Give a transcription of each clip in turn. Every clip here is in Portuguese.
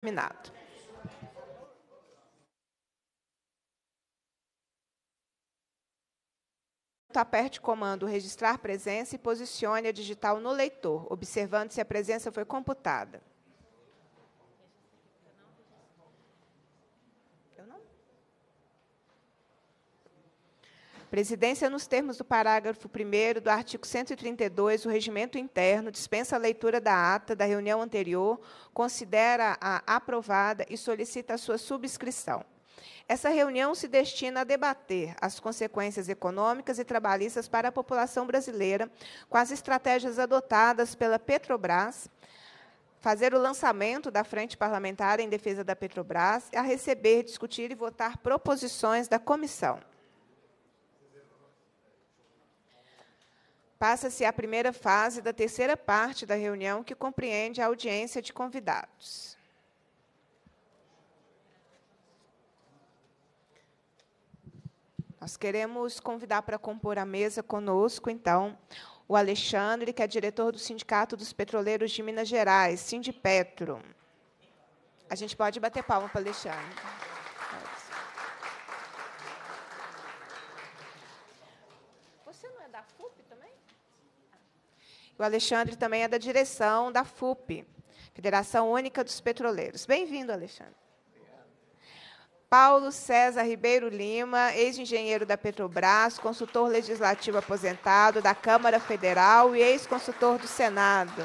terminado Aperte comando Registrar presença e posicione a digital no leitor, observando se a presença foi computada. Presidência, nos termos do parágrafo 1 do artigo 132 do Regimento Interno, dispensa a leitura da ata da reunião anterior, considera-a aprovada e solicita a sua subscrição. Essa reunião se destina a debater as consequências econômicas e trabalhistas para a população brasileira com as estratégias adotadas pela Petrobras, fazer o lançamento da Frente Parlamentar em Defesa da Petrobras, a receber, discutir e votar proposições da comissão. passa-se a primeira fase da terceira parte da reunião, que compreende a audiência de convidados. Nós queremos convidar para compor a mesa conosco, então, o Alexandre, que é diretor do Sindicato dos Petroleiros de Minas Gerais, Sindipetro. A gente pode bater palma para o Alexandre. O Alexandre também é da direção da FUP, Federação Única dos Petroleiros. Bem-vindo, Alexandre. Paulo César Ribeiro Lima, ex-engenheiro da Petrobras, consultor legislativo aposentado da Câmara Federal e ex-consultor do Senado.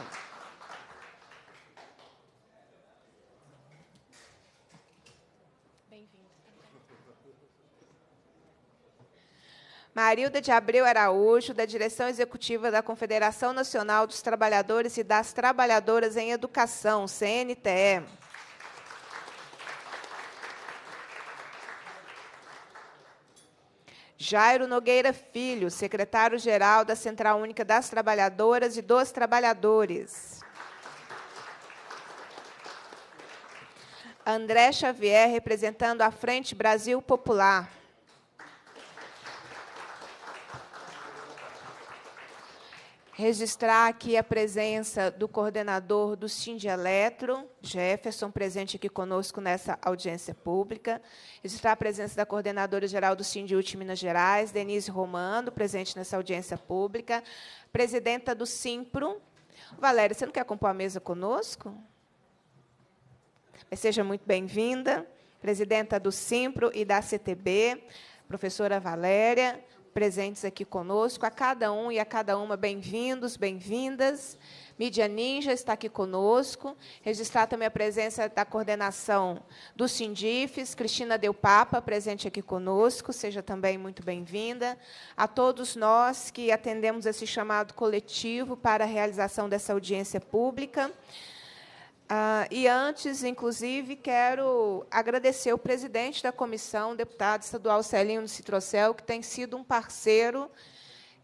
Marilda de Abreu Araújo, da direção executiva da Confederação Nacional dos Trabalhadores e das Trabalhadoras em Educação, CNTE. Jairo Nogueira Filho, secretário-geral da Central Única das Trabalhadoras e dos Trabalhadores. André Xavier, representando a Frente Brasil Popular. registrar aqui a presença do coordenador do Sindialetro, Jefferson, presente aqui conosco nessa audiência pública. Registrar a presença da coordenadora-geral do Sindiúte Minas Gerais, Denise Romano, presente nessa audiência pública. Presidenta do Simpro. Valéria, você não quer compor a mesa conosco? Mas seja muito bem-vinda. Presidenta do Simpro e da CTB, professora Valéria presentes aqui conosco. A cada um e a cada uma, bem-vindos, bem-vindas. Mídia Ninja está aqui conosco. Registrar também a presença da coordenação do Sindifes, Cristina Del Papa, presente aqui conosco. Seja também muito bem-vinda. A todos nós que atendemos esse chamado coletivo para a realização dessa audiência pública. Ah, e antes, inclusive, quero agradecer o presidente da comissão, o deputado estadual Celinho Citrocel, que tem sido um parceiro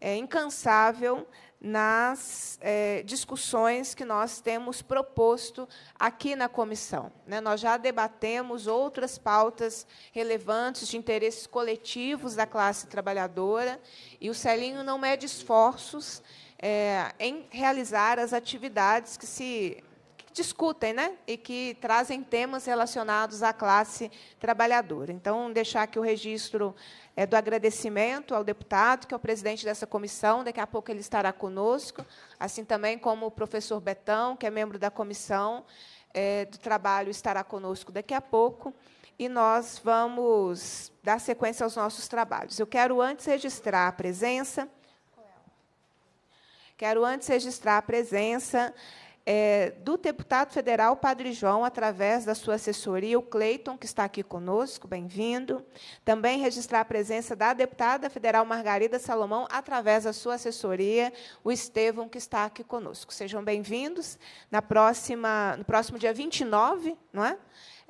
é, incansável nas é, discussões que nós temos proposto aqui na comissão. Né? Nós já debatemos outras pautas relevantes de interesses coletivos da classe trabalhadora, e o Celinho não mede esforços é, em realizar as atividades que se discutem né? e que trazem temas relacionados à classe trabalhadora. Então, deixar aqui o registro é, do agradecimento ao deputado, que é o presidente dessa comissão, daqui a pouco ele estará conosco, assim também como o professor Betão, que é membro da comissão é, do trabalho, estará conosco daqui a pouco. E nós vamos dar sequência aos nossos trabalhos. Eu quero antes registrar a presença. Quero antes registrar a presença é, do deputado federal Padre João, através da sua assessoria, o Cleiton, que está aqui conosco, bem-vindo. Também registrar a presença da deputada federal Margarida Salomão, através da sua assessoria, o Estevão, que está aqui conosco. Sejam bem-vindos. Na próxima, no próximo dia 29, não é?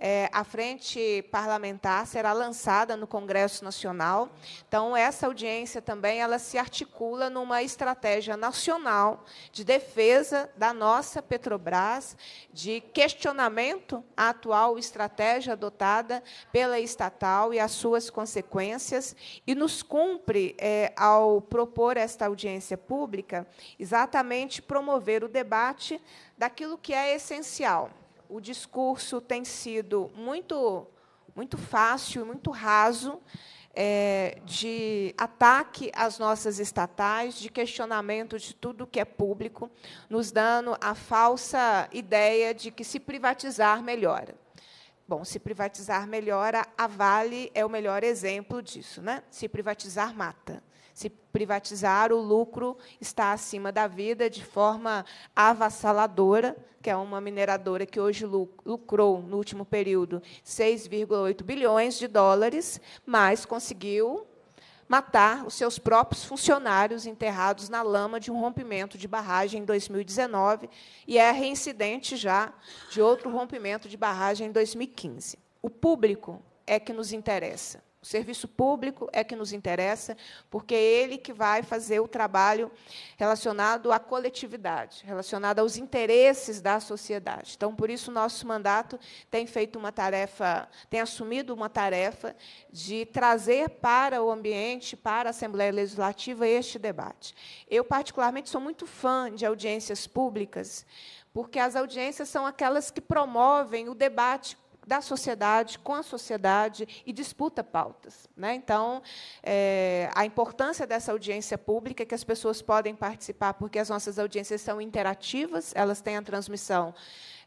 É, a frente parlamentar será lançada no Congresso Nacional. Então, essa audiência também ela se articula numa estratégia nacional de defesa da nossa Petrobras, de questionamento à atual estratégia adotada pela estatal e as suas consequências. E nos cumpre, é, ao propor esta audiência pública, exatamente promover o debate daquilo que é essencial o discurso tem sido muito, muito fácil, muito raso, é, de ataque às nossas estatais, de questionamento de tudo que é público, nos dando a falsa ideia de que se privatizar melhora. Bom, se privatizar melhora, a Vale é o melhor exemplo disso, né? Se privatizar mata. Se privatizar, o lucro está acima da vida de forma avassaladora, que é uma mineradora que hoje lucrou, no último período, 6,8 bilhões de dólares, mas conseguiu matar os seus próprios funcionários enterrados na lama de um rompimento de barragem em 2019 e é reincidente já de outro rompimento de barragem em 2015. O público é que nos interessa. O serviço público é que nos interessa, porque é ele que vai fazer o trabalho relacionado à coletividade, relacionado aos interesses da sociedade. Então, por isso, o nosso mandato tem feito uma tarefa, tem assumido uma tarefa de trazer para o ambiente, para a Assembleia Legislativa, este debate. Eu, particularmente, sou muito fã de audiências públicas, porque as audiências são aquelas que promovem o debate da sociedade com a sociedade e disputa pautas. Né? Então, é, a importância dessa audiência pública é que as pessoas podem participar, porque as nossas audiências são interativas, elas têm a transmissão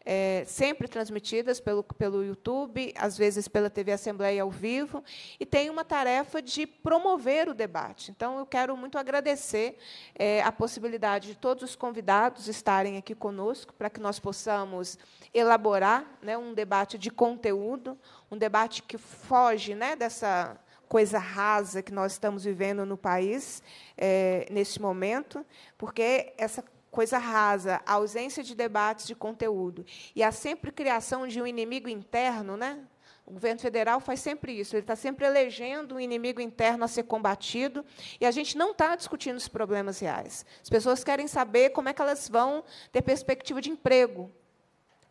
é, sempre transmitidas pelo, pelo YouTube, às vezes pela TV Assembleia ao vivo, e tem uma tarefa de promover o debate. Então, eu quero muito agradecer é, a possibilidade de todos os convidados estarem aqui conosco, para que nós possamos elaborar né, um debate de conteúdo, um debate que foge né, dessa coisa rasa que nós estamos vivendo no país é, momento, porque essa coisa rasa, a ausência de debates de conteúdo e a sempre criação de um inimigo interno, né? O governo federal faz sempre isso, ele está sempre elegendo um inimigo interno a ser combatido, e a gente não está discutindo os problemas reais. As pessoas querem saber como é que elas vão ter perspectiva de emprego.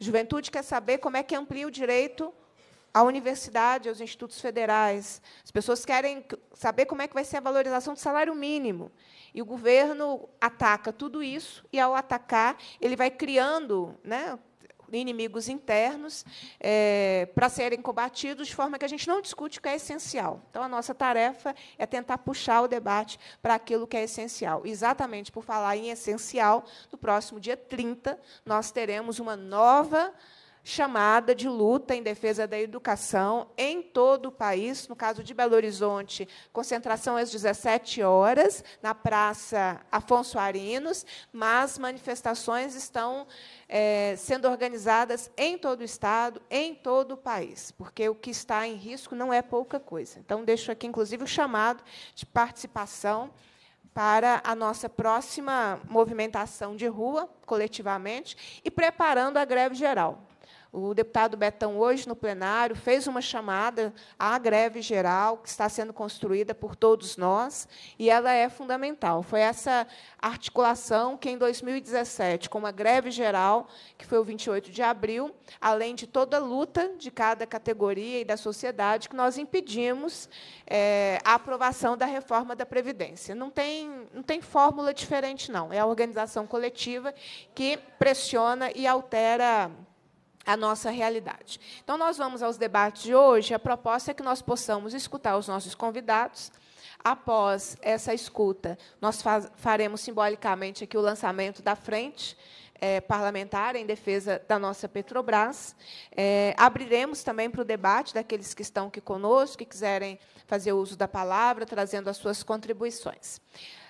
A juventude quer saber como é que amplia o direito à universidade, aos institutos federais. As pessoas querem saber como é que vai ser a valorização do salário mínimo. E o governo ataca tudo isso, e, ao atacar, ele vai criando né, inimigos internos é, eh, para serem combatidos, de forma que a gente não discute o que é essencial. Então, a nossa tarefa é tentar puxar o debate para aquilo que é essencial. Exatamente por falar em essencial, no próximo dia 30, nós teremos uma nova chamada de luta em defesa da educação em todo o país. No caso de Belo Horizonte, concentração às 17 horas, na Praça Afonso Arinos, mas manifestações estão é, sendo organizadas em todo o Estado, em todo o país, porque o que está em risco não é pouca coisa. Então, deixo aqui, inclusive, o chamado de participação para a nossa próxima movimentação de rua, coletivamente, e preparando a greve geral. O deputado Betão, hoje no plenário, fez uma chamada à greve geral, que está sendo construída por todos nós, e ela é fundamental. Foi essa articulação que, em 2017, com uma greve geral, que foi o 28 de abril, além de toda a luta de cada categoria e da sociedade, que nós impedimos é, a aprovação da reforma da Previdência. Não tem, não tem fórmula diferente, não. É a organização coletiva que pressiona e altera a nossa realidade. Então, nós vamos aos debates de hoje. A proposta é que nós possamos escutar os nossos convidados. Após essa escuta, nós faremos simbolicamente aqui o lançamento da frente é, parlamentar em defesa da nossa Petrobras. É, abriremos também para o debate daqueles que estão aqui conosco, que quiserem fazer uso da palavra, trazendo as suas contribuições.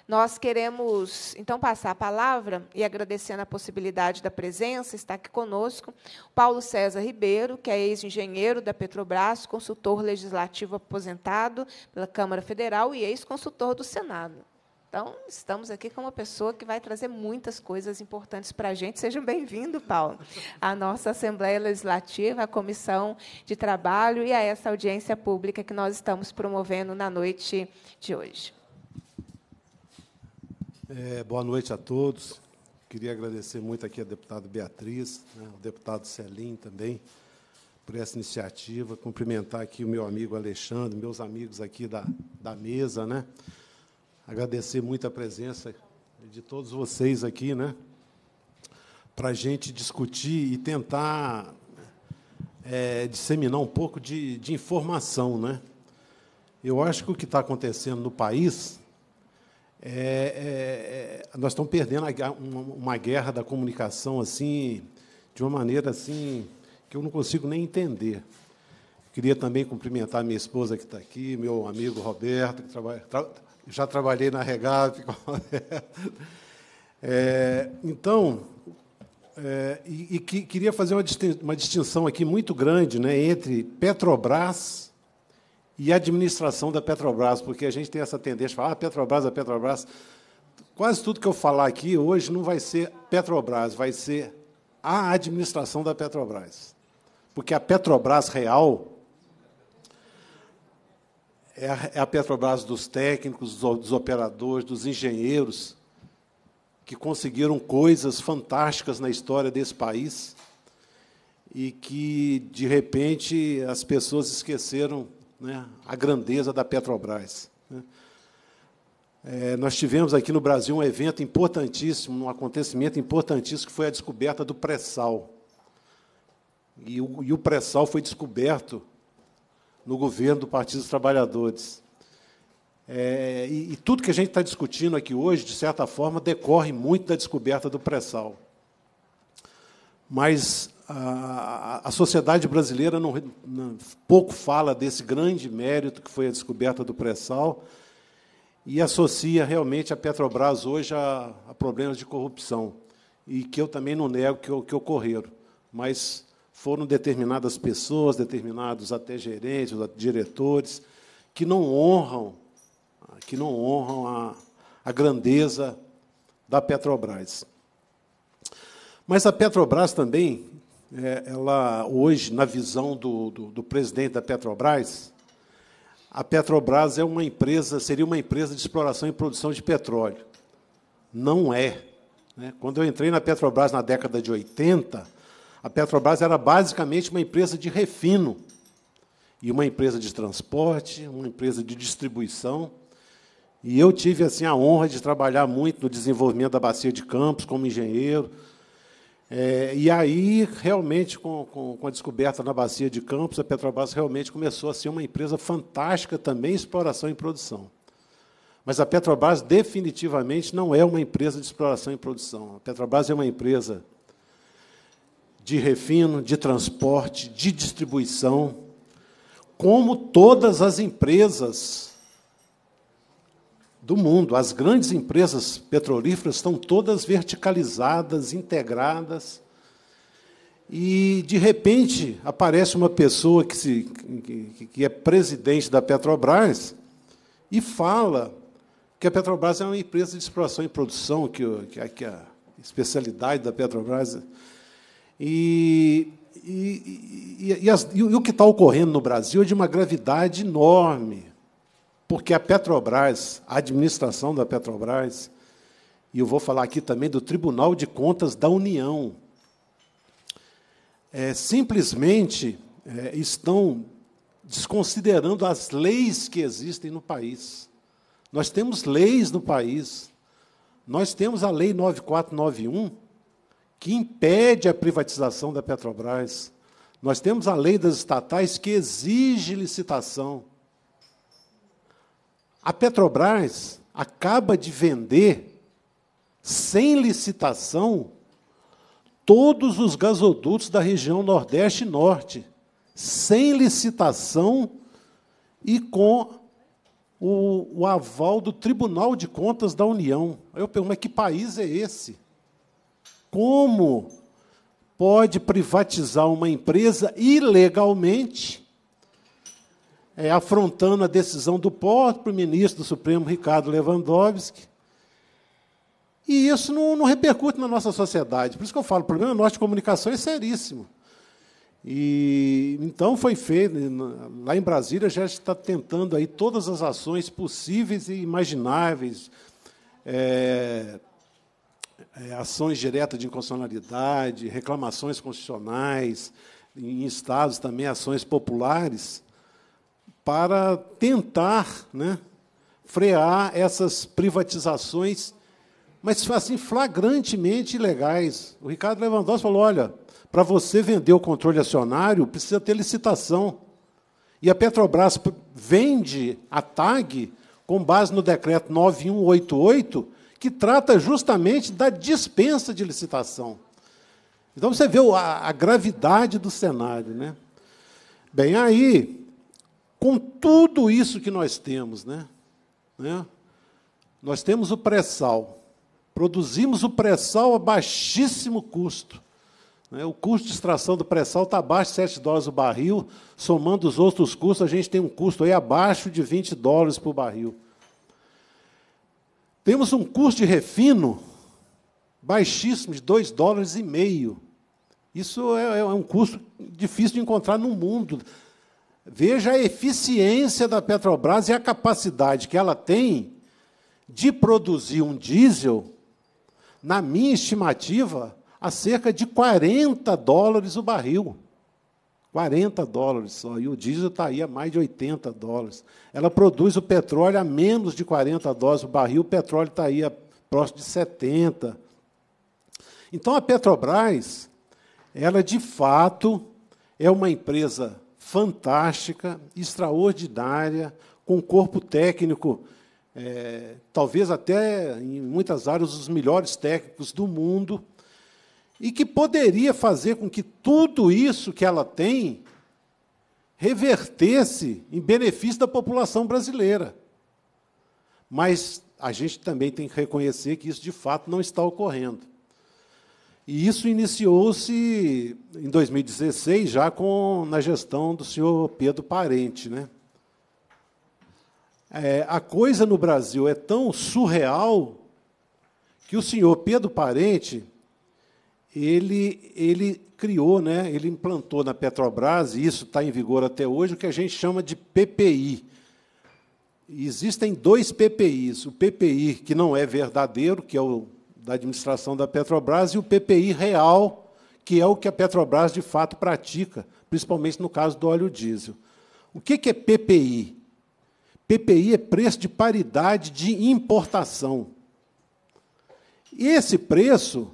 Nós queremos, então, passar a palavra e agradecendo a possibilidade da presença, está aqui conosco Paulo César Ribeiro, que é ex-engenheiro da Petrobras, consultor legislativo aposentado pela Câmara Federal e ex-consultor do Senado. Então, estamos aqui com uma pessoa que vai trazer muitas coisas importantes para a gente. Seja bem-vindo, Paulo, à nossa Assembleia Legislativa, à Comissão de Trabalho e a essa audiência pública que nós estamos promovendo na noite de hoje. É, boa noite a todos. Queria agradecer muito aqui a deputada Beatriz, né, ao deputado Celim também, por essa iniciativa. Cumprimentar aqui o meu amigo Alexandre, meus amigos aqui da, da mesa. Né? Agradecer muito a presença de todos vocês aqui, né? para a gente discutir e tentar é, disseminar um pouco de, de informação. Né? Eu acho que o que está acontecendo no país é, é, é, nós estamos perdendo uma, guerra da comunicação assim, de uma maneira assim que eu não consigo nem entender. Queria também cumprimentar minha esposa que está aqui, meu amigo Roberto, que trabalha, tra, já trabalhei na Regap. É, então, é, e, e que, queria fazer uma, uma distinção aqui muito grande né, entre Petrobras e a administração da Petrobras, porque a gente tem essa tendência de falar ah, Petrobras, a Petrobras. Quase tudo que eu falar aqui hoje não vai ser Petrobras, vai ser a administração da Petrobras. Porque a Petrobras real é a é Petrobras dos técnicos, dos operadores, dos engenheiros, que conseguiram coisas fantásticas na história desse país e que, de repente, as pessoas esqueceram né, a grandeza da Petrobras. Né. É, nós tivemos aqui no Brasil um evento importantíssimo, um acontecimento importantíssimo, que foi a descoberta do pré-sal. E o, e o pré-sal foi descoberto no governo do Partido dos Trabalhadores. É, e, e, tudo que a gente está discutindo aqui hoje, de certa forma, decorre muito da descoberta do pré-sal. Mas a, sociedade brasileira não, não, pouco fala desse grande mérito que foi a descoberta do pré-sal e associa realmente a Petrobras hoje a, a, problemas de corrupção, e que eu também não nego que, que ocorreram, mas foram determinadas pessoas, determinados até gerentes, diretores, que não honram, que não honram a, a grandeza da Petrobras. Mas a Petrobras também é, ela hoje, na visão do, do, do presidente da Petrobras, a Petrobras é uma empresa, seria uma empresa de exploração e produção de petróleo. Não é. Né? Quando eu entrei na Petrobras na década de 80, a Petrobras era basicamente uma empresa de refino e uma empresa de transporte, uma empresa de distribuição. E eu tive assim a honra de trabalhar muito no desenvolvimento da bacia de Campos como engenheiro, é, e aí, realmente, com, com, com, a descoberta na bacia de Campos, a Petrobras realmente começou a ser uma empresa fantástica também em exploração e produção. Mas a Petrobras definitivamente não é uma empresa de exploração e produção. A Petrobras é uma empresa de refino, de transporte, de distribuição, como todas as empresas do mundo. As grandes empresas petrolíferas estão todas verticalizadas, integradas. E, de repente, aparece uma pessoa que, se, que, que é presidente da Petrobras e fala que a Petrobras é uma empresa de exploração e produção, que, que, a especialidade da Petrobras. É. E, e, e, e, as, e o que está ocorrendo no Brasil é de uma gravidade enorme porque a Petrobras, a administração da Petrobras, e eu vou falar aqui também do Tribunal de Contas da União, é, simplesmente é, estão desconsiderando as leis que existem no país. Nós temos leis no país. Nós temos a Lei 9491, que impede a privatização da Petrobras. Nós temos a lei das estatais que exige licitação. A Petrobras acaba de vender, sem licitação, todos os gasodutos da região Nordeste e Norte, sem licitação e com o, o aval do Tribunal de Contas da União. Aí eu pergunto, mas que país é esse? Como pode privatizar uma empresa ilegalmente é, afrontando a decisão do próprio ministro do Supremo, Ricardo Lewandowski. E isso não, não, repercute na nossa sociedade. Por isso que eu falo, o problema nosso de comunicação é seríssimo. E então foi feito, né, lá em Brasília já está tentando aí todas as ações possíveis e imagináveis, é, é, ações diretas de inconstitucionalidade, reclamações constitucionais, em estados também ações populares, para tentar né, frear essas privatizações, mas assim, flagrantemente ilegais. O Ricardo Lewandowski falou: olha, para você vender o controle acionário, precisa ter licitação. E a Petrobras vende a TAG com base no decreto 9188, que trata justamente da dispensa de licitação. Então você vê a, a gravidade do cenário. Né? Bem, aí com tudo isso que nós temos, né? né? Nós temos o pré-sal. Produzimos o pré-sal a baixíssimo custo. Né? O custo de extração do pré-sal está abaixo de 7 dólares o barril. Somando os outros custos, a gente tem um custo aí abaixo de 20 dólares por barril. Temos um custo de refino baixíssimo, de 2 dólares e meio. Isso é, é um custo difícil de encontrar no mundo Veja a eficiência da Petrobras e a capacidade que ela tem de produzir um diesel, na minha estimativa, a cerca de 40 dólares o barril. 40 dólares só. E o diesel está aí a mais de 80 dólares. Ela produz o petróleo a menos de 40 dólares o barril, o petróleo está aí a próximo de 70. Então a Petrobras, ela de fato é uma empresa fantástica, extraordinária, com um corpo técnico, é, talvez até em muitas áreas os melhores técnicos do mundo, e que poderia fazer com que tudo isso que ela tem revertesse em benefício da população brasileira. Mas a gente também tem que reconhecer que isso de fato não está ocorrendo. E isso iniciou-se em 2016, já com, na gestão do senhor Pedro Parente. Né? É, a coisa no Brasil é tão surreal que o senhor Pedro Parente ele, ele criou, né, ele implantou na Petrobras, e isso está em vigor até hoje, o que a gente chama de PPI. Existem dois PPIs. O PPI, que não é verdadeiro, que é o da administração da Petrobras e o PPI real, que é o que a Petrobras de fato pratica, principalmente no caso do óleo diesel. O que é PPI? PPI é preço de paridade de importação. Esse preço,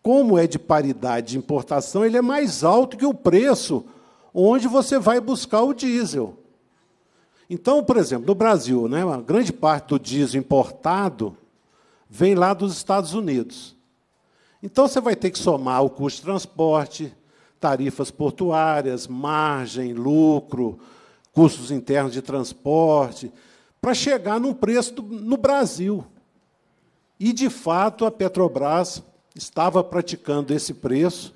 como é de paridade de importação, ele é mais alto que o preço onde você vai buscar o diesel. Então, por exemplo, no Brasil, né, uma grande parte do diesel importado vem lá dos Estados Unidos. Então você vai ter que somar o custo de transporte, tarifas portuárias, margem, lucro, custos internos de transporte, para chegar num preço do, no Brasil. E, de fato, a Petrobras estava praticando esse preço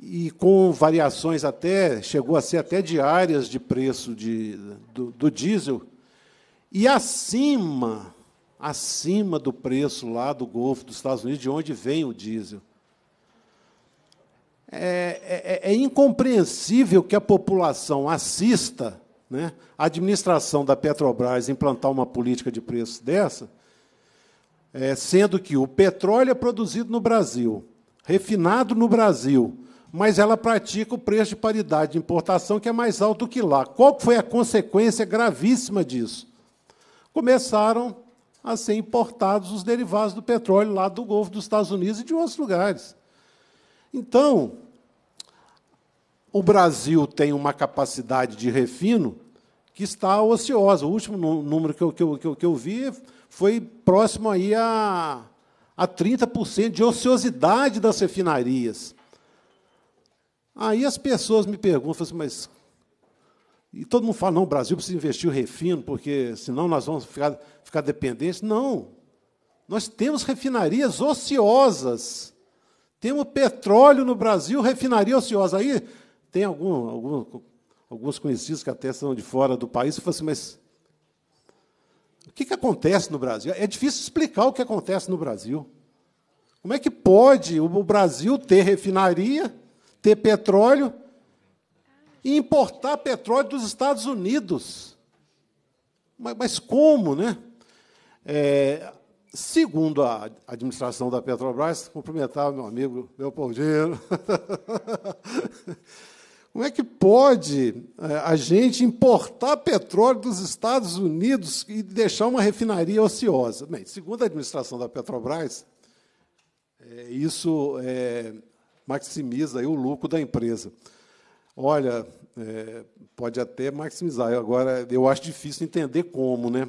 e com variações até, chegou a ser até diárias de preço de, do, do diesel, e acima acima do preço lá do Golfo dos Estados Unidos, de onde vem o diesel. É, é, é, é incompreensível que a população assista né, a administração da Petrobras implantar uma política de preço dessa, é, sendo que o petróleo é produzido no Brasil, refinado no Brasil, mas ela pratica o preço de paridade de importação que é mais alto que lá. Qual foi a consequência gravíssima disso? Começaram a ser importados os derivados do petróleo lá do Golfo dos Estados Unidos e de outros lugares. Então, o Brasil tem uma capacidade de refino que está ociosa. O último número que eu, que eu, que eu vi foi próximo aí a, a 30% de ociosidade das refinarias. Aí as pessoas me perguntam, assim, mas e todo mundo fala, não, o Brasil precisa investir o refino, porque senão nós vamos ficar, ficar dependentes. Não. Nós temos refinarias ociosas. Temos petróleo no Brasil, refinaria ociosa. Aí tem algum, algum, alguns conhecidos que até são de fora do país e falam assim, mas o que, que acontece no Brasil? É difícil explicar o que acontece no Brasil. Como é que pode o Brasil ter refinaria, ter petróleo e importar petróleo dos Estados Unidos. Mas, mas como, né? É, segundo a administração da Petrobras, cumprimentar meu amigo Leopoldino. Como é que pode é, a gente importar petróleo dos Estados Unidos e deixar uma refinaria ociosa? Bem, segundo a administração da Petrobras, é, isso é, maximiza o lucro da empresa. Olha, é, pode até maximizar. Agora, eu acho difícil entender como, né?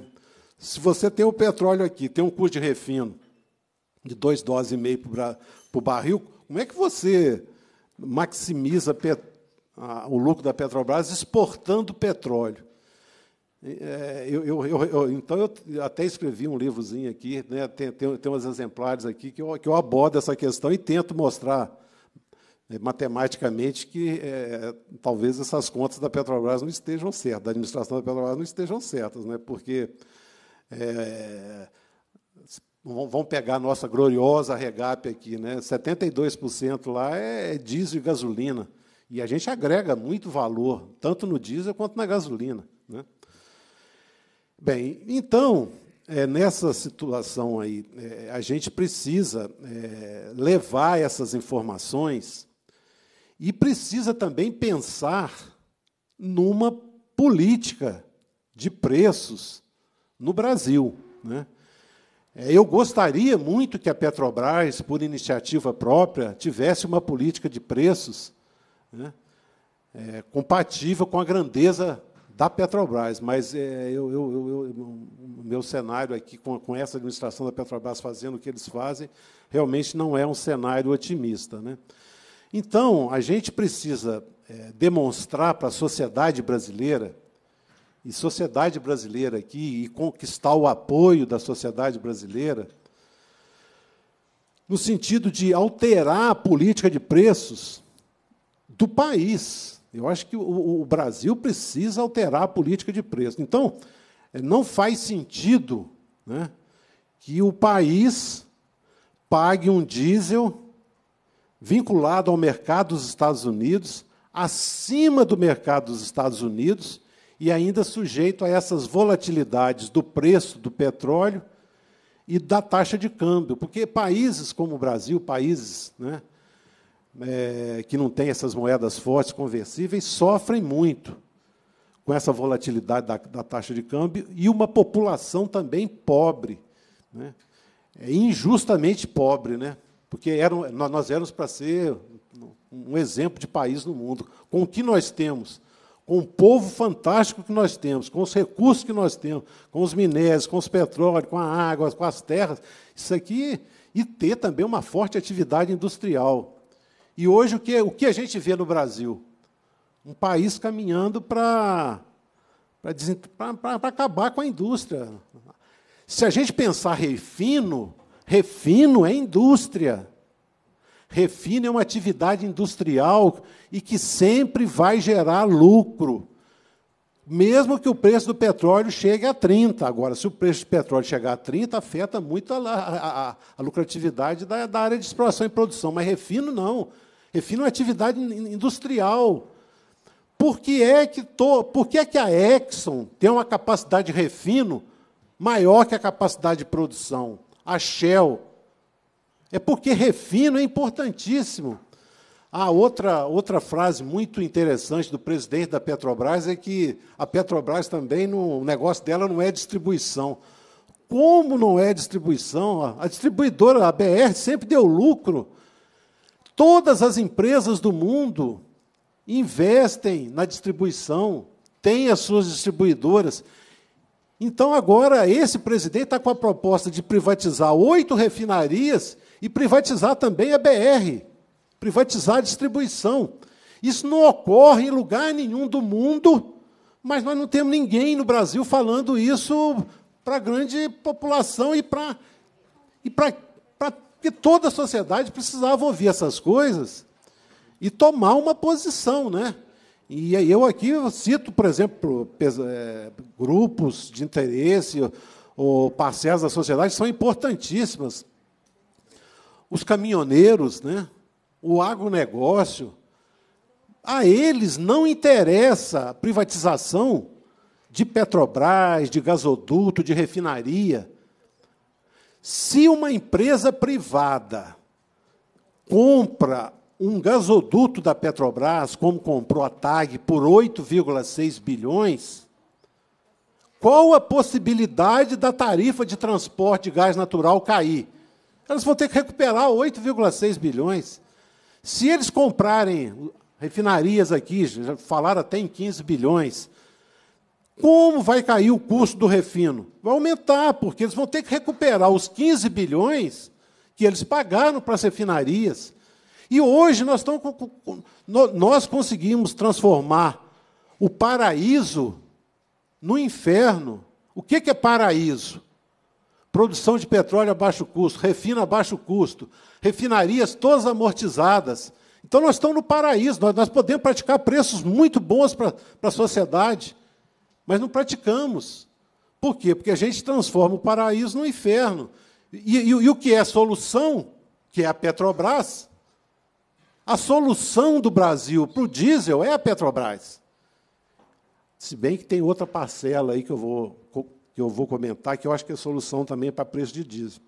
Se você tem o petróleo aqui, tem um custo de refino de 2,5 dólares e meio barril, como é que você maximiza pet, a, o lucro da Petrobras exportando petróleo? É, eu, eu, eu, então, eu até escrevi um livrozinho aqui, né, tem, tem, tem uns exemplares aqui que eu, que eu abordo essa questão e tento mostrar é, matematicamente que é, talvez essas contas da Petrobras não estejam certas, da administração da Petrobras não estejam certas, né? porque é, vão pegar a nossa gloriosa regap aqui, né? 72% lá é, é diesel e gasolina, e a gente agrega muito valor, tanto no diesel quanto na gasolina. Né? Bem, então, é, nessa situação aí, é, a gente precisa é, levar essas informações e precisa também pensar numa política de preços no Brasil. Né? É, eu gostaria muito que a Petrobras, por iniciativa própria, tivesse uma política de preços né, é, compatível com a grandeza da Petrobras, mas é, eu, eu, eu, o meu cenário aqui, com, com, essa administração da Petrobras fazendo o que eles fazem, realmente não é um cenário otimista. Né? Então, a gente precisa é, demonstrar para a sociedade brasileira, e sociedade brasileira aqui, e conquistar o apoio da sociedade brasileira, no sentido de alterar a política de preços do país. Eu acho que o, o Brasil precisa alterar a política de preços. Então, é, não faz sentido né, que o país pague um diesel vinculado ao mercado dos Estados Unidos, acima do mercado dos Estados Unidos e ainda sujeito a essas volatilidades do preço do petróleo e da taxa de câmbio, porque países como o Brasil, países né, é, que não têm essas moedas fortes, conversíveis, sofrem muito com essa volatilidade da, da taxa de câmbio e uma população também pobre, né, é injustamente pobre, né? porque eram, nós éramos para ser um exemplo de país no mundo. Com o que nós temos, com o povo fantástico que nós temos, com os recursos que nós temos, com os minérios, com os petróleos, com a água, com as terras, isso aqui, e ter também uma forte atividade industrial. E hoje o que, o que a gente vê no Brasil? Um país caminhando para acabar com a indústria. Se a gente pensar refino, Refino é indústria. Refino é uma atividade industrial e que sempre vai gerar lucro. Mesmo que o preço do petróleo chegue a 30. Agora, se o preço do petróleo chegar a 30, afeta muito a, a, a lucratividade da, da, área de exploração e produção. Mas refino não. Refino é uma atividade industrial. Por que é que, por que, é que a Exxon tem uma capacidade de refino maior que a capacidade de produção? a Shell. É porque refino é importantíssimo. A outra, outra frase muito interessante do presidente da Petrobras é que a Petrobras também, no, o negócio dela não é distribuição. Como não é distribuição? A distribuidora, a BR, sempre deu lucro. Todas as empresas do mundo investem na distribuição, têm as suas distribuidoras. Então, agora, esse presidente está com a proposta de privatizar oito refinarias e privatizar também a BR, privatizar a distribuição. Isso não ocorre em lugar nenhum do mundo, mas nós não temos ninguém no Brasil falando isso para a grande população e para e para que toda a sociedade precisava ouvir essas coisas e tomar uma posição, né? E eu aqui cito, por exemplo, é, grupos de interesse ou parcelas da sociedade são importantíssimas. Os caminhoneiros, né? o agronegócio, a eles não interessa a privatização de Petrobras, de gasoduto, de refinaria. Se uma empresa privada compra um gasoduto da Petrobras, como comprou a TAG por 8,6 bilhões, qual a possibilidade da tarifa de transporte de gás natural cair? Elas vão ter que recuperar 8,6 bilhões. Se eles comprarem refinarias aqui, já falaram até em 15 bilhões, como vai cair o custo do refino? Vai aumentar, porque eles vão ter que recuperar os 15 bilhões que eles pagaram para as refinarias e hoje nós, estamos, nós conseguimos transformar o paraíso no inferno. O que é paraíso? Produção de petróleo a baixo custo, refina a baixo custo, refinarias todas amortizadas. Então nós estamos no paraíso, nós, nós podemos praticar preços muito bons para a sociedade, mas não praticamos. Por quê? Porque a gente transforma o paraíso no inferno. E, e, e o que é solução, que é a Petrobras, a solução do Brasil para o diesel é a Petrobras. Se bem que tem outra parcela aí que eu vou, que eu vou comentar, que eu acho que é solução também é para preço de diesel.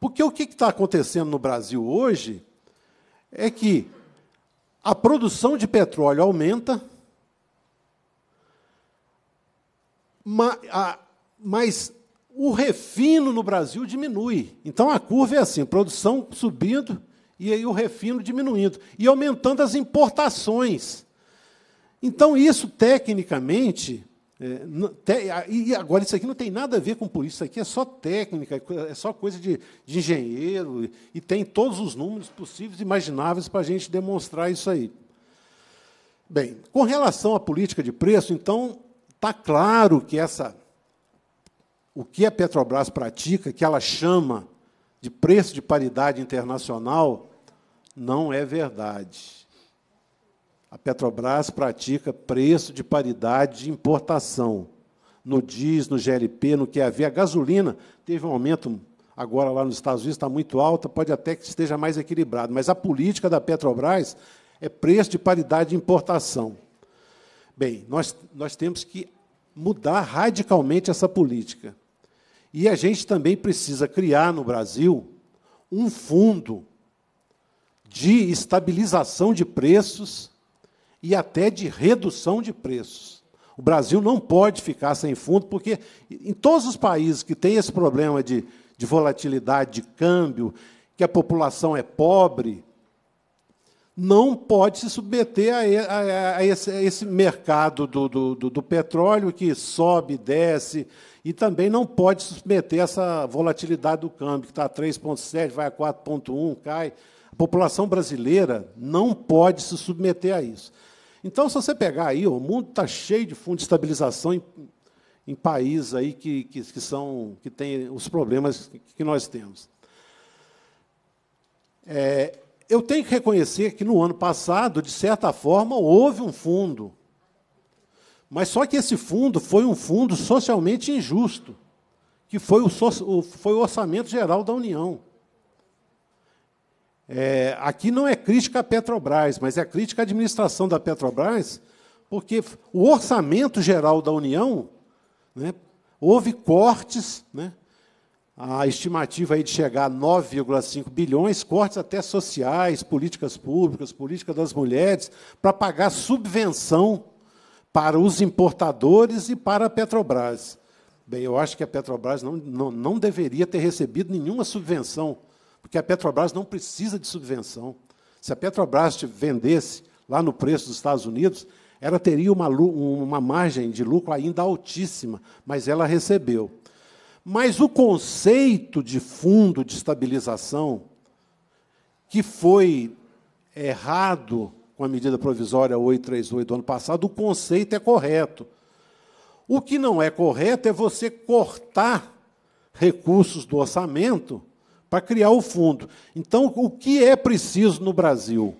Porque o que está acontecendo no Brasil hoje é que a produção de petróleo aumenta, mas o refino no Brasil diminui. Então a curva é assim: produção subindo, e aí o refino diminuindo e aumentando as importações. Então, isso tecnicamente. É, e agora, isso aqui não tem nada a ver com polícia, isso aqui é só técnica, é, é só coisa de, de engenheiro, e, e tem todos os números possíveis e imagináveis para a gente demonstrar isso aí. Bem, com relação à política de preço, então, está claro que essa, o que a Petrobras pratica, que ela chama de preço de paridade internacional, não é verdade. A Petrobras pratica preço de paridade de importação. No DIS, no GLP, no QAV, a gasolina teve um aumento agora lá nos Estados Unidos, está muito alta, pode até que esteja mais equilibrado, mas a política da Petrobras é preço de paridade de importação. Bem, nós, nós temos que mudar radicalmente essa política. E a gente também precisa criar no Brasil um fundo de estabilização de preços e até de redução de preços. O Brasil não pode ficar sem fundo, porque em todos os países que tem esse problema de, de volatilidade de câmbio, que a população é pobre, não pode se submeter a, a, a, esse, a esse, mercado do, do, do, petróleo que sobe, desce, e também não pode se submeter a essa volatilidade do câmbio, que está a 3,7, vai a 4,1, cai população brasileira não pode se submeter a isso. Então, se você pegar aí, o mundo está cheio de fundo de estabilização em, em países aí que, que, que, são, que têm os problemas que nós temos. É, eu tenho que reconhecer que no ano passado, de certa forma, houve um fundo. Mas só que esse fundo foi um fundo socialmente injusto, que foi o, foi o Orçamento Geral da União. É, aqui não é crítica à Petrobras, mas é crítica à administração da Petrobras, porque o orçamento geral da União, né, houve cortes, né, a estimativa aí de chegar a 9,5 bilhões, cortes até sociais, políticas públicas, política das mulheres, para pagar subvenção para os importadores e para a Petrobras. Bem, eu acho que a Petrobras não, não, não deveria ter recebido nenhuma subvenção porque a Petrobras não precisa de subvenção. Se a Petrobras te vendesse lá no preço dos Estados Unidos, ela teria uma, uma margem de lucro ainda altíssima, mas ela recebeu. Mas o conceito de fundo de estabilização, que foi errado com a medida provisória 838 do ano passado, o conceito é correto. O que não é correto é você cortar recursos do orçamento para criar o fundo. Então, o que é preciso no Brasil?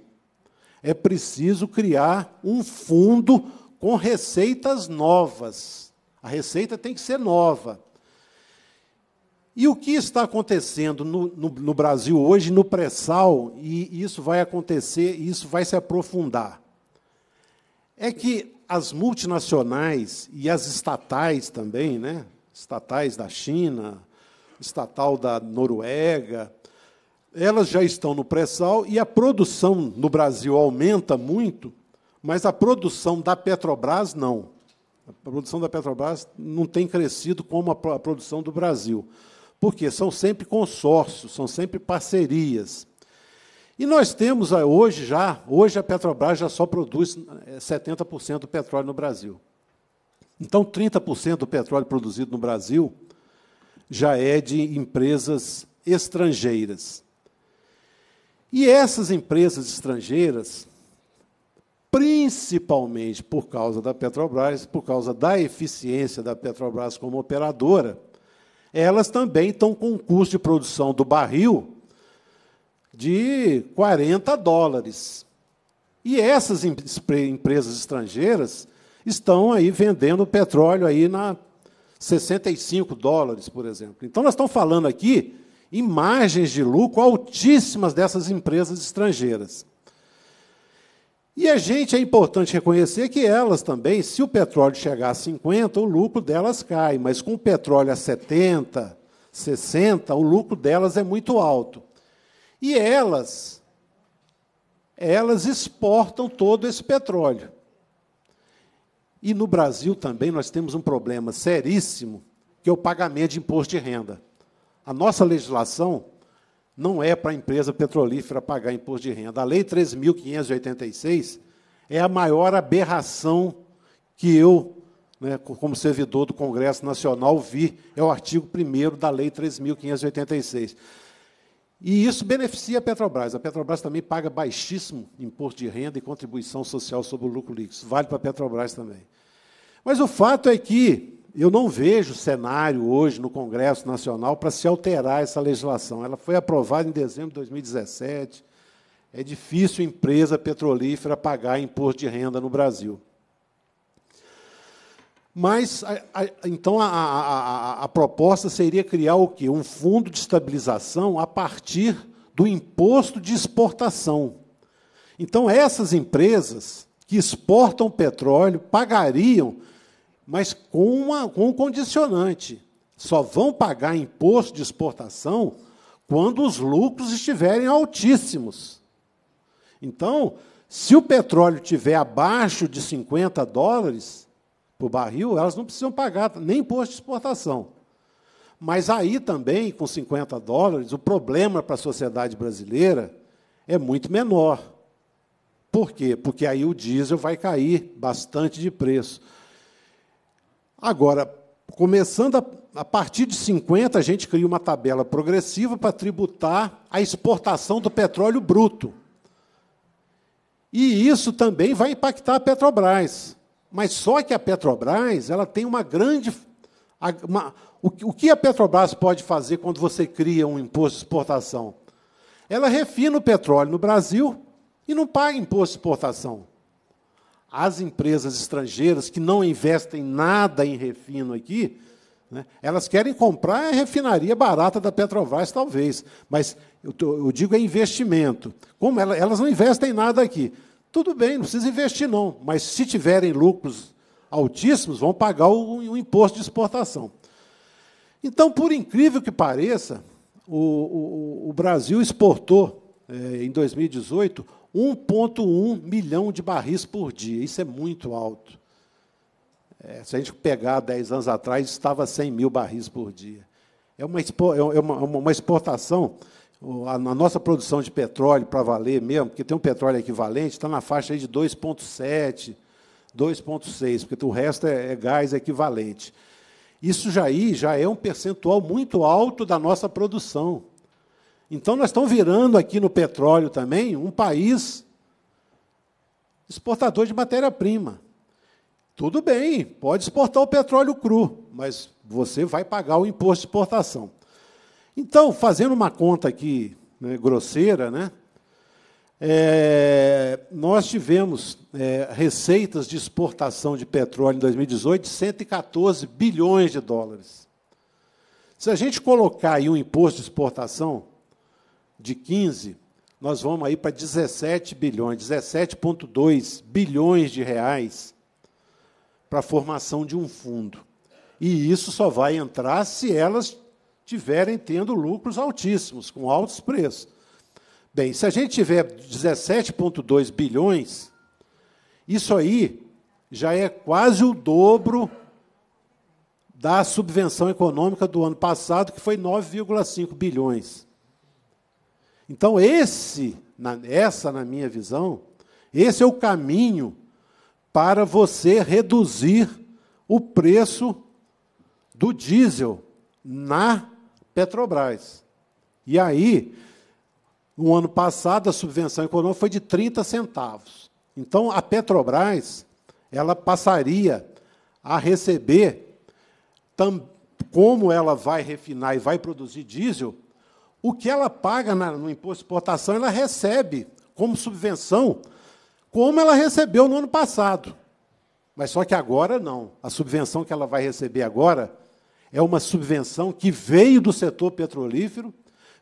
É preciso criar um fundo com receitas novas. A receita tem que ser nova. E o que está acontecendo no, no, no Brasil hoje, no pré-sal, e isso vai acontecer, e isso vai se aprofundar, é que as multinacionais e as estatais também, né? estatais da China, estatal da Noruega, elas já estão no pré-sal e a produção no Brasil aumenta muito, mas a produção da Petrobras não. A produção da Petrobras não tem crescido como a produção do Brasil. Porque são sempre consórcios, são sempre parcerias. E nós temos ah, hoje já, hoje a Petrobras já só produz 70% eh, do petróleo no Brasil. Então, 30% do petróleo produzido no Brasil já é de empresas estrangeiras. E essas empresas estrangeiras, principalmente por causa da Petrobras, por causa da eficiência da Petrobras como operadora, elas também estão com um custo de produção do barril de 40 dólares. E essas empresas estrangeiras estão aí vendendo petróleo aí na 65 dólares, por exemplo. Então, nós estamos falando aqui em margens de lucro altíssimas dessas empresas estrangeiras. E a gente é importante reconhecer que elas também, se o petróleo chegar a 50, o lucro delas cai, mas com o petróleo a 70, 60, o lucro delas é muito alto. E elas elas exportam todo esse petróleo. E no Brasil também nós temos um problema seríssimo, que é o pagamento de imposto de renda. A nossa legislação não é para a empresa petrolífera pagar imposto de renda. A Lei 3.586 é a maior aberração que eu, né, como servidor do Congresso Nacional, vi. É o artigo 1 da Lei 3.586. E isso beneficia a Petrobras. A Petrobras também paga baixíssimo imposto de renda e contribuição social sobre o lucro líquido. Isso vale para a Petrobras também. Mas o fato é que eu não vejo cenário hoje no Congresso Nacional para se alterar essa legislação. Ela foi aprovada em dezembro de 2017. É difícil empresa petrolífera pagar imposto de renda no Brasil. Mas, a, a, então, a, a, proposta seria criar o quê? Um fundo de estabilização a partir do imposto de exportação. Então, essas empresas que exportam petróleo pagariam, mas com, uma, com um condicionante: só vão pagar imposto de exportação quando os lucros estiverem altíssimos. Então, se o petróleo estiver abaixo de 50 dólares por barril, elas não precisam pagar nem imposto de exportação. Mas aí também, com 50 dólares, o problema para a sociedade brasileira é muito menor. Por quê? Porque aí o diesel vai cair bastante de preço. Agora, começando a, a partir de 50, a gente cria uma tabela progressiva para tributar a exportação do petróleo bruto. E isso também vai impactar a Petrobras. Mas só que a Petrobras ela tem uma grande. Uma, o, que a Petrobras pode fazer quando você cria um imposto de exportação? Ela refina o petróleo no Brasil e não paga imposto de exportação. As empresas estrangeiras que não investem nada em refino aqui, né, elas querem comprar a refinaria barata da Petrobras, talvez. Mas eu, eu digo é investimento. Como ela, elas não investem nada aqui. Tudo bem, não precisa investir, não. Mas se tiverem lucros altíssimos, vão pagar o, o imposto de exportação. Então, por incrível que pareça, o, o, o Brasil exportou, é, em 2018, 1,1 milhão de barris por dia. Isso é muito alto. É, se a gente pegar 10 anos atrás, estava 100 mil barris por dia. É uma, é, é uma, uma exportação a, nossa produção de petróleo para valer mesmo, porque tem um petróleo equivalente, está na faixa de 2,7, 2,6, porque o resto é, é, gás equivalente. Isso já, aí, já é um percentual muito alto da nossa produção. Então, nós estamos virando aqui no petróleo também um país exportador de matéria-prima. Tudo bem, pode exportar o petróleo cru, mas você vai pagar o imposto de exportação. Então, fazendo uma conta aqui né, grosseira, né, é, nós tivemos é, receitas de exportação de petróleo em 2018 de 114 bilhões de dólares. Se a gente colocar aí um imposto de exportação de 15, nós vamos aí para 17 bilhões, 17,2 bilhões de reais para a formação de um fundo. E isso só vai entrar se elas tiverem tendo lucros altíssimos, com altos preços. Bem, se a gente tiver 17,2 bilhões, isso aí já é quase o dobro da subvenção econômica do ano passado, que foi 9,5 bilhões. Então, esse, na, essa, na minha visão, esse é o caminho para você reduzir o preço do diesel na Petrobras. E aí, no ano passado, a subvenção econômica foi de 30 centavos. Então, a Petrobras ela passaria a receber, como ela vai refinar e vai produzir diesel, o que ela paga na, no imposto de exportação, ela recebe como subvenção, como ela recebeu no ano passado. Mas só que agora não. A subvenção que ela vai receber agora é uma subvenção que veio do setor petrolífero,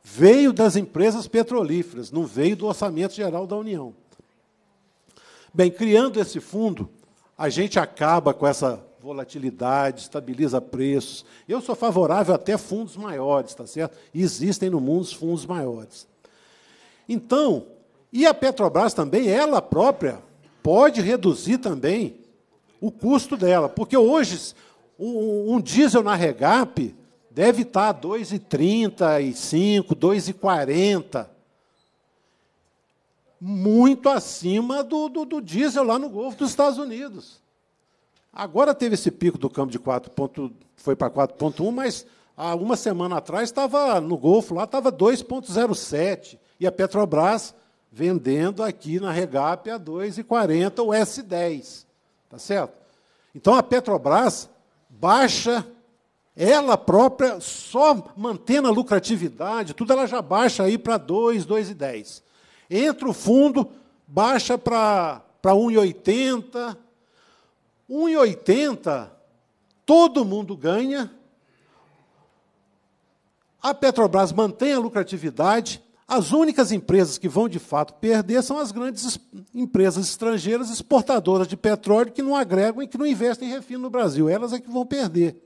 veio das empresas petrolíferas, não veio do Orçamento Geral da União. Bem, criando esse fundo, a gente acaba com essa volatilidade, estabiliza preços. Eu sou favorável até fundos maiores, está certo? existem no mundo fundos maiores. Então, e a Petrobras também, ela própria, pode reduzir também o custo dela, porque hoje um, um diesel na regap deve estar 2,35, 2,40. Muito acima do, do, do diesel lá no Golfo dos Estados Unidos. Agora teve esse pico do câmbio de 4. Ponto, foi para 4.1, mas há uma semana atrás estava no Golfo lá estava 2.07 e a Petrobras vendendo aqui na Regap a 2.40 o S10, tá certo? Então a Petrobras baixa ela própria, só mantendo a lucratividade, tudo ela já baixa aí para 2, 2,10. Entra o fundo, baixa para 1,80. 1,80, todo mundo ganha. A Petrobras mantém a lucratividade, as únicas empresas que vão de fato perder são as grandes empresas estrangeiras exportadoras de petróleo que não agregam e que não investem em refino no Brasil. Elas é que vão perder.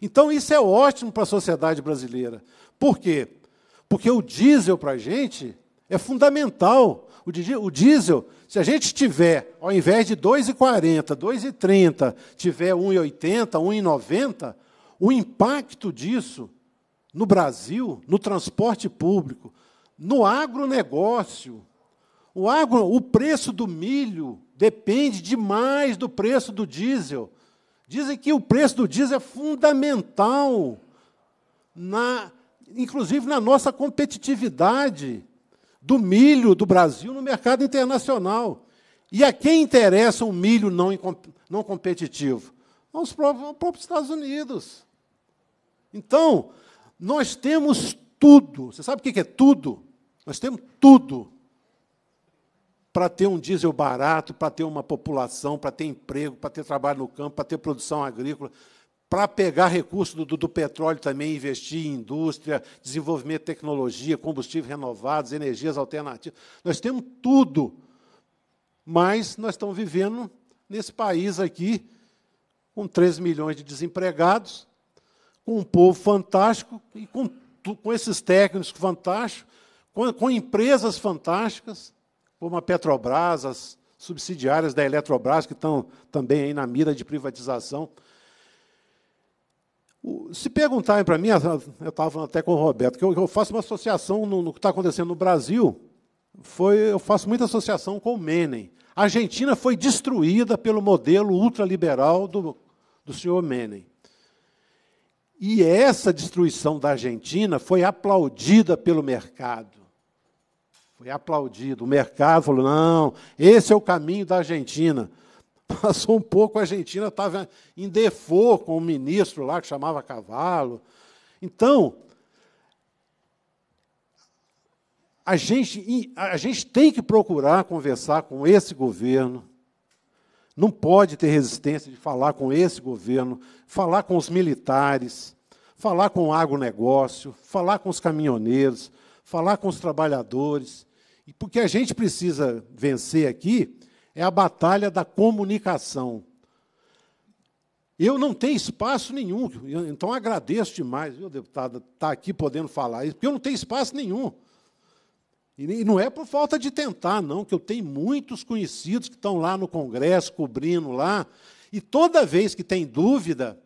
Então, isso é ótimo para a sociedade brasileira. Por quê? Porque o diesel para a gente é fundamental. O diesel, se a gente tiver, ao invés de 2,40, 2,30, tiver 1,80, 1,90, o impacto disso no Brasil, no transporte público, no agronegócio. O, agro, o preço do milho depende demais do preço do diesel. Dizem que o preço do diesel é fundamental, na, inclusive na nossa competitividade do milho do Brasil no mercado internacional. E a quem interessa um milho não, não competitivo? Aos próprios, aos próprios Estados Unidos. Então, nós temos tudo. Você sabe o que é tudo? Nós temos tudo para ter um diesel barato, para ter uma população, para ter emprego, para ter trabalho no campo, para ter produção agrícola, para pegar recursos do, do, petróleo também, investir em indústria, desenvolvimento de tecnologia, combustíveis renovados, energias alternativas. Nós temos tudo, mas nós estamos vivendo nesse país aqui com 3 milhões de desempregados, com um povo fantástico e com, com esses técnicos fantásticos com, com empresas fantásticas, como a Petrobras, as subsidiárias da Eletrobras, que estão também aí na mira de privatização. Se perguntarem para mim, eu estava falando até com o Roberto, que eu, eu faço uma associação no, no que está acontecendo no Brasil, foi, eu faço muita associação com o Menem. A Argentina foi destruída pelo modelo ultraliberal do, do senhor Menem. E essa destruição da Argentina foi aplaudida pelo mercado. Foi aplaudido. O mercado falou: não, esse é o caminho da Argentina. Passou um pouco, a Argentina estava em default com o ministro lá que chamava Cavalo. Então, a gente, a gente tem que procurar conversar com esse governo. Não pode ter resistência de falar com esse governo, falar com os militares, falar com o agronegócio, falar com os caminhoneiros, falar com os trabalhadores, e porque a gente precisa vencer aqui é a batalha da comunicação. Eu não tenho espaço nenhum, então agradeço demais, viu, deputado, estar tá aqui podendo falar isso, porque eu não tenho espaço nenhum. E não é por falta de tentar, não, que eu tenho muitos conhecidos que estão lá no Congresso, cobrindo lá, e toda vez que tem dúvida,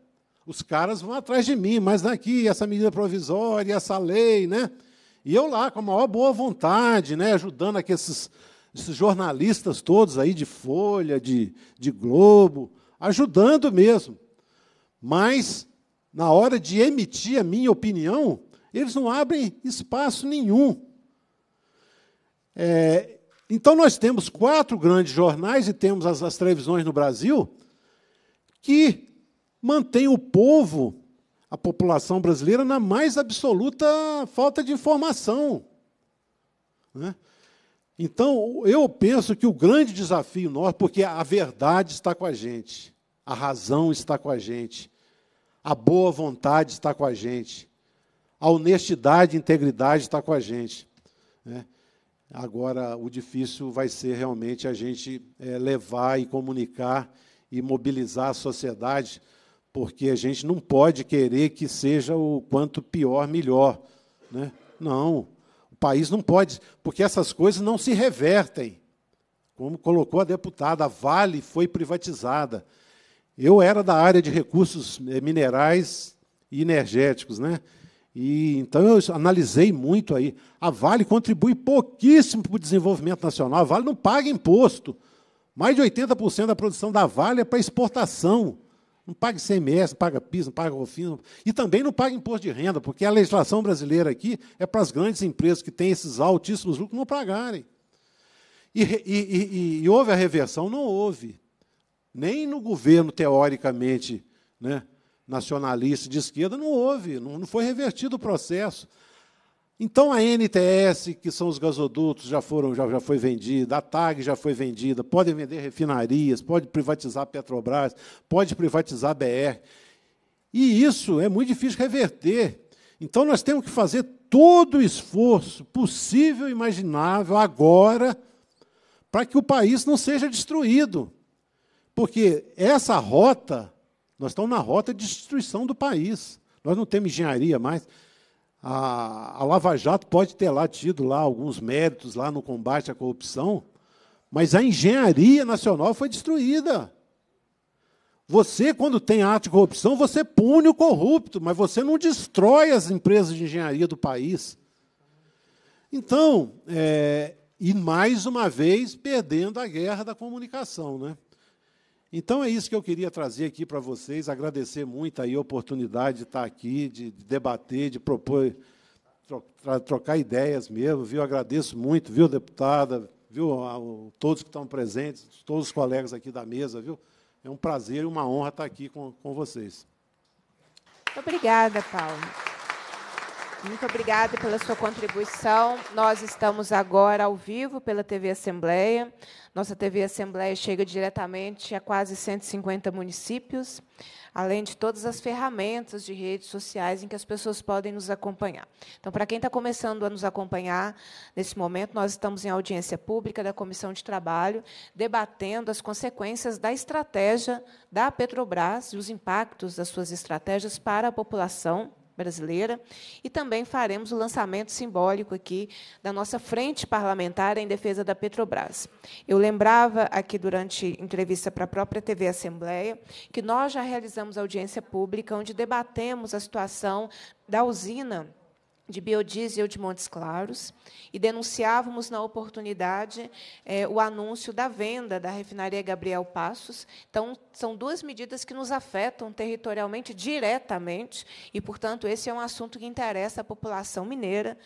os caras vão atrás de mim, mas daqui, essa medida provisória, essa lei, né? E eu lá, com a maior boa vontade, né, ajudando aqui esses, esses jornalistas todos aí de Folha, de, de Globo, ajudando mesmo. Mas, na hora de emitir a minha opinião, eles não abrem espaço nenhum. É, então, nós temos quatro grandes jornais e temos as, as televisões no Brasil que mantêm o povo a população brasileira na mais absoluta falta de informação. Né? Então, eu penso que o grande desafio nosso, porque a verdade está com a gente, a razão está com a gente, a boa vontade está com a gente, a honestidade e integridade está com a gente. Né? Agora, o difícil vai ser realmente a gente é, levar e comunicar e mobilizar a sociedade porque a gente não pode querer que seja o quanto pior, melhor. Né? Não, o país não pode, porque essas coisas não se revertem. Como colocou a deputada, a Vale foi privatizada. Eu era da área de recursos eh, minerais e energéticos, né? E então eu analisei muito aí. A Vale contribui pouquíssimo para o desenvolvimento nacional. A Vale não paga imposto. Mais de 80% da produção da Vale é para exportação. Não paga ICMS, não paga PIS, não paga OFIM, e também não paga imposto de renda, porque a legislação brasileira aqui é para as grandes empresas que têm esses altíssimos lucros não pagarem. E, e, e, e houve a reversão? Não houve. Nem no governo, teoricamente, né, nacionalista de esquerda, não houve, não, não foi revertido o processo. Então a NTS, que são os gasodutos, já foram, já, já foi vendida, a TAG já foi vendida, podem vender refinarias, pode privatizar Petrobras, pode privatizar a BR. E isso é muito difícil reverter. Então nós temos que fazer todo o esforço possível e imaginável agora para que o país não seja destruído. Porque essa rota, nós estamos na rota de destruição do país. Nós não temos engenharia mais. A, a Lava Jato pode ter lá tido lá alguns méritos lá no combate à corrupção, mas a engenharia nacional foi destruída. Você, quando tem ato de corrupção, você pune o corrupto, mas você não destrói as empresas de engenharia do país. Então, é, e mais uma vez perdendo a guerra da comunicação, né? Então é isso que eu queria trazer aqui para vocês, agradecer muito aí a oportunidade de estar aqui, de, debater, de propor, tro, trocar ideias mesmo, viu? Agradeço muito, viu, deputada, viu, a, todos que estão presentes, todos os colegas aqui da mesa, viu? É um prazer e uma honra estar aqui com, com vocês. Muito obrigada, Paulo. Muito obrigada pela sua contribuição. Nós estamos agora ao vivo pela TV Assembleia. Nossa TV Assembleia chega diretamente a quase 150 municípios, além de todas as ferramentas de redes sociais em que as pessoas podem nos acompanhar. Então, para quem está começando a nos acompanhar, nesse momento, nós estamos em audiência pública da Comissão de Trabalho, debatendo as consequências da estratégia da Petrobras e os impactos das suas estratégias para a população brasileira. E também faremos o lançamento simbólico aqui da nossa frente parlamentar em defesa da Petrobras. Eu lembrava aqui durante entrevista para a própria TV Assembleia que nós já realizamos audiência pública onde debatemos a situação da usina de biodiesel de Montes Claros e denunciávamos na oportunidade é, o anúncio da venda da refinaria Gabriel Passos. Então, são duas medidas que nos afetam territorialmente diretamente e, portanto, esse é um assunto que interessa à população mineira.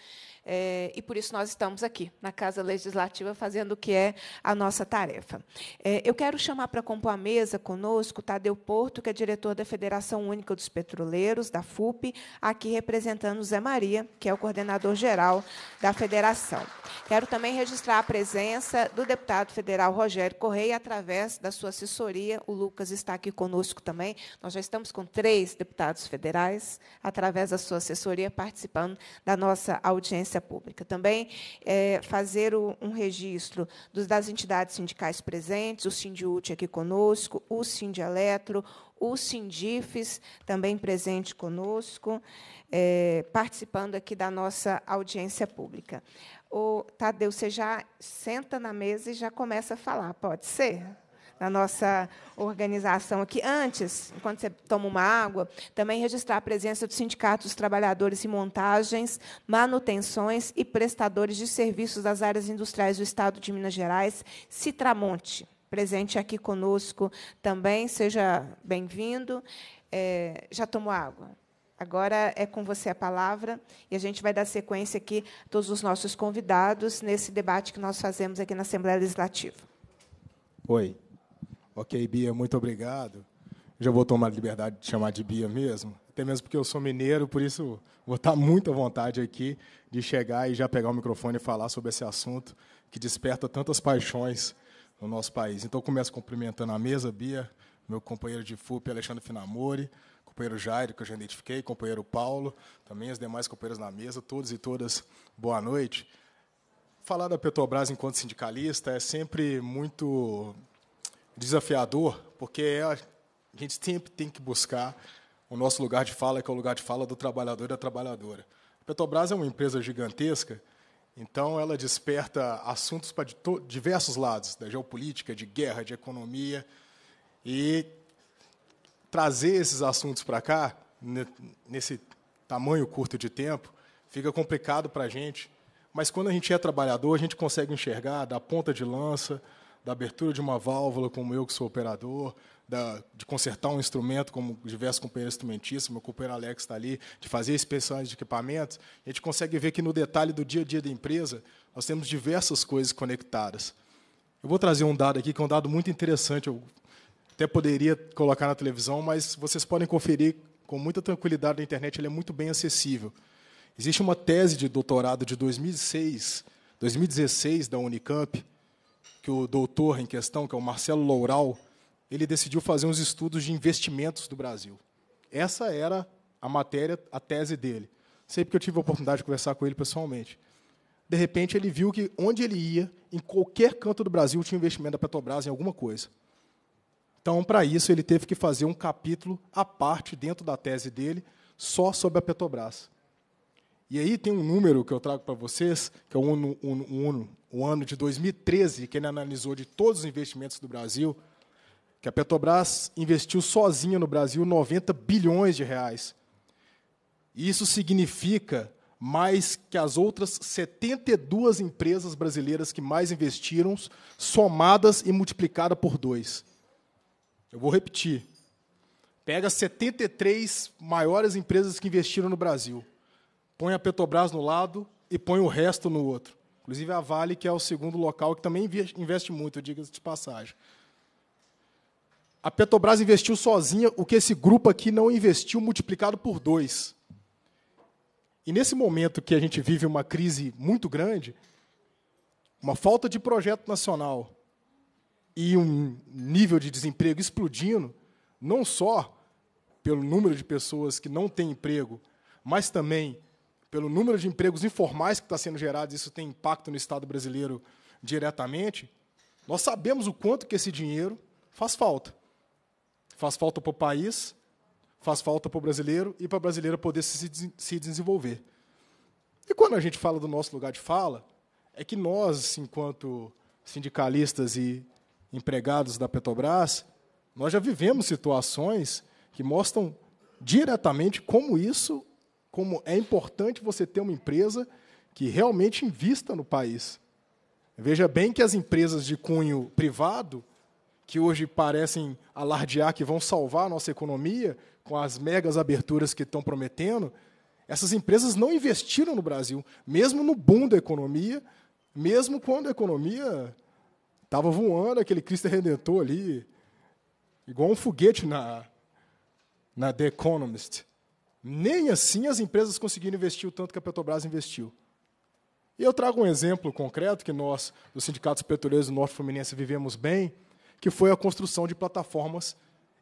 É, e por isso nós estamos aqui, na Casa Legislativa, fazendo o que é a nossa tarefa. É, eu quero chamar para compor a mesa conosco Tadeu Porto, que é diretor da Federação Única dos Petroleiros, da FUP, aqui representando Zé Maria, que é o coordenador-geral da federação. Quero também registrar a presença do deputado federal Rogério Correia, através da sua assessoria. O Lucas está aqui conosco também. Nós já estamos com três deputados federais, através da sua assessoria, participando da nossa audiência pública. Também é, fazer o, um registro dos, das entidades sindicais presentes, o Sindiúte aqui conosco, o Sindialetro, o Sindifes também presente conosco, é, participando aqui da nossa audiência pública. O Tadeu, você já senta na mesa e já começa a falar, pode ser? na nossa organização aqui. Antes, enquanto você toma uma água, também registrar a presença do Sindicato dos Trabalhadores em Montagens, Manutenções e Prestadores de Serviços das Áreas Industriais do Estado de Minas Gerais, Citramonte, presente aqui conosco também. Seja bem-vindo. É, já tomou água? Agora é com você a palavra e a gente vai dar sequência aqui a todos os nossos convidados nesse debate que nós fazemos aqui na Assembleia Legislativa. Oi, Ok, Bia, muito obrigado. Já vou tomar a liberdade de chamar de Bia mesmo, até mesmo porque eu sou mineiro, por isso vou estar muito à vontade aqui de chegar e já pegar o microfone e falar sobre esse assunto que desperta tantas paixões no nosso país. Então, começo cumprimentando a mesa, Bia, meu companheiro de FUP, Alexandre Finamori, companheiro Jairo, que eu já identifiquei, companheiro Paulo, também as demais companheiras na mesa, todos e todas, boa noite. Falar da Petrobras enquanto sindicalista é sempre muito desafiador, porque é a gente sempre tem que buscar o nosso lugar de fala, que é o lugar de fala do trabalhador e da trabalhadora. A Petrobras é uma empresa gigantesca, então ela desperta assuntos para diversos lados, da geopolítica, de guerra, de economia, e trazer esses assuntos para cá, nesse tamanho curto de tempo, fica complicado para a gente, mas quando a gente é trabalhador, a gente consegue enxergar da ponta de lança, da abertura de uma válvula, como eu que sou operador, da, de consertar um instrumento, como diversos companheiros instrumentistas, meu companheiro Alex está ali, de fazer inspeções de equipamentos, a gente consegue ver que no detalhe do dia a dia da empresa, nós temos diversas coisas conectadas. Eu vou trazer um dado aqui, que é um dado muito interessante, eu até poderia colocar na televisão, mas vocês podem conferir com muita tranquilidade na internet, ele é muito bem acessível. Existe uma tese de doutorado de 2006, 2016 da Unicamp, que o doutor em questão, que é o Marcelo Loural, ele decidiu fazer uns estudos de investimentos do Brasil. Essa era a matéria, a tese dele. Sempre que eu tive a oportunidade de conversar com ele pessoalmente. De repente, ele viu que onde ele ia, em qualquer canto do Brasil, tinha investimento da Petrobras em alguma coisa. Então, para isso, ele teve que fazer um capítulo à parte, dentro da tese dele, só sobre a Petrobras. E aí tem um número que eu trago para vocês, que é o ano de 2013, que ele analisou de todos os investimentos do Brasil, que a Petrobras investiu sozinha no Brasil 90 bilhões de reais. isso significa mais que as outras 72 empresas brasileiras que mais investiram, somadas e multiplicadas por dois. Eu vou repetir. Pega 73 maiores empresas que investiram no Brasil põe a Petrobras no lado e põe o resto no outro. Inclusive a Vale, que é o segundo local que também investe muito, diga-se de passagem. A Petrobras investiu sozinha o que esse grupo aqui não investiu, multiplicado por dois. E nesse momento que a gente vive uma crise muito grande, uma falta de projeto nacional e um nível de desemprego explodindo, não só pelo número de pessoas que não têm emprego, mas também pelo número de empregos informais que está sendo gerado, isso tem impacto no Estado brasileiro diretamente, nós sabemos o quanto que esse dinheiro faz falta. Faz falta para o país, faz falta para o brasileiro e para o brasileiro poder se, se desenvolver. E quando a gente fala do nosso lugar de fala, é que nós, enquanto sindicalistas e empregados da Petrobras, nós já vivemos situações que mostram diretamente como isso como é importante você ter uma empresa que realmente invista no país. Veja bem que as empresas de cunho privado, que hoje parecem alardear que vão salvar a nossa economia com as megas aberturas que estão prometendo, essas empresas não investiram no Brasil, mesmo no boom da economia, mesmo quando a economia estava voando, aquele Cristo Redentor ali, igual um foguete na, na The Economist. Nem assim as empresas conseguiram investir o tanto que a Petrobras investiu. E eu trago um exemplo concreto que nós, dos sindicatos petroleiros do Norte Fluminense, vivemos bem, que foi a construção de plataformas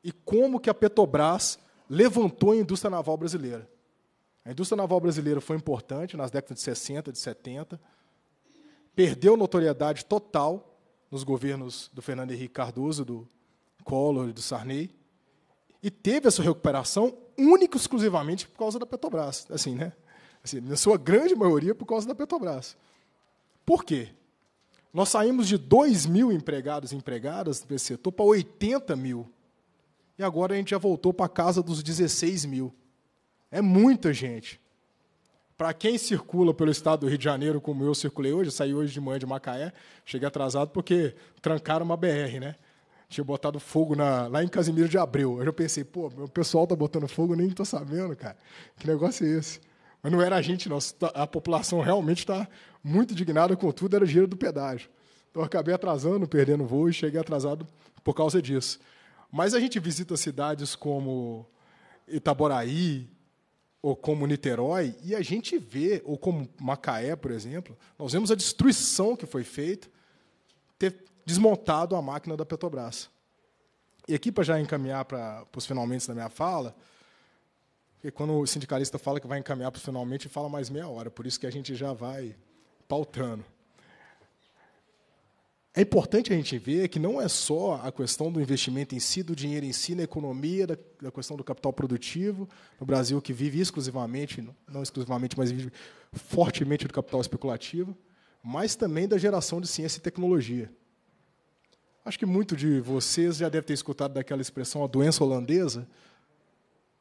e como que a Petrobras levantou a indústria naval brasileira. A indústria naval brasileira foi importante nas décadas de 60, de 70, perdeu notoriedade total nos governos do Fernando Henrique Cardoso, do Collor e do Sarney, e teve essa recuperação único exclusivamente por causa da Petrobras, assim, né? Assim, na sua grande maioria por causa da Petrobras. Por quê? Nós saímos de 2 mil empregados e empregadas nesse setor para 80 mil. E agora a gente já voltou para a casa dos 16 mil. É muita gente. Para quem circula pelo estado do Rio de Janeiro, como eu circulei hoje, saí hoje de manhã de Macaé, cheguei atrasado porque trancaram uma BR, né? tinha botado fogo na, lá em Casimiro de Abreu. Eu pensei, pô, o pessoal tá botando fogo, nem tô sabendo, cara. Que negócio é esse? Mas não era a gente, não. Tá, a população realmente está muito indignada com tudo, era o dinheiro do pedágio. Então eu acabei atrasando, perdendo voo e cheguei atrasado por causa disso. Mas a gente visita cidades como Itaboraí, ou como Niterói, e a gente vê, ou como Macaé, por exemplo, nós vemos a destruição que foi feita. Teve, desmontado a máquina da Petrobras. E aqui, para já encaminhar para, os finalmente da minha fala, porque quando o sindicalista fala que vai encaminhar para os finalmente, fala mais meia hora, por isso que a gente já vai pautando. É importante a gente ver que não é só a questão do investimento em si, do dinheiro em si, na economia, da, da questão do capital produtivo, no Brasil que vive exclusivamente, não exclusivamente, mas vive fortemente do capital especulativo, mas também da geração de ciência e tecnologia. Acho que muito de vocês já deve ter escutado daquela expressão, a doença holandesa.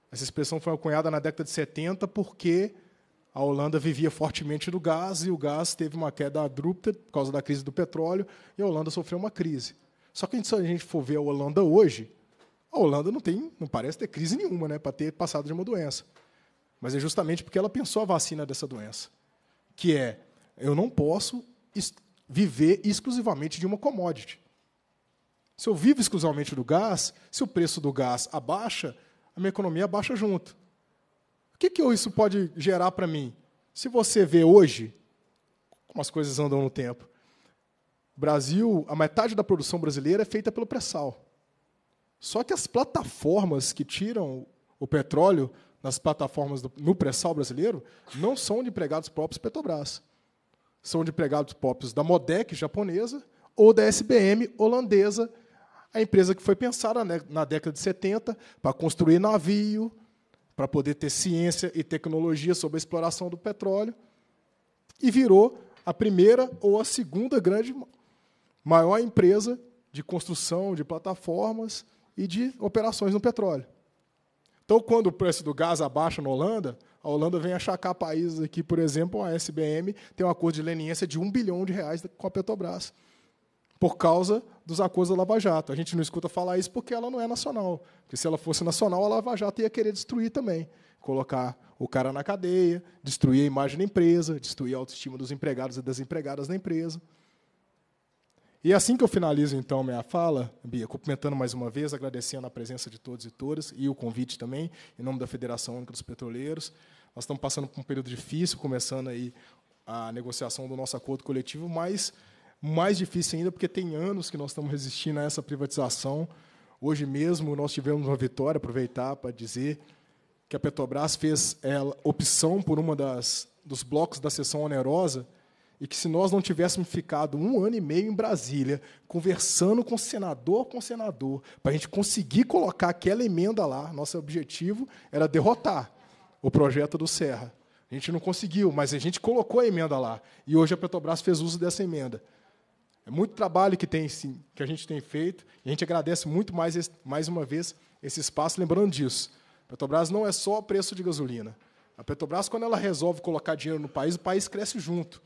Essa expressão foi acunhada na década de 70 porque a Holanda vivia fortemente do gás e o gás teve uma queda abrupta por causa da crise do petróleo e a Holanda sofreu uma crise. Só que se a gente for ver a Holanda hoje, a Holanda não tem, não parece ter crise nenhuma, né, para ter passado de uma doença. Mas é justamente porque ela pensou a vacina dessa doença, que é eu não posso viver exclusivamente de uma commodity. Se eu vivo exclusivamente do gás, se o preço do gás abaixa, a minha economia abaixa junto. O que, que isso pode gerar para mim? Se você vê hoje como as coisas andam no tempo, Brasil, a metade da produção brasileira é feita pelo pré-sal. Só que as plataformas que tiram o petróleo nas plataformas do, no pré-sal brasileiro não são de empregados próprios Petrobras. São de empregados próprios da Modec japonesa ou da SBM holandesa, a empresa que foi pensada né, na década de 70 para construir navio, para poder ter ciência e tecnologia sobre a exploração do petróleo, e virou a primeira ou a segunda grande maior empresa de construção de plataformas e de operações no petróleo. Então, quando o preço do gás abaixa na Holanda, a Holanda vem achacar países aqui, por exemplo, a SBM tem um acordo de leniência de um bilhão de reais com a Petrobras por causa dos acordos da Lava Jato. A gente não escuta falar isso porque ela não é nacional. Porque se ela fosse nacional, a Lava Jato ia querer destruir também. Colocar o cara na cadeia, destruir a imagem da empresa, destruir a autoestima dos empregados e das empregadas da empresa. E é assim que eu finalizo, então, minha fala, Bia, cumprimentando mais uma vez, agradecendo a presença de todos e todas, e o convite também, em nome da Federação Única dos Petroleiros. Nós estamos passando por um período difícil, começando aí a negociação do nosso acordo coletivo, mas mais difícil ainda, porque tem anos que nós estamos resistindo a essa privatização. Hoje mesmo nós tivemos uma vitória, aproveitar para dizer que a Petrobras fez ela, eh, opção por uma das dos blocos da sessão onerosa e que se nós não tivéssemos ficado um ano e meio em Brasília conversando com senador com senador para a gente conseguir colocar aquela emenda lá, nosso objetivo era derrotar o projeto do Serra. A gente não conseguiu, mas a gente colocou a emenda lá e hoje a Petrobras fez uso dessa emenda. É muito trabalho que, tem, que a gente tem feito, e a gente agradece muito mais, mais uma vez esse espaço, lembrando disso. A Petrobras não é só o preço de gasolina. A Petrobras, quando ela resolve colocar dinheiro no país, o país cresce junto.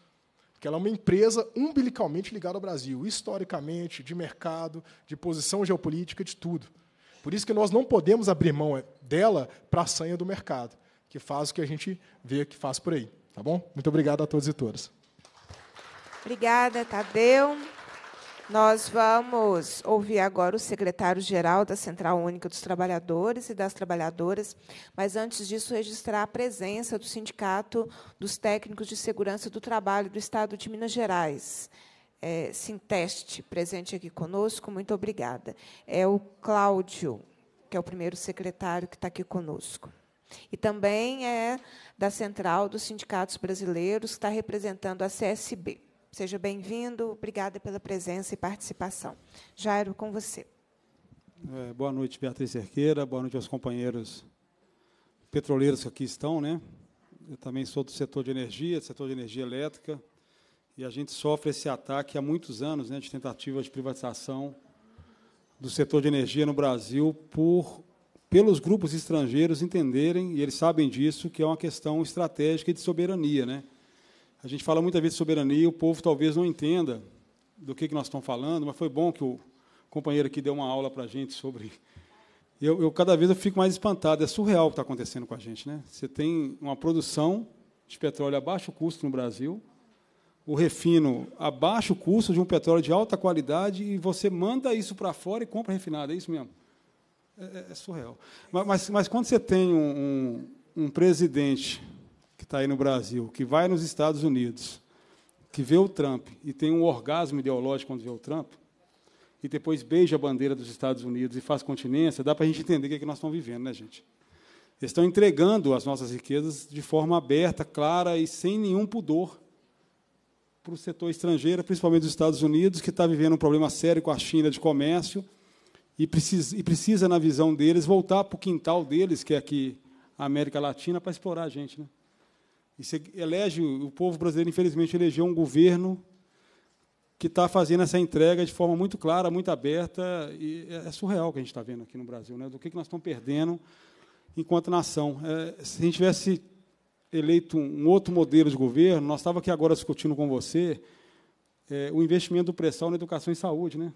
Porque ela é uma empresa umbilicalmente ligada ao Brasil, historicamente, de mercado, de posição geopolítica, de tudo. Por isso que nós não podemos abrir mão é, dela para a sanha do mercado, que faz o que a gente vê que faz por aí. Tá bom? Muito obrigado a todos e todas. Obrigada, Tadeu. Nós vamos ouvir agora o secretário-geral da Central Única dos Trabalhadores e das Trabalhadoras, mas antes disso, registrar a presença do Sindicato dos Técnicos de Segurança do Trabalho do Estado de Minas Gerais. É, Sinteste, presente aqui conosco, muito obrigada. É o Cláudio, que é o primeiro secretário que está aqui conosco. E também é da Central dos Sindicatos Brasileiros, que está representando a CSB. Seja bem-vindo, obrigada pela presença e participação. Jairo, com você. É, boa noite, Beatriz Cerqueira, boa noite aos companheiros petroleiros que aqui estão, né? Eu também sou do setor de energia, do setor de energia elétrica, e a gente sofre esse ataque há muitos anos, né, de tentativas de privatização do setor de energia no Brasil por pelos grupos estrangeiros entenderem, e eles sabem disso, que é uma questão estratégica de soberania, né? A gente fala muitas vezes de soberania e o povo talvez não entenda do que, que nós estamos falando, mas foi bom que o companheiro aqui deu uma aula para a gente sobre. Eu, eu, cada vez eu fico mais espantado, é surreal o que está acontecendo com a gente. Né? Você tem uma produção de petróleo a baixo custo no Brasil, o refino a baixo custo de um petróleo de alta qualidade e você manda isso para fora e compra refinado, é isso mesmo? É, é, é surreal. Mas, mas, mas, quando você tem um, um, um presidente está aí no Brasil, que vai nos Estados Unidos, que vê o Trump e tem um orgasmo ideológico quando vê o Trump, e depois beija a bandeira dos Estados Unidos e faz continência, dá para a gente entender o que, é que nós estamos vivendo, né, gente? Eles estão entregando as nossas riquezas de forma aberta, clara e sem nenhum pudor para o setor estrangeiro, principalmente dos Estados Unidos, que está vivendo um problema sério com a China de comércio e precisa, e precisa na visão deles, voltar para o quintal deles, que é aqui a América Latina, para explorar a gente. Né? E você elege, o povo brasileiro, infelizmente, elegeu um governo que está fazendo essa entrega de forma muito clara, muito aberta, e é, é surreal o que a gente está vendo aqui no Brasil, né? do que, que nós estamos perdendo enquanto nação. É, se a gente tivesse eleito um outro modelo de governo, nós estávamos aqui agora discutindo com você é, o investimento do pré na educação e saúde. Né?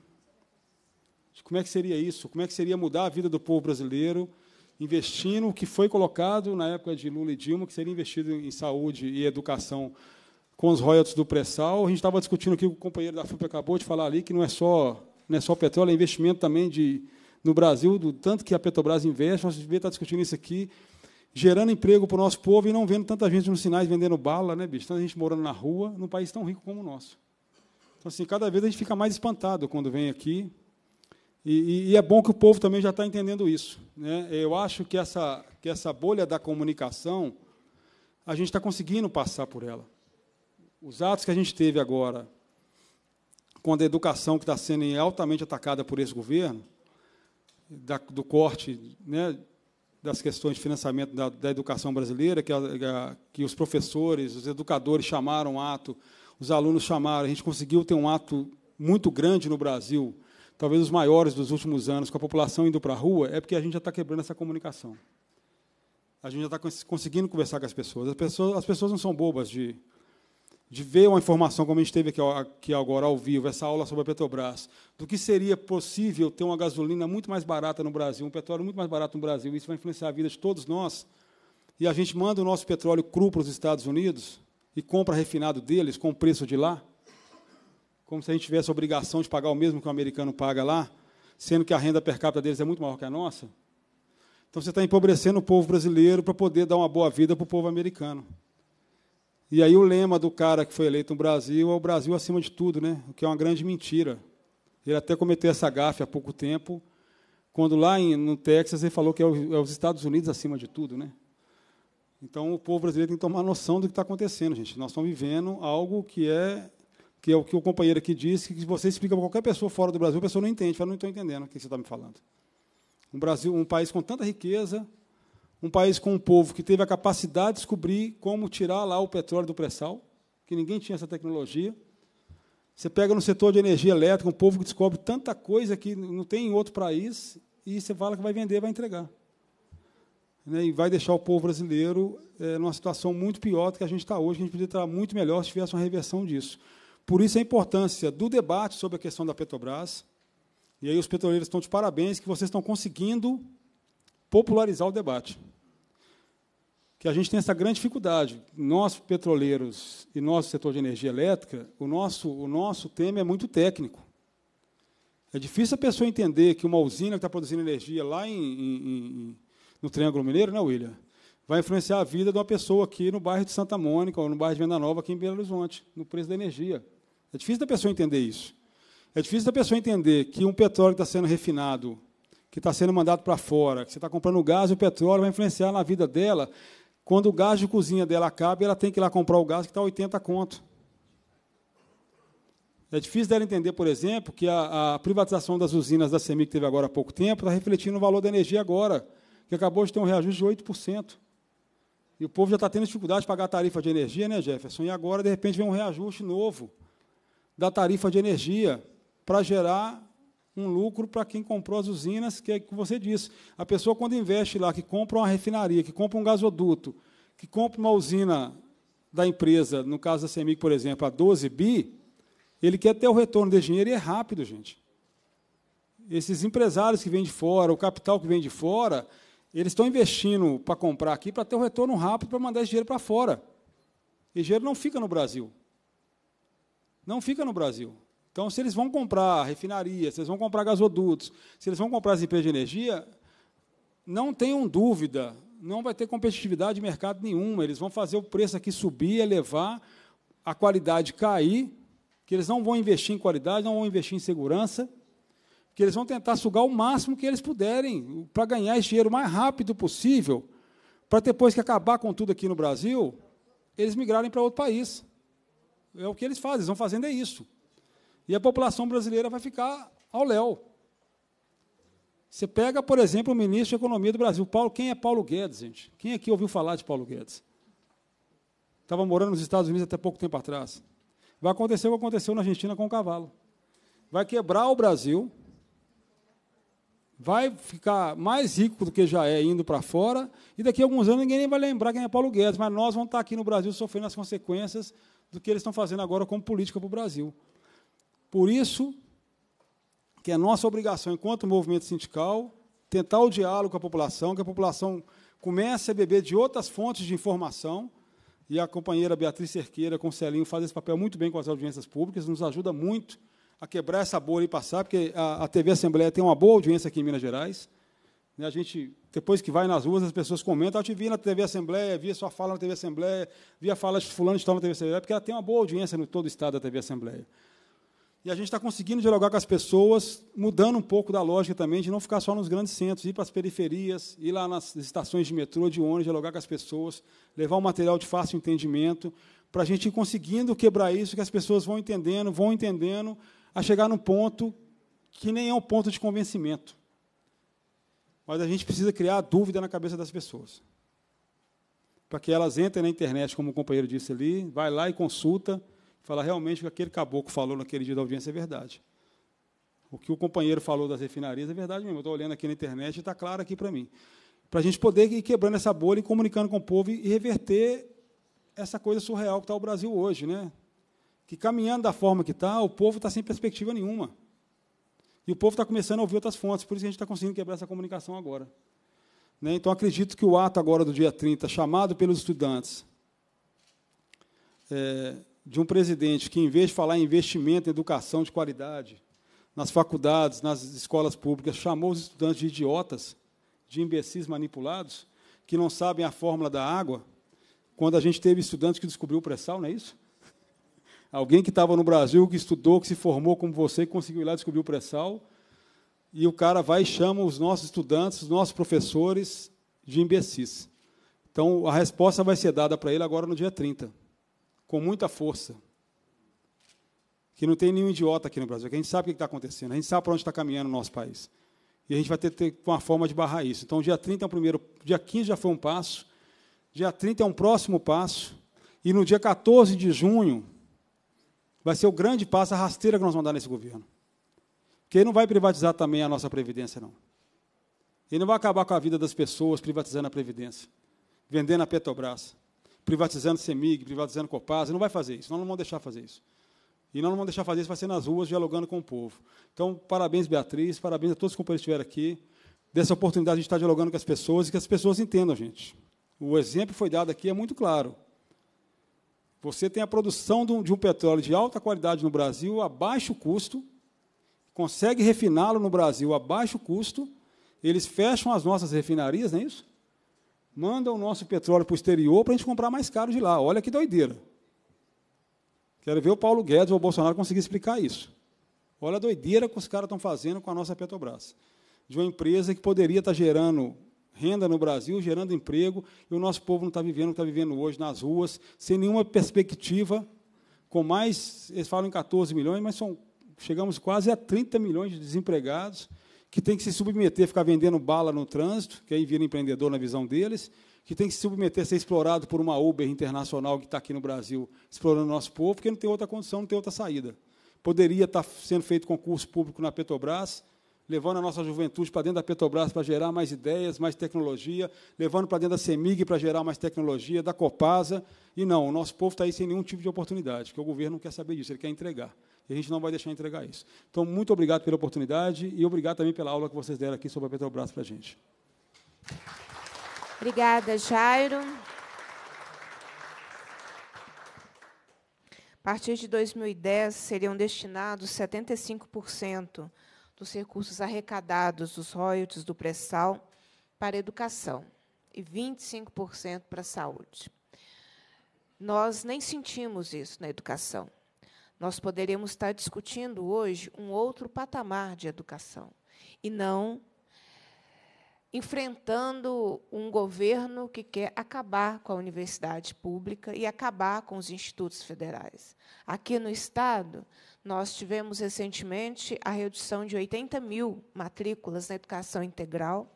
Como é que seria isso? Como é que seria mudar a vida do povo brasileiro investindo o que foi colocado na época de Lula e Dilma, que seria investido em saúde e educação com os royalties do pré-sal. A gente estava discutindo aqui, o companheiro da FUP acabou de falar ali, que não é só, não é só petróleo, é investimento também de, no Brasil, do tanto que a Petrobras investe. Nós devia estar discutindo isso aqui, gerando emprego para o nosso povo e não vendo tanta gente nos sinais vendendo bala, né, bicho? Tanta gente morando na rua, num país tão rico como o nosso. Então, assim, cada vez a gente fica mais espantado quando vem aqui e, e, e, é bom que o povo também já está entendendo isso. Né? Eu acho que essa, que essa bolha da comunicação, a gente está conseguindo passar por ela. Os atos que a gente teve agora, com a educação que está sendo altamente atacada por esse governo, da, do corte né, das questões de financiamento da, da educação brasileira, que, a, que os professores, os educadores chamaram ato, os alunos chamaram, a gente conseguiu ter um ato muito grande no Brasil, talvez os maiores dos últimos anos, com a população indo para a rua, é porque a gente já está quebrando essa comunicação. A gente já está conseguindo conversar com as pessoas. As pessoas, as pessoas não são bobas de, de ver uma informação, como a gente teve aqui, aqui agora ao vivo, essa aula sobre a Petrobras, do que seria possível ter uma gasolina muito mais barata no Brasil, um petróleo muito mais barato no Brasil. Isso vai influenciar a vida de todos nós. E a gente manda o nosso petróleo cru para os Estados Unidos e compra refinado deles com o preço de lá como se a gente tivesse a obrigação de pagar o mesmo que o americano paga lá, sendo que a renda per capita deles é muito maior que a nossa. Então você está empobrecendo o povo brasileiro para poder dar uma boa vida para o povo americano. E aí o lema do cara que foi eleito no Brasil é o Brasil acima de tudo, né? O que é uma grande mentira. Ele até cometeu essa gafe há pouco tempo, quando lá em, no Texas ele falou que é, o, é, os Estados Unidos acima de tudo, né? Então o povo brasileiro tem que tomar noção do que está acontecendo, gente. Nós estamos vivendo algo que é que é o que o companheiro aqui disse, que você explica para qualquer pessoa fora do Brasil, a pessoa não entende, fala, não estou entendendo o que você está me falando. Um Brasil, um país com tanta riqueza, um país com um povo que teve a capacidade de descobrir como tirar lá o petróleo do pré-sal, que ninguém tinha essa tecnologia. Você pega no setor de energia elétrica, um povo que descobre tanta coisa que não tem em outro país, e você fala que vai vender, vai entregar. Né, e vai deixar o povo brasileiro eh, numa situação muito pior do que a gente está hoje, que a gente poderia estar muito melhor se tivesse uma reversão disso. Por isso a importância do debate sobre a questão da Petrobras. E aí os petroleiros estão de parabéns que vocês estão conseguindo popularizar o debate. Que a gente tem essa grande dificuldade. Nós, petroleiros e nosso setor de energia elétrica, o nosso, o nosso tema é muito técnico. É difícil a pessoa entender que uma usina que está produzindo energia lá em, em, em, no Triângulo Mineiro, é, William? vai influenciar a vida de uma pessoa aqui no bairro de Santa Mônica ou no bairro de Venda Nova, aqui em Belo Horizonte, no preço da energia. É difícil da pessoa entender isso. É difícil da pessoa entender que um petróleo que está sendo refinado, que está sendo mandado para fora, que você está comprando gás e o petróleo vai influenciar na vida dela. Quando o gás de cozinha dela acaba, ela tem que ir lá comprar o gás que está 80 conto. É difícil dela entender, por exemplo, que a, a privatização das usinas da CEMIG que teve agora há pouco tempo está refletindo o valor da energia agora, que acabou de ter um reajuste de 8%. E o povo já está tendo dificuldade de pagar a tarifa de energia, né, Jefferson? E agora, de repente, vem um reajuste novo da tarifa de energia para gerar um lucro para quem comprou as usinas, que é o que você disse. A pessoa, quando investe lá, que compra uma refinaria, que compra um gasoduto, que compra uma usina da empresa, no caso da CEMIG, por exemplo, a 12 bi, ele quer ter o retorno desse dinheiro e é rápido, gente. Esses empresários que vêm de fora, o capital que vem de fora, eles estão investindo para comprar aqui para ter um retorno rápido para mandar esse dinheiro para fora. E dinheiro não fica no Brasil. Não fica no Brasil. Então, se eles vão comprar refinarias, se eles vão comprar gasodutos, se eles vão comprar as empresas de energia, não tenham dúvida, não vai ter competitividade de mercado nenhuma. Eles vão fazer o preço aqui subir, elevar, a qualidade cair, que eles não vão investir em qualidade, não vão investir em segurança que eles vão tentar sugar o máximo que eles puderem para ganhar esse dinheiro o mais rápido possível, para depois que acabar com tudo aqui no Brasil, eles migrarem para outro país. É o que eles fazem, eles vão fazendo é isso. E a população brasileira vai ficar ao léu. Você pega, por exemplo, o ministro da Economia do Brasil, Paulo, quem é Paulo Guedes, gente? Quem aqui ouviu falar de Paulo Guedes? Estava morando nos Estados Unidos até pouco tempo atrás. Vai acontecer o que aconteceu na Argentina com o cavalo. Vai quebrar o Brasil, vai ficar mais rico do que já é indo para fora, e daqui a alguns anos ninguém nem vai lembrar quem é Paulo Guedes, mas nós vamos estar aqui no Brasil sofrendo as consequências do que eles estão fazendo agora como política para o Brasil. Por isso que é nossa obrigação, enquanto movimento sindical, tentar o diálogo com a população, que a população comece a beber de outras fontes de informação, e a companheira Beatriz Cerqueira, com o Celinho, faz esse papel muito bem com as audiências públicas, nos ajuda muito a quebrar essa bolha e passar, porque a, a TV Assembleia tem uma boa audiência aqui em Minas Gerais. Né? A gente, depois que vai nas ruas, as pessoas comentam, ah, eu te vi na TV Assembleia, vi sua fala na TV Assembleia, vi a fala de fulano de tal na TV Assembleia, porque ela tem uma boa audiência no todo o estado da TV Assembleia. E a gente está conseguindo dialogar com as pessoas, mudando um pouco da lógica também, de não ficar só nos grandes centros, ir para as periferias, ir lá nas estações de metrô, de ônibus, dialogar com as pessoas, levar um material de fácil entendimento, para a gente ir conseguindo quebrar isso, que as pessoas vão entendendo, vão entendendo, a chegar num ponto que nem é um ponto de convencimento. Mas a gente precisa criar dúvida na cabeça das pessoas. Para que elas entrem na internet, como o companheiro disse ali, vai lá e consulta, fala realmente o que aquele caboclo falou naquele dia da audiência é verdade. O que o companheiro falou das refinarias é verdade mesmo. Eu estou olhando aqui na internet e está claro aqui para mim. Para a gente poder ir quebrando essa bolha e comunicando com o povo e reverter essa coisa surreal que está o Brasil hoje, né? que caminhando da forma que está, o povo está sem perspectiva nenhuma. E o povo está começando a ouvir outras fontes, por isso que a gente está conseguindo quebrar essa comunicação agora. Né? Então, acredito que o ato agora do dia 30, chamado pelos estudantes, é, de um presidente que, em vez de falar em investimento em educação de qualidade, nas faculdades, nas escolas públicas, chamou os estudantes de idiotas, de imbecis manipulados, que não sabem a fórmula da água, quando a gente teve estudantes que descobriu o pré-sal, não é isso? Alguém que estava no Brasil, que estudou, que se formou como você, que conseguiu ir lá descobrir o pré-sal, e o cara vai e chama os nossos estudantes, os nossos professores de imbecis. Então, a resposta vai ser dada para ele agora no dia 30, com muita força. Que não tem nenhum idiota aqui no Brasil, que a gente sabe o que está acontecendo, a gente sabe para onde está caminhando o nosso país. E a gente vai ter, ter uma forma de barrar isso. Então, dia 30 é o primeiro, dia 15 já foi um passo, dia 30 é um próximo passo, e no dia 14 de junho, vai ser o grande passo, a rasteira que nós vamos dar nesse governo. Porque ele não vai privatizar também a nossa Previdência, não. Ele não vai acabar com a vida das pessoas privatizando a Previdência, vendendo a Petrobras, privatizando Semig, privatizando Copasa. Ele não vai fazer isso, nós não vamos deixar fazer isso. E nós não vamos deixar fazer isso, vai ser nas ruas, dialogando com o povo. Então, parabéns, Beatriz, parabéns a todos os companheiros que estiveram aqui. Dessa oportunidade de estar dialogando com as pessoas e que as pessoas entendam, gente. O exemplo foi dado aqui, é muito claro. Você tem a produção de um, petróleo de alta qualidade no Brasil a baixo custo, consegue refiná-lo no Brasil a baixo custo, eles fecham as nossas refinarias, não é isso? Mandam o nosso petróleo para o exterior para a gente comprar mais caro de lá. Olha que doideira. Quero ver o Paulo Guedes ou o Bolsonaro conseguir explicar isso. Olha a doideira que os caras estão fazendo com a nossa Petrobras. De uma empresa que poderia estar tá gerando renda no Brasil, gerando emprego, e o nosso povo não está vivendo o que está vivendo hoje nas ruas, sem nenhuma perspectiva, com mais, eles falam em 14 milhões, mas são, chegamos quase a 30 milhões de desempregados, que tem que se submeter a ficar vendendo bala no trânsito, que aí vira empreendedor na visão deles, que tem que se submeter a ser explorado por uma Uber internacional que está aqui no Brasil, explorando o nosso povo, porque não tem outra condição, não tem outra saída. Poderia estar tá sendo feito concurso público na Petrobras, levando a nossa juventude para dentro da Petrobras para gerar mais ideias, mais tecnologia, levando para dentro da CEMIG para gerar mais tecnologia, da Copasa. E não, o nosso povo está aí sem nenhum tipo de oportunidade, porque o governo não quer saber disso, ele quer entregar. E a gente não vai deixar entregar isso. Então, muito obrigado pela oportunidade e obrigado também pela aula que vocês deram aqui sobre a Petrobras para a gente. Obrigada, Jairo. A partir de 2010, seriam destinados 75% dos recursos arrecadados dos royalties do pré-sal para educação e 25% para a saúde. Nós nem sentimos isso na educação. Nós poderíamos estar discutindo hoje um outro patamar de educação e não enfrentando um governo que quer acabar com a universidade pública e acabar com os institutos federais. Aqui no Estado, nós tivemos recentemente a redução de 80 mil matrículas na educação integral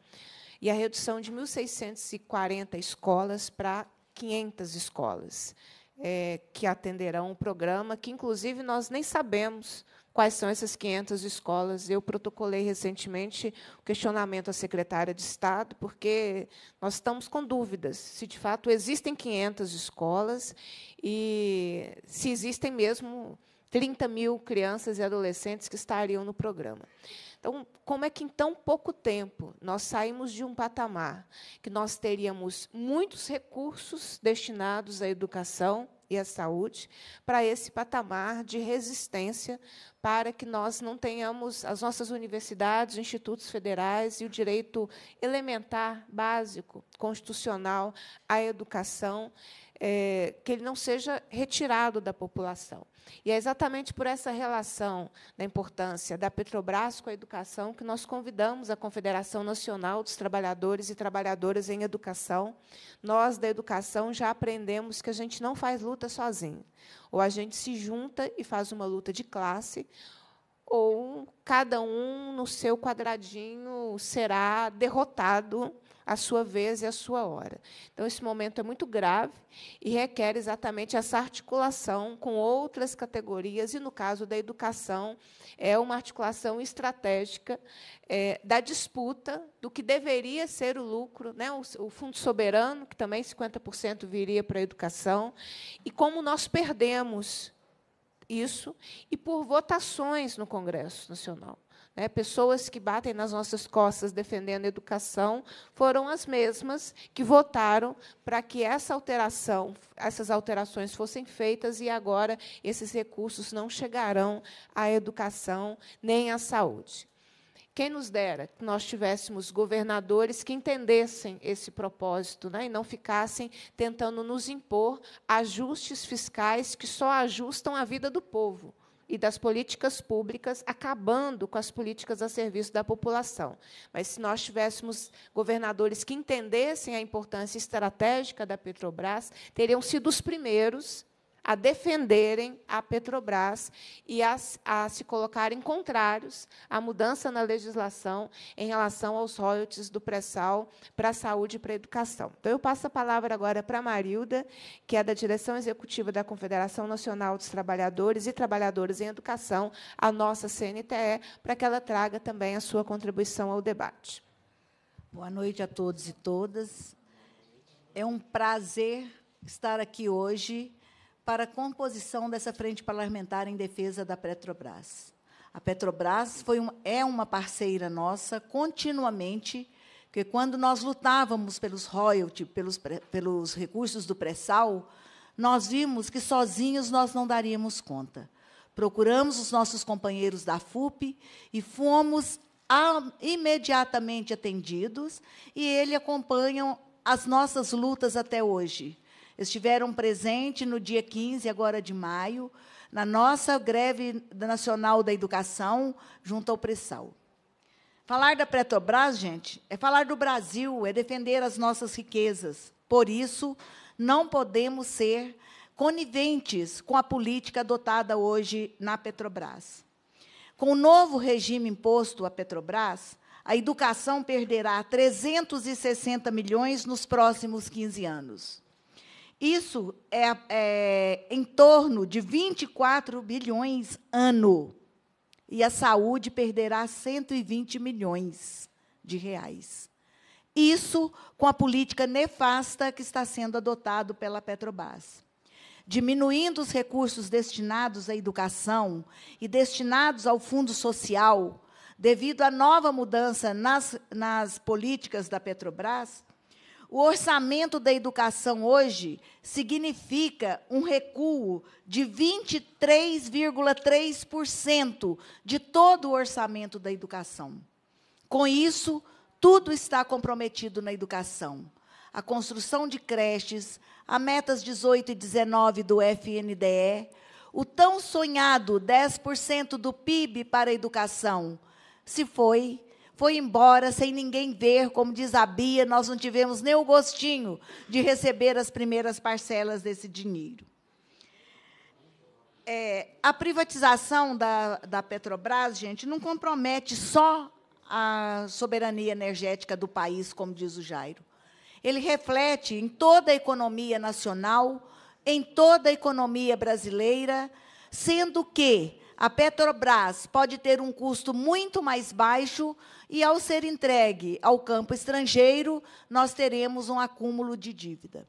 e a redução de 1.640 escolas para 500 escolas é, que atenderão o um programa, que, inclusive, nós nem sabemos quais são essas 500 escolas. Eu protocolei recentemente o questionamento à secretária de Estado, porque nós estamos com dúvidas se, de fato, existem 500 escolas e se existem mesmo 30 mil crianças e adolescentes que estariam no programa. Então, como é que em tão pouco tempo nós saímos de um patamar que nós teríamos muitos recursos destinados à educação, e a saúde para esse patamar de resistência, para que nós não tenhamos as nossas universidades, institutos federais e o direito elementar, básico, constitucional à educação é, que ele não seja retirado da população. E é exatamente por essa relação da importância da Petrobras com a educação que nós convidamos a Confederação Nacional dos Trabalhadores e Trabalhadoras em Educação. Nós, da educação, já aprendemos que a gente não faz luta sozinho. Ou a gente se junta e faz uma luta de classe, ou cada um no seu quadradinho será derrotado a sua vez e a sua hora. Então, esse momento é muito grave e requer exatamente essa articulação com outras categorias, e no caso da educação, é uma articulação estratégica é, da disputa do que deveria ser o lucro, né, o, o fundo soberano, que também 50% viria para a educação, e como nós perdemos isso, e por votações no Congresso Nacional. Né? Pessoas que batem nas nossas costas defendendo a educação foram as mesmas que votaram para que essa alteração, essas alterações fossem feitas e agora esses recursos não chegarão à educação nem à saúde. Quem nos dera que nós tivéssemos governadores que entendessem esse propósito né, e não ficassem tentando nos impor ajustes fiscais que só ajustam a vida do povo e das políticas públicas, acabando com as políticas a serviço da população. Mas se nós tivéssemos governadores que entendessem a importância estratégica da Petrobras, teriam sido os primeiros a defenderem a Petrobras e a, a se colocarem contrários à mudança na legislação em relação aos royalties do pré-sal para a saúde e para a educação. Então, eu passo a palavra agora para a Marilda, que é da direção executiva da Confederação Nacional dos Trabalhadores e Trabalhadoras em Educação, a nossa CNTE, para que ela traga também a sua contribuição ao debate. Boa noite a todos e todas. É um prazer estar aqui hoje para a composição dessa frente parlamentar em defesa da Petrobras. A Petrobras um, é uma parceira nossa continuamente, porque quando nós lutávamos pelos royalties, pelos, pelos recursos do pré-sal, nós vimos que sozinhos nós não daríamos conta. Procuramos os nossos companheiros da FUP e fomos a, imediatamente atendidos, e eles acompanham as nossas lutas até hoje estiveram presentes no dia 15 agora de maio, na nossa greve nacional da educação junto ao pré Falar da Petrobras, gente, é falar do Brasil, é defender as nossas riquezas. Por isso, não podemos ser coniventes com a política adotada hoje na Petrobras. Com o novo regime imposto à Petrobras, a educação perderá 360 milhões nos próximos 15 anos. Isso é, é em torno de 24 bilhões ano. E a saúde perderá 120 milhões de reais. Isso com a política nefasta que está sendo adotada pela Petrobras. Diminuindo os recursos destinados à educação e destinados ao fundo social, devido à nova mudança nas, nas políticas da Petrobras, o orçamento da educação hoje significa um recuo de 23,3% de todo o orçamento da educação. Com isso, tudo está comprometido na educação. A construção de creches, as metas 18 e 19 do FNDE, o tão sonhado 10% do PIB para a educação, se foi foi embora sem ninguém ver, como diz a Bia, nós não tivemos nem o gostinho de receber as primeiras parcelas desse dinheiro. É, a privatização da, da Petrobras, gente, não compromete só a soberania energética do país, como diz o Jairo. Ele reflete em toda a economia nacional, em toda a economia brasileira, sendo que a Petrobras pode ter um custo muito mais baixo e, ao ser entregue ao campo estrangeiro, nós teremos um acúmulo de dívida.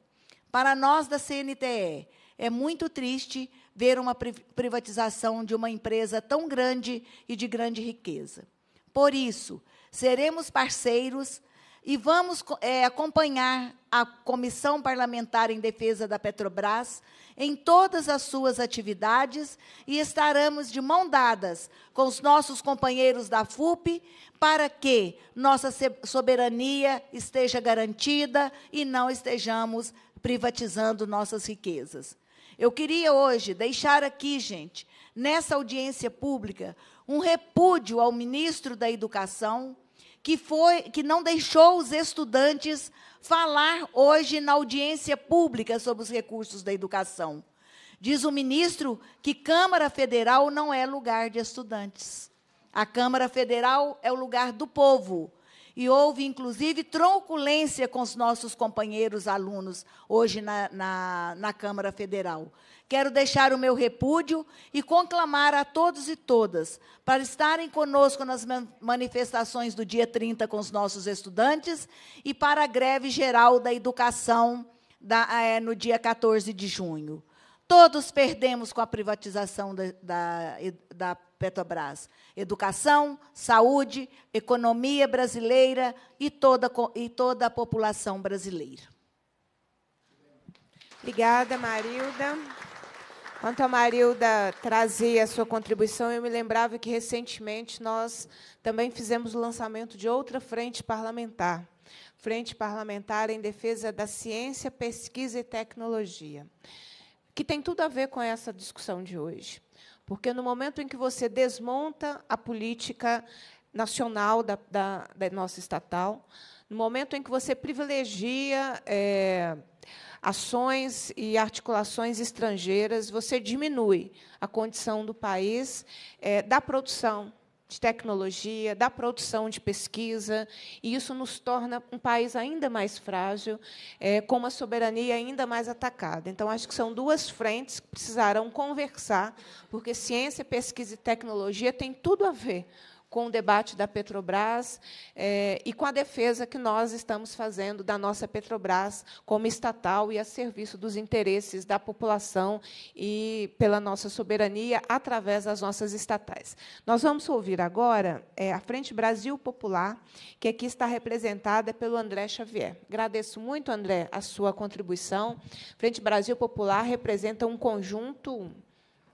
Para nós da CNTE, é muito triste ver uma privatização de uma empresa tão grande e de grande riqueza. Por isso, seremos parceiros e vamos é, acompanhar a Comissão Parlamentar em Defesa da Petrobras em todas as suas atividades e estaremos de mão dadas com os nossos companheiros da FUP para que nossa soberania esteja garantida e não estejamos privatizando nossas riquezas. Eu queria hoje deixar aqui, gente, nessa audiência pública, um repúdio ao ministro da Educação que foi que não deixou os estudantes falar hoje na audiência pública sobre os recursos da educação. Diz o ministro que Câmara Federal não é lugar de estudantes. A Câmara Federal é o lugar do povo. E houve, inclusive, truculência com os nossos companheiros alunos hoje na, na, na Câmara Federal. Quero deixar o meu repúdio e conclamar a todos e todas para estarem conosco nas manifestações do dia 30 com os nossos estudantes e para a greve geral da educação da, é, no dia 14 de junho. Todos perdemos com a privatização da, da, da Petrobras. Educação, saúde, economia brasileira e toda, e toda a população brasileira. Obrigada, Marilda. Quanto a Marilda trazia a sua contribuição, eu me lembrava que, recentemente, nós também fizemos o lançamento de outra frente parlamentar. Frente Parlamentar em Defesa da Ciência, Pesquisa e Tecnologia, que tem tudo a ver com essa discussão de hoje. Porque no momento em que você desmonta a política nacional da, da, da nossa estatal, no momento em que você privilegia. É, ações e articulações estrangeiras, você diminui a condição do país é, da produção de tecnologia, da produção de pesquisa, e isso nos torna um país ainda mais frágil, é, com uma soberania ainda mais atacada. Então, acho que são duas frentes que precisarão conversar, porque ciência, pesquisa e tecnologia têm tudo a ver com o debate da Petrobras eh, e com a defesa que nós estamos fazendo da nossa Petrobras como estatal e a serviço dos interesses da população e pela nossa soberania através das nossas estatais. Nós vamos ouvir agora eh, a Frente Brasil Popular, que aqui está representada pelo André Xavier. Agradeço muito, André, a sua contribuição. Frente Brasil Popular representa um conjunto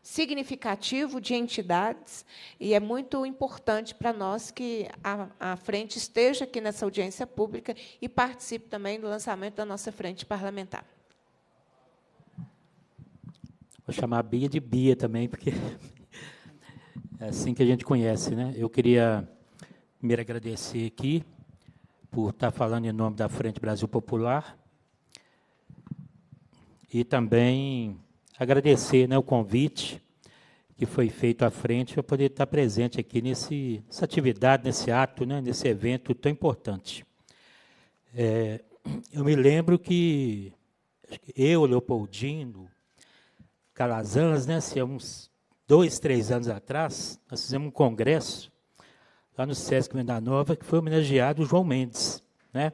significativo de entidades e é muito importante para nós que a, a, frente esteja aqui nessa audiência pública e participe também do lançamento da nossa frente parlamentar. Vou chamar a Bia de Bia também, porque é assim que a gente conhece. Né? Eu queria primeiro agradecer aqui por estar falando em nome da Frente Brasil Popular e também agradecer né, o convite que foi feito à frente para poder estar presente aqui nesse, nessa atividade, nesse ato, né, nesse evento tão importante. É, eu me lembro que eu, Leopoldino, Calazans, né, se assim, há uns dois, três anos atrás, nós fizemos um congresso lá no Sesc Venda Nova que foi homenageado o João Mendes, né,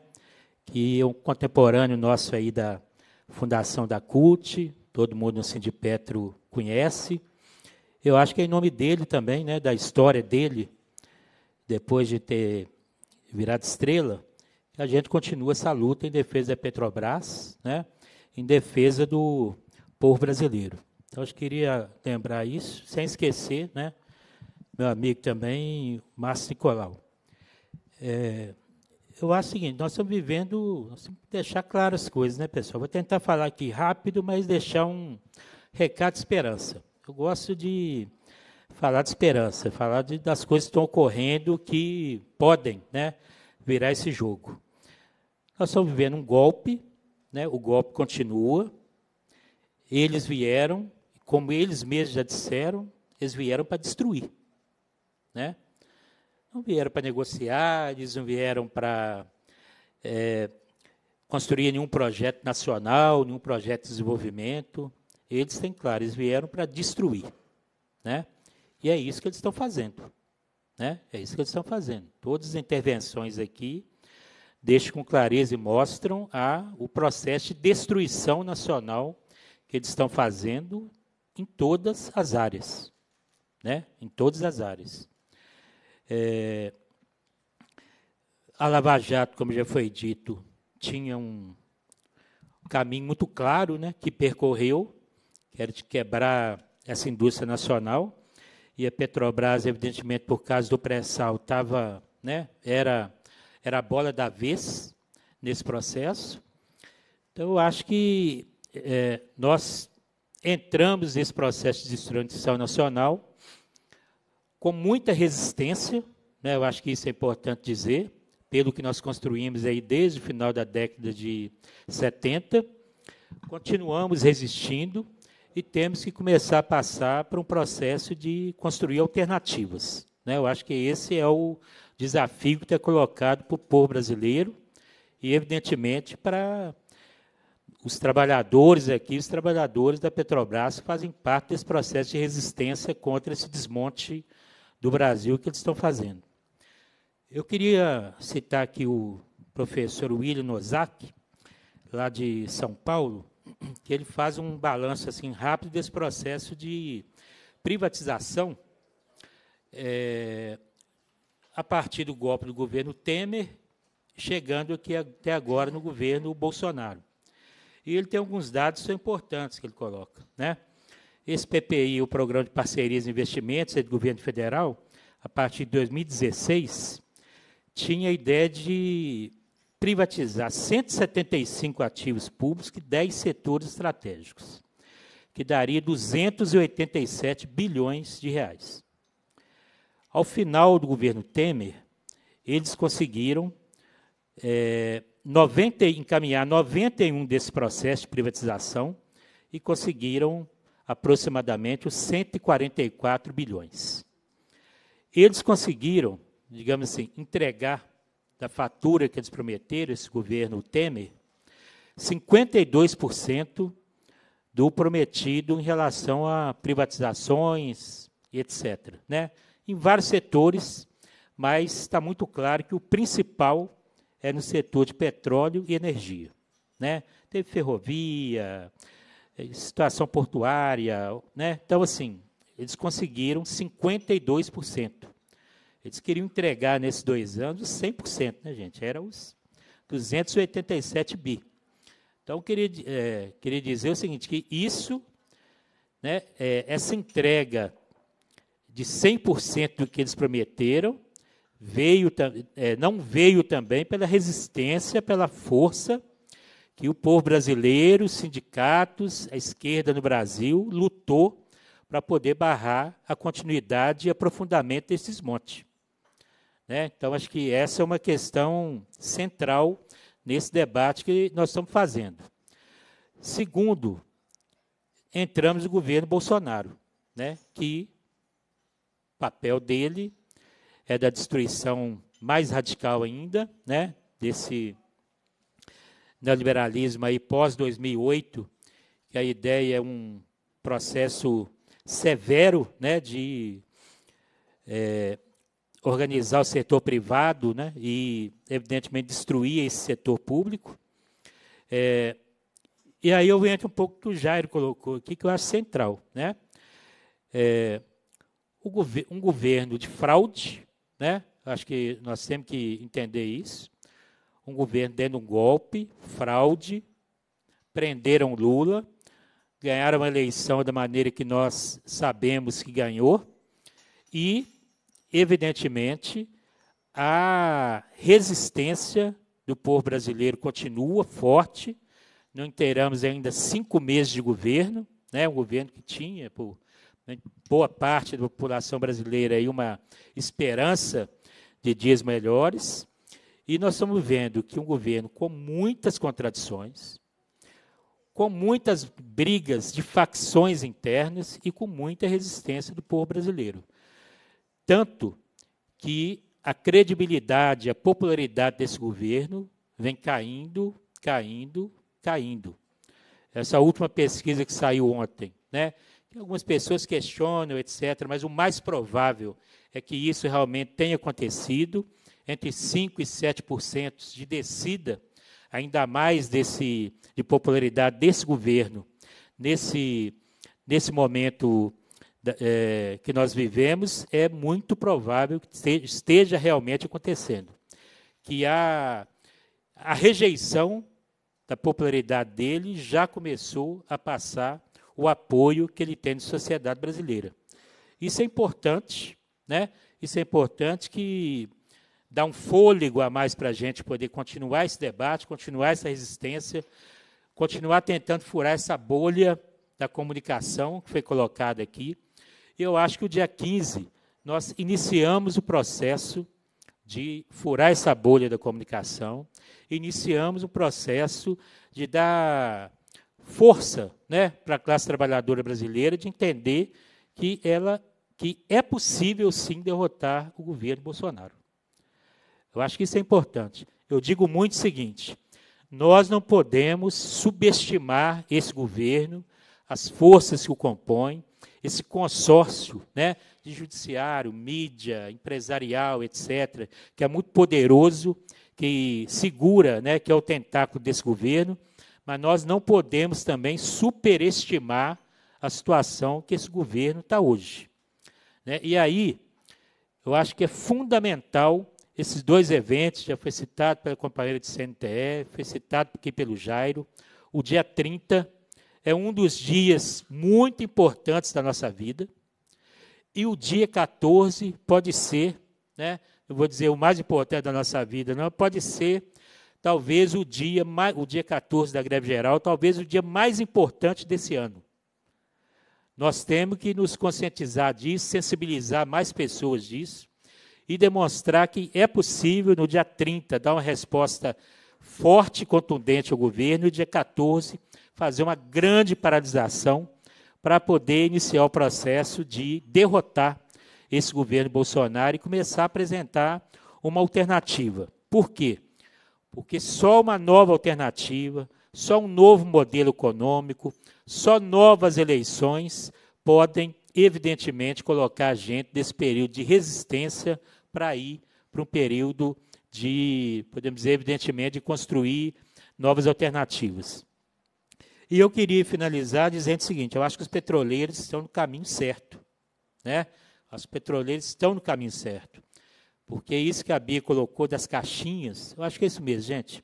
que é um contemporâneo nosso aí da Fundação da CUT, todo mundo no assim, Petro conhece. Eu acho que é em nome dele também, né, da história dele, depois de ter virado estrela, a gente continua essa luta em defesa da Petrobras, né, em defesa do povo brasileiro. Então, eu queria lembrar isso, sem esquecer, né, meu amigo também, Márcio Nicolau. É, eu acho o seguinte, nós estamos vivendo, nós temos que deixar claras as coisas, né, pessoal? Vou tentar falar aqui rápido, mas deixar um recado de esperança. Eu gosto de falar de esperança, falar de, das coisas que estão ocorrendo que podem, né, virar esse jogo. Nós estamos vivendo um golpe, né? O golpe continua. Eles vieram, como eles mesmos já disseram, eles vieram para destruir, né? Não vieram para negociar, eles não vieram para é, construir nenhum projeto nacional, nenhum projeto de desenvolvimento. Eles têm claro, eles vieram para destruir. Né? E é isso que eles estão fazendo. Né? É isso que eles estão fazendo. Todas as intervenções aqui deixam com clareza e mostram a, o processo de destruição nacional que eles estão fazendo em todas as áreas. Né? Em todas as áreas. É, a Lava Jato, como já foi dito, tinha um caminho muito claro né, que percorreu, que era de quebrar essa indústria nacional. E a Petrobras, evidentemente, por causa do pré-sal, estava, né, era, era a bola da vez nesse processo. Então, eu acho que é, nós entramos nesse processo de destruição nacional com muita resistência, né, eu acho que isso é importante dizer, pelo que nós construímos aí desde o final da década de 70, continuamos resistindo e temos que começar a passar para um processo de construir alternativas. Né? Eu acho que esse é o desafio que está colocado para o povo brasileiro e, evidentemente, para os trabalhadores aqui, os trabalhadores da Petrobras fazem parte desse processo de resistência contra esse desmonte do Brasil que eles estão fazendo. Eu queria citar aqui o professor William Nozak, lá de São Paulo, que ele faz um balanço assim rápido desse processo de privatização é, a partir do golpe do governo Temer, chegando aqui até agora no governo Bolsonaro. E ele tem alguns dados que são importantes que ele coloca, né? Esse PPI, o Programa de Parcerias e Investimentos, é do governo federal, a partir de 2016, tinha a ideia de privatizar 175 ativos públicos e 10 setores estratégicos, que daria 287 bilhões de reais. Ao final do governo Temer, eles conseguiram é, 90, encaminhar 91 desses processos de privatização e conseguiram aproximadamente os 144 bilhões. Eles conseguiram, digamos assim, entregar da fatura que eles prometeram, esse governo Temer, 52% do prometido em relação a privatizações e etc. Né? Em vários setores, mas está muito claro que o principal é no setor de petróleo e energia. Né? Teve ferrovia, é situação portuária, né? Então, assim, eles conseguiram 52%. Eles queriam entregar nesses dois anos 100%, né, gente? Era os 287 bi. Então, eu queria, é, queria dizer o seguinte, que isso, né, é, essa entrega de 100% do que eles prometeram, veio, é, não veio também pela resistência, pela força que o povo brasileiro, sindicatos, a esquerda no Brasil lutou para poder barrar a continuidade e aprofundamento desses montes. Né? Então, acho que essa é uma questão central nesse debate que nós estamos fazendo. Segundo, entramos no governo Bolsonaro, né? que o papel dele é da destruição mais radical ainda, né? desse neoliberalismo aí pós 2008, que a ideia é um processo severo, né, de é, organizar o setor privado, né, e evidentemente destruir esse setor público. É, e aí eu entro um pouco do que o Jairo colocou aqui, que eu acho central, né? É, um governo de fraude, né? Acho que nós temos que entender isso um governo dando um golpe, fraude, prenderam Lula, ganharam a eleição da maneira que nós sabemos que ganhou, e, evidentemente, a resistência do povo brasileiro continua forte. Não interamos ainda cinco meses de governo, né? um governo que tinha, por né, boa parte da população brasileira, aí uma esperança de dias melhores. E nós estamos vendo que um governo com muitas contradições, com muitas brigas de facções internas e com muita resistência do povo brasileiro. Tanto que a credibilidade, a popularidade desse governo vem caindo, caindo, caindo. Essa última pesquisa que saiu ontem, né? Algumas pessoas questionam, etc., mas o mais provável é que isso realmente tenha acontecido entre 5% e 7% de descida, ainda mais desse, de popularidade desse governo, nesse, nesse momento é, que nós vivemos, é muito provável que esteja realmente acontecendo. Que a, a rejeição da popularidade dele já começou a passar o apoio que ele tem na sociedade brasileira. Isso é importante, né? Isso é importante que dá um fôlego a mais para a gente poder continuar esse debate, continuar essa resistência, continuar tentando furar essa bolha da comunicação que foi colocada aqui. Eu acho que o dia 15 nós iniciamos o processo de furar essa bolha da comunicação, iniciamos o processo de dar força, né, para a classe trabalhadora brasileira de entender que ela que é possível sim derrotar o governo Bolsonaro. Eu acho que isso é importante. Eu digo muito o seguinte: nós não podemos subestimar esse governo, as forças que o compõem, esse consórcio né, de judiciário, mídia, empresarial, etc., que é muito poderoso, que segura, né, que é o tentáculo desse governo, mas nós não podemos também superestimar a situação que esse governo está hoje. Né? E aí, eu acho que é fundamental esses dois eventos já foi citado pela companheira de CNTE, foi citado aqui pelo Jairo. O dia 30 é um dos dias muito importantes da nossa vida. E o dia 14 pode ser, né, eu vou dizer o mais importante da nossa vida, não pode ser talvez o dia mais, o dia 14 da greve geral, talvez o dia mais importante desse ano. Nós temos que nos conscientizar disso, sensibilizar mais pessoas disso e demonstrar que é possível, no dia 30, dar uma resposta forte e contundente ao governo, e no dia 14, fazer uma grande paralisação para poder iniciar o processo de derrotar esse governo Bolsonaro e começar a apresentar uma alternativa. Por quê? Porque só uma nova alternativa, só um novo modelo econômico, só novas eleições podem, evidentemente, colocar a gente desse período de resistência para ir para um período de, podemos dizer, evidentemente, de construir novas alternativas. E eu queria finalizar dizendo o seguinte: eu acho que os petroleiros estão no caminho certo. Né? Os petroleiros estão no caminho certo. Porque isso que a Bia colocou das caixinhas, eu acho que é isso mesmo, gente.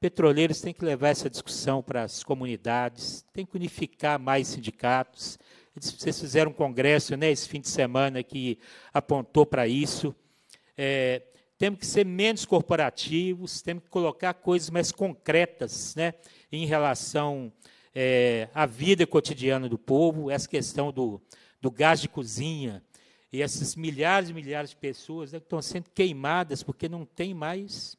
Petroleiros têm que levar essa discussão para as comunidades, têm que unificar mais sindicatos. vocês fizeram um congresso né, esse fim de semana que apontou para isso. É, temos que ser menos corporativos, temos que colocar coisas mais concretas né, em relação é, à vida cotidiana do povo, essa questão do, do gás de cozinha, e essas milhares e milhares de pessoas né, que estão sendo queimadas porque não tem mais,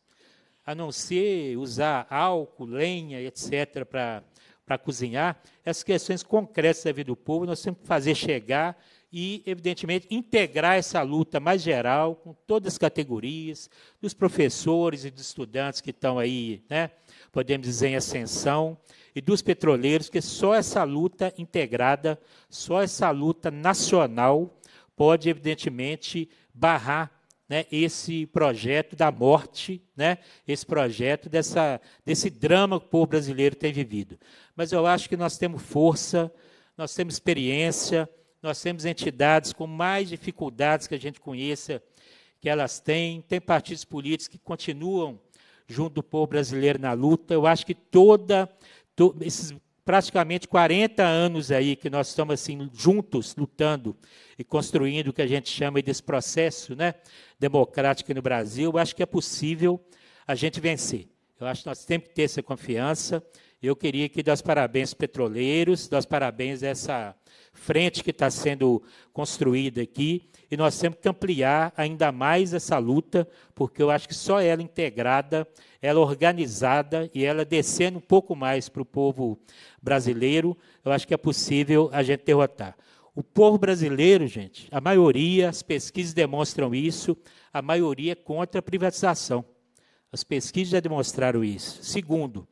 a não ser usar álcool, lenha, etc., para cozinhar, essas questões concretas da vida do povo nós temos que fazer chegar e, evidentemente, integrar essa luta mais geral com todas as categorias, dos professores e dos estudantes que estão aí, né, podemos dizer, em ascensão, e dos petroleiros, porque só essa luta integrada, só essa luta nacional pode, evidentemente, barrar né, esse projeto da morte, né, esse projeto dessa, desse drama que o povo brasileiro tem vivido. Mas eu acho que nós temos força, nós temos experiência, nós temos entidades com mais dificuldades que a gente conheça, que elas têm, tem partidos políticos que continuam junto do povo brasileiro na luta. Eu acho que toda to, esses praticamente 40 anos aí que nós estamos assim juntos lutando e construindo o que a gente chama desse processo, né, democrático no Brasil, eu acho que é possível a gente vencer. Eu acho que nós temos que ter essa confiança. Eu queria aqui dar os parabéns petroleiros, dar os parabéns a essa frente que está sendo construída aqui. E nós temos que ampliar ainda mais essa luta, porque eu acho que só ela integrada, ela organizada e ela descendo um pouco mais para o povo brasileiro, eu acho que é possível a gente derrotar. O povo brasileiro, gente, a maioria, as pesquisas demonstram isso, a maioria é contra a privatização. As pesquisas já demonstraram isso. Segundo,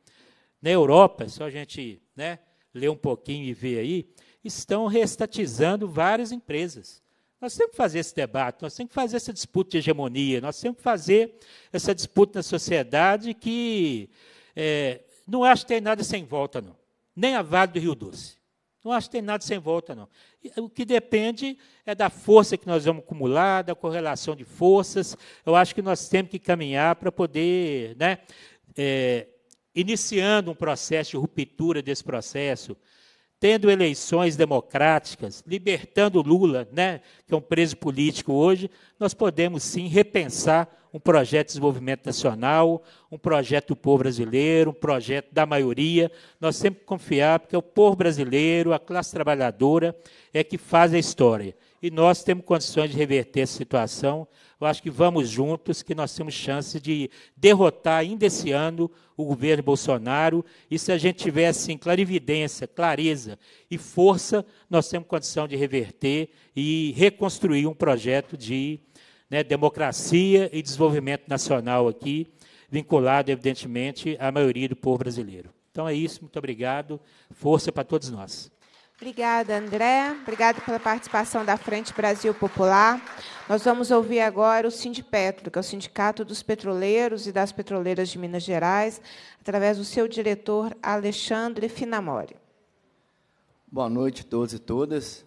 na Europa, só a gente né, ler um pouquinho e ver aí, estão restatizando várias empresas. Nós temos que fazer esse debate, nós temos que fazer essa disputa de hegemonia, nós temos que fazer essa disputa na sociedade que é, não acho que tem nada sem volta, não. Nem a Vale do Rio Doce. Não acho que tem nada sem volta, não. O que depende é da força que nós vamos acumular, da correlação de forças. Eu acho que nós temos que caminhar para poder né, é, iniciando um processo de ruptura desse processo, tendo eleições democráticas, libertando Lula, né, que é um preso político hoje, nós podemos sim repensar um projeto de desenvolvimento nacional, um projeto do povo brasileiro, um projeto da maioria. Nós sempre confiar, porque é o povo brasileiro, a classe trabalhadora, é que faz a história e nós temos condições de reverter essa situação. Eu acho que vamos juntos, que nós temos chance de derrotar ainda esse ano o governo Bolsonaro. E se a gente tiver assim, clarividência, clareza e força, nós temos condição de reverter e reconstruir um projeto de né, democracia e desenvolvimento nacional aqui, vinculado, evidentemente, à maioria do povo brasileiro. Então é isso, muito obrigado. Força para todos nós. Obrigada, André. Obrigada pela participação da Frente Brasil Popular. Nós vamos ouvir agora o Sindipetro, que é o Sindicato dos Petroleiros e das Petroleiras de Minas Gerais, através do seu diretor, Alexandre Finamori. Boa noite a todos e todas.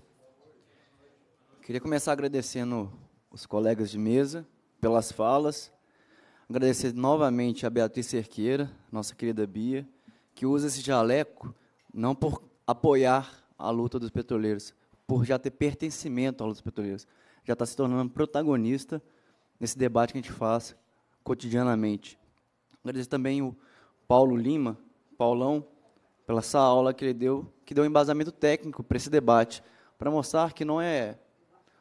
Queria começar agradecendo os colegas de mesa pelas falas, agradecer novamente a Beatriz Cerqueira, nossa querida Bia, que usa esse jaleco não por apoiar a luta dos petroleiros, por já ter pertencimento à luta dos petroleiros, já está se tornando protagonista nesse debate que a gente faz cotidianamente. Agradeço também o Paulo Lima, Paulão, pela essa aula que ele deu, que deu um embasamento técnico para esse debate, para mostrar que não é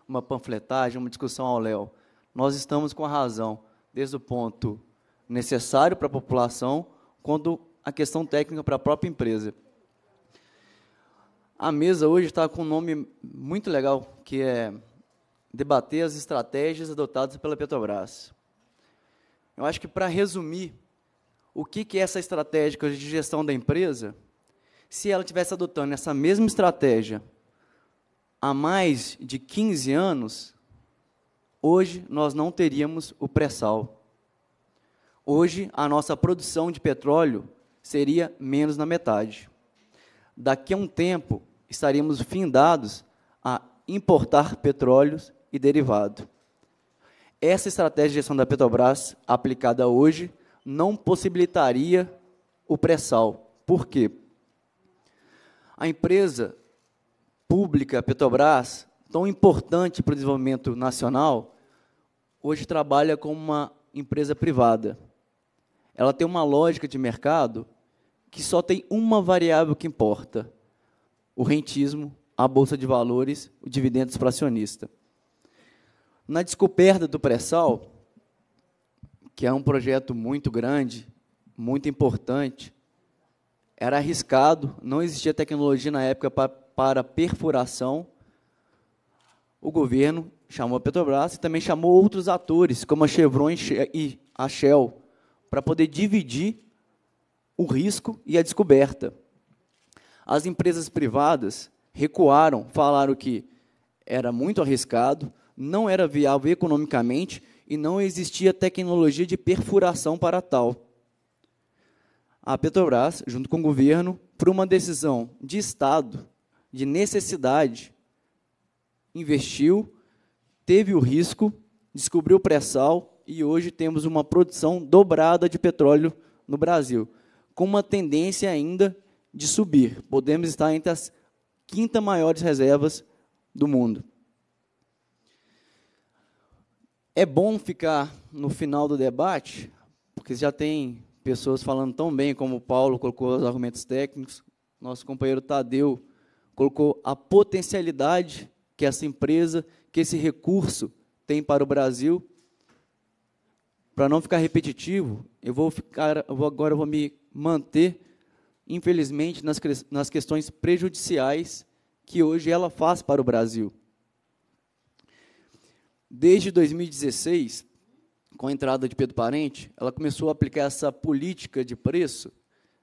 uma panfletagem, uma discussão ao léu. Nós estamos com a razão, desde o ponto necessário para a população, quando a questão técnica para a própria empresa. A mesa hoje está com um nome muito legal, que é Debater as estratégias adotadas pela Petrobras. Eu acho que, para resumir, o que, que é essa estratégia de gestão da empresa, se ela tivesse adotando essa mesma estratégia há mais de 15 anos, hoje nós não teríamos o pré-sal. Hoje, a nossa produção de petróleo seria menos na metade. Daqui a um tempo, estaríamos findados a importar petróleos e derivado. Essa estratégia de gestão da Petrobras, aplicada hoje, não possibilitaria o pré-sal. Por quê? A empresa pública Petrobras, tão importante para o desenvolvimento nacional, hoje trabalha como uma empresa privada. Ela tem uma lógica de mercado que só tem uma variável que importa: o rentismo, a bolsa de valores, o dividendo extracionista. Na descoberta do pré-sal, que é um projeto muito grande, muito importante, era arriscado, não existia tecnologia na época para, para perfuração. O governo chamou a Petrobras e também chamou outros atores, como a Chevron e a Shell, para poder dividir o risco e a descoberta. As empresas privadas recuaram, falaram que era muito arriscado, não era viável economicamente e não existia tecnologia de perfuração para tal. A Petrobras, junto com o governo, por uma decisão de Estado, de necessidade, investiu, teve o risco, descobriu o pré-sal e hoje temos uma produção dobrada de petróleo no Brasil, com uma tendência ainda de subir. Podemos estar entre as quinta maiores reservas do mundo. É bom ficar no final do debate, porque já tem pessoas falando tão bem como o Paulo colocou os argumentos técnicos, nosso companheiro Tadeu colocou a potencialidade que essa empresa, que esse recurso tem para o Brasil. Para não ficar repetitivo, eu vou ficar, agora eu vou me manter infelizmente, nas, nas questões prejudiciais que hoje ela faz para o Brasil. Desde 2016, com a entrada de Pedro Parente, ela começou a aplicar essa política de preço,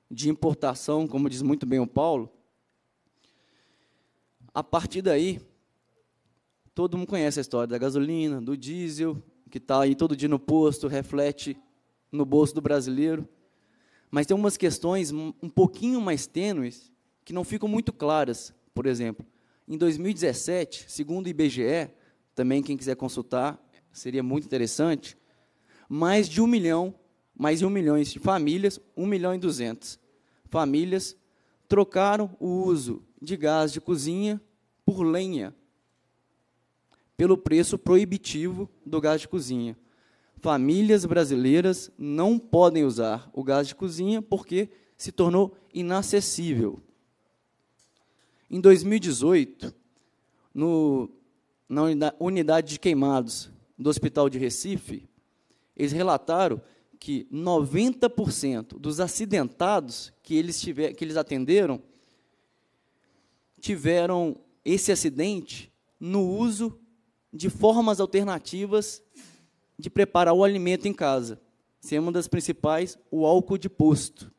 de importação, como diz muito bem o Paulo. A partir daí, todo mundo conhece a história da gasolina, do diesel, que está aí todo dia no posto, reflete no bolso do brasileiro. Mas tem umas questões um pouquinho mais tênues que não ficam muito claras. Por exemplo, em 2017, segundo o IBGE, também quem quiser consultar, seria muito interessante, mais de um milhão, mais de um milhão de famílias, um milhão e duzentas famílias trocaram o uso de gás de cozinha por lenha, pelo preço proibitivo do gás de cozinha famílias brasileiras não podem usar o gás de cozinha porque se tornou inacessível. Em 2018, no, na unidade de queimados do Hospital de Recife, eles relataram que 90% dos acidentados que eles, tiver, que eles atenderam tiveram esse acidente no uso de formas alternativas de preparar o alimento em casa. sendo uma das principais, o álcool de posto.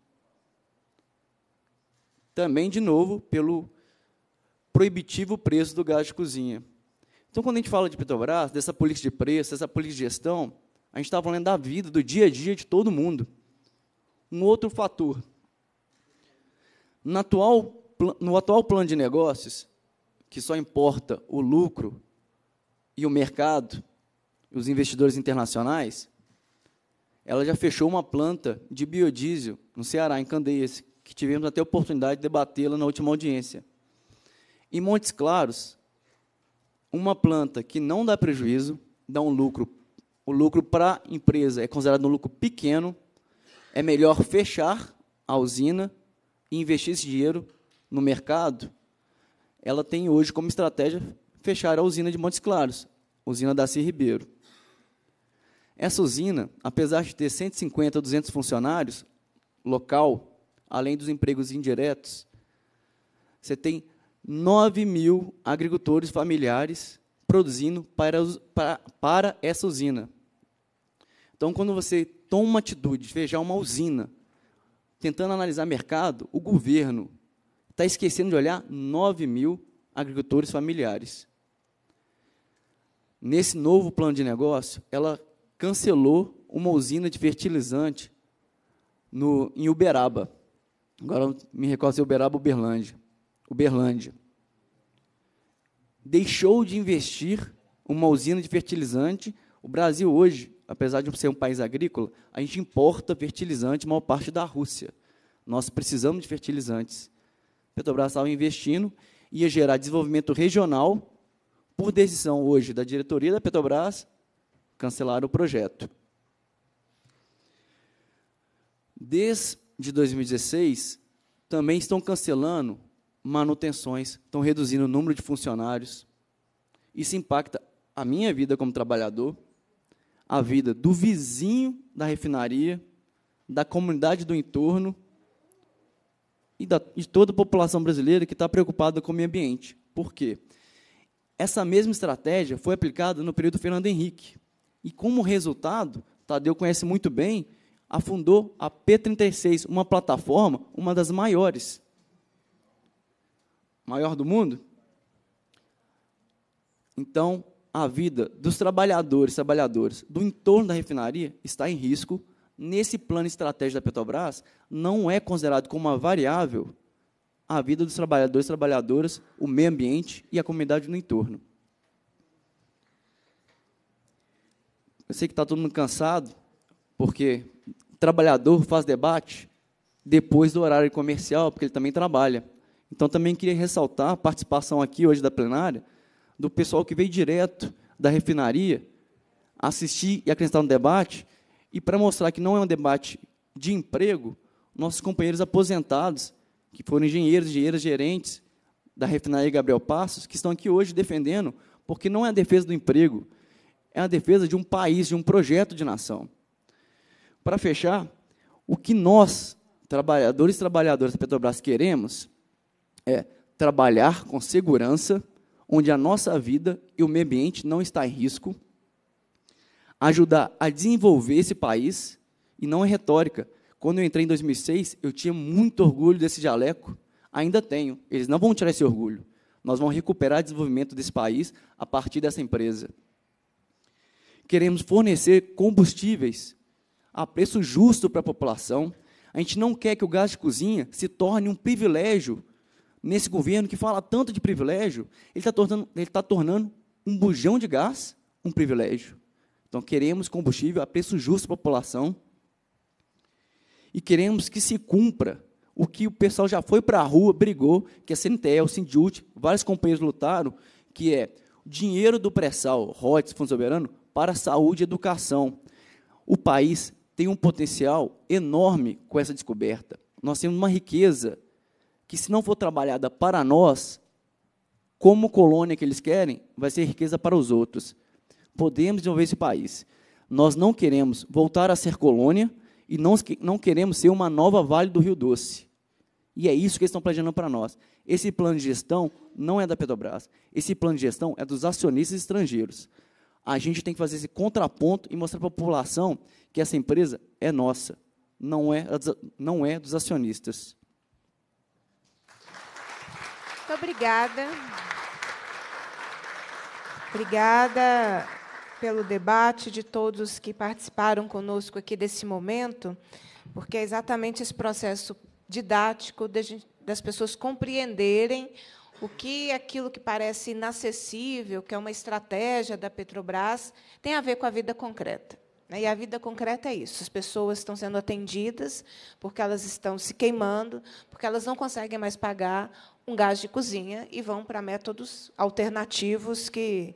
Também, de novo, pelo proibitivo preço do gás de cozinha. Então, quando a gente fala de Petrobras, dessa política de preço, dessa política de gestão, a gente está falando da vida, do dia a dia de todo mundo. Um outro fator. No atual, no atual plano de negócios, que só importa o lucro e o mercado, os investidores internacionais, ela já fechou uma planta de biodiesel no Ceará, em Candeias, que tivemos até a oportunidade de debatê-la na última audiência. Em Montes Claros, uma planta que não dá prejuízo, dá um lucro. O lucro para a empresa é considerado um lucro pequeno. É melhor fechar a usina e investir esse dinheiro no mercado. Ela tem hoje como estratégia fechar a usina de Montes Claros, usina da C. Ribeiro. Essa usina, apesar de ter 150 a 200 funcionários local, além dos empregos indiretos, você tem 9 mil agricultores familiares produzindo para, para, para essa usina. Então, quando você toma uma atitude de fechar uma usina, tentando analisar mercado, o governo está esquecendo de olhar 9 mil agricultores familiares. Nesse novo plano de negócio, ela cancelou uma usina de fertilizante no, em Uberaba. Agora me recordo se é Uberaba ou Uberlândia. Uberlândia. Deixou de investir uma usina de fertilizante. O Brasil hoje, apesar de ser um país agrícola, a gente importa fertilizante maior parte da Rússia. Nós precisamos de fertilizantes. Petrobras estava investindo, ia gerar desenvolvimento regional, por decisão hoje da diretoria da Petrobras, cancelaram o projeto. Desde 2016, também estão cancelando manutenções, estão reduzindo o número de funcionários. Isso impacta a minha vida como trabalhador, a vida do vizinho da refinaria, da comunidade do entorno e da, de toda a população brasileira que está preocupada com o meio ambiente. Por quê? Essa mesma estratégia foi aplicada no período Fernando Henrique. E como resultado, Tadeu conhece muito bem, afundou a P36, uma plataforma, uma das maiores. Maior do mundo? Então, a vida dos trabalhadores, trabalhadoras do entorno da refinaria está em risco. Nesse plano estratégico da Petrobras, não é considerado como uma variável a vida dos trabalhadores, trabalhadoras, o meio ambiente e a comunidade no entorno. Eu sei que está todo mundo cansado, porque trabalhador faz debate depois do horário comercial, porque ele também trabalha. Então, também queria ressaltar a participação aqui hoje da plenária do pessoal que veio direto da refinaria assistir e acrescentar no debate. E para mostrar que não é um debate de emprego, nossos companheiros aposentados, que foram engenheiros, engenheiras, gerentes da refinaria Gabriel Passos, que estão aqui hoje defendendo, porque não é a defesa do emprego, é a defesa de um país, de um projeto de nação. Para fechar, o que nós, trabalhadores e trabalhadoras da Petrobras, queremos é trabalhar com segurança, onde a nossa vida e o meio ambiente não está em risco, ajudar a desenvolver esse país, e não é retórica. Quando eu entrei em 2006, eu tinha muito orgulho desse jaleco, ainda tenho. Eles não vão tirar esse orgulho. Nós vamos recuperar o desenvolvimento desse país a partir dessa empresa queremos fornecer combustíveis a preço justo para a população. A gente não quer que o gás de cozinha se torne um privilégio nesse governo que fala tanto de privilégio, ele está tornando, ele está tornando um bujão de gás um privilégio. Então, queremos combustível a preço justo para a população e queremos que se cumpra o que o pessoal já foi para a rua, brigou, que a é CNTE, o Sindut, vários companheiros lutaram, que é dinheiro do pré-sal, royalties, fundo soberano, para saúde e educação. O país tem um potencial enorme com essa descoberta. Nós temos uma riqueza que, se não for trabalhada para nós, como colônia que eles querem, vai ser riqueza para os outros. Podemos desenvolver esse país. Nós não queremos voltar a ser colônia e não, não queremos ser uma nova Vale do Rio Doce. E é isso que eles estão planejando para nós. Esse plano de gestão não é da Petrobras. Esse plano de gestão é dos acionistas estrangeiros a gente tem que fazer esse contraponto e mostrar para a população que essa empresa é nossa, não é, não é dos acionistas. Muito obrigada. Obrigada pelo debate de todos que participaram conosco aqui desse momento, porque é exatamente esse processo didático das pessoas compreenderem o que é aquilo que parece inacessível, que é uma estratégia da Petrobras, tem a ver com a vida concreta. Né? E a vida concreta é isso: as pessoas estão sendo atendidas porque elas estão se queimando, porque elas não conseguem mais pagar um gás de cozinha e vão para métodos alternativos que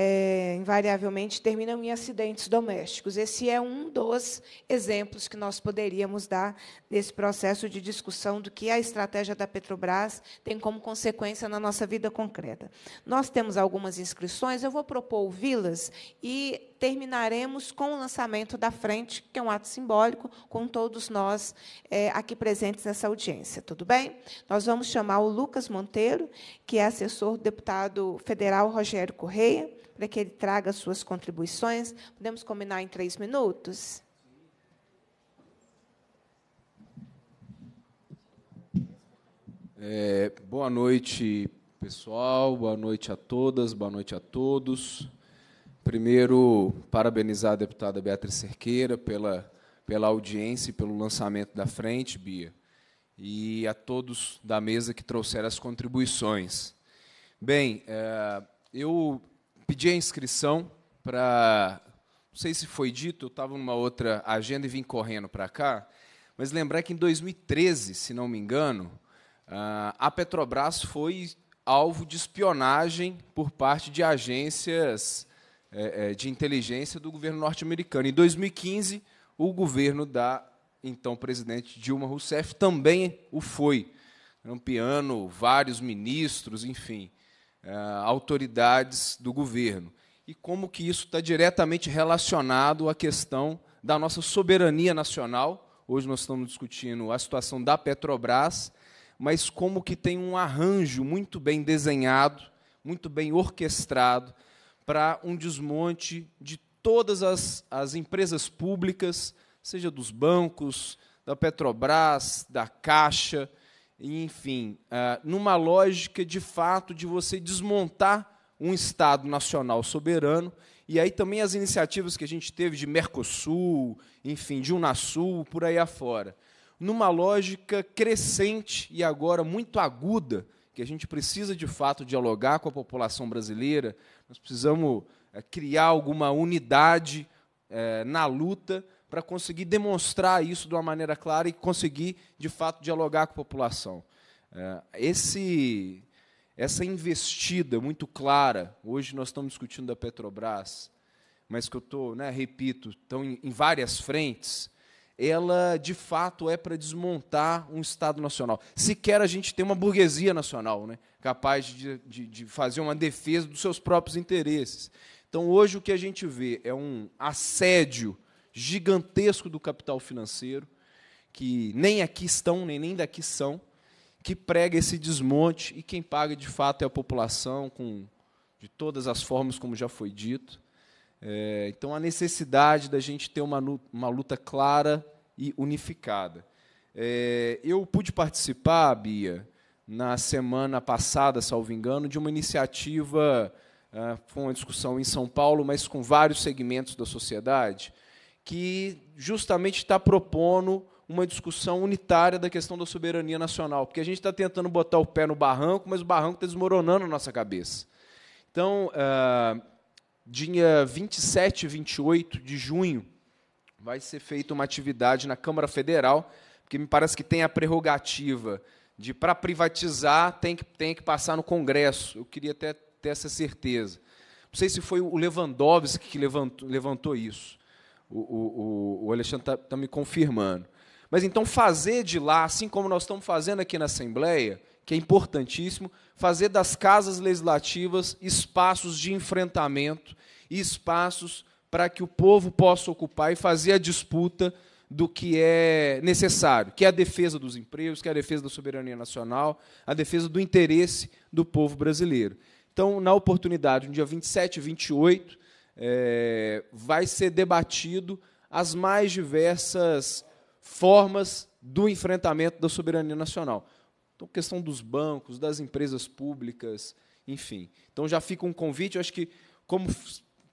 é, invariavelmente terminam em acidentes domésticos. Esse é um dos exemplos que nós poderíamos dar nesse processo de discussão do que a estratégia da Petrobras tem como consequência na nossa vida concreta. Nós temos algumas inscrições, eu vou propor ouvi-las e terminaremos com o lançamento da frente, que é um ato simbólico, com todos nós é, aqui presentes nessa audiência. Tudo bem? Nós vamos chamar o Lucas Monteiro, que é assessor do deputado federal Rogério Correia, para que ele traga suas contribuições. Podemos combinar em três minutos? É, boa noite, pessoal. Boa noite a todas, boa noite a todos. Primeiro, parabenizar a deputada Beatriz Cerqueira pela, pela audiência e pelo lançamento da frente, Bia, e a todos da mesa que trouxeram as contribuições. Bem, é, eu pedi a inscrição para. Não sei se foi dito, eu estava numa outra agenda e vim correndo para cá, mas lembrar que em 2013, se não me engano, a Petrobras foi alvo de espionagem por parte de agências é, é, de inteligência do governo norte-americano. Em 2015, o governo da então presidente Dilma Rousseff também o foi, ampliando vários ministros, enfim. É, autoridades do governo. E como que isso está diretamente relacionado à questão da nossa soberania nacional. Hoje nós estamos discutindo a situação da Petrobras, mas como que tem um arranjo muito bem desenhado, muito bem orquestrado, para um desmonte de todas as, as empresas públicas, seja dos bancos, da Petrobras, da Caixa, enfim, ah, numa lógica de fato de você desmontar um Estado nacional soberano. E aí também as iniciativas que a gente teve de Mercosul, enfim, de Unasul, por aí afora. Numa lógica crescente e agora muito aguda, que a gente precisa de fato dialogar com a população brasileira, nós precisamos eh, criar alguma unidade eh, na luta para conseguir demonstrar isso de uma maneira clara e conseguir, de fato, dialogar com a população. É, esse, essa investida muito clara, hoje nós estamos discutindo da Petrobras, mas que eu estou, né, repito, estão em várias frentes, ela de fato é para desmontar um Estado nacional. Sequer a gente tem uma burguesia nacional né, capaz de, de, de fazer uma defesa dos seus próprios interesses. Então, hoje, o que a gente vê é um assédio gigantesco do capital financeiro, que nem aqui estão, nem, nem daqui são, que prega esse desmonte e quem paga de fato é a população, com, de todas as formas, como já foi dito. É, então, a necessidade da gente ter uma, uma luta clara e unificada. É, eu pude participar, Bia, na semana passada, salvo engano, de uma iniciativa, ah, foi uma discussão em São Paulo, mas com vários segmentos da sociedade, que justamente está propondo uma discussão unitária da questão da soberania nacional, porque a gente está tentando botar o pé no barranco, mas o barranco está desmoronando a nossa cabeça. Então, uh, dia 27 e 28 de junho, vai ser feita uma atividade na Câmara Federal, porque me parece que tem a prerrogativa de, para privatizar, tem que, tem que passar no Congresso. Eu queria até ter, ter essa certeza. Não sei se foi o Lewandowski que levantou, levantou isso o, o, o Alexandre está tá me confirmando. Mas então, fazer de lá, assim como nós estamos fazendo aqui na Assembleia, que é importantíssimo, fazer das casas legislativas espaços de enfrentamento e espaços para que o povo possa ocupar e fazer a disputa do que é necessário, que é a defesa dos empregos, que é a defesa da soberania nacional, a defesa do interesse do povo brasileiro. Então, na oportunidade, no dia 27 e 28, é, vai ser debatido as mais diversas formas do enfrentamento da soberania nacional. Então, questão dos bancos, das empresas públicas, enfim. Então, já fica um convite. Eu acho que, como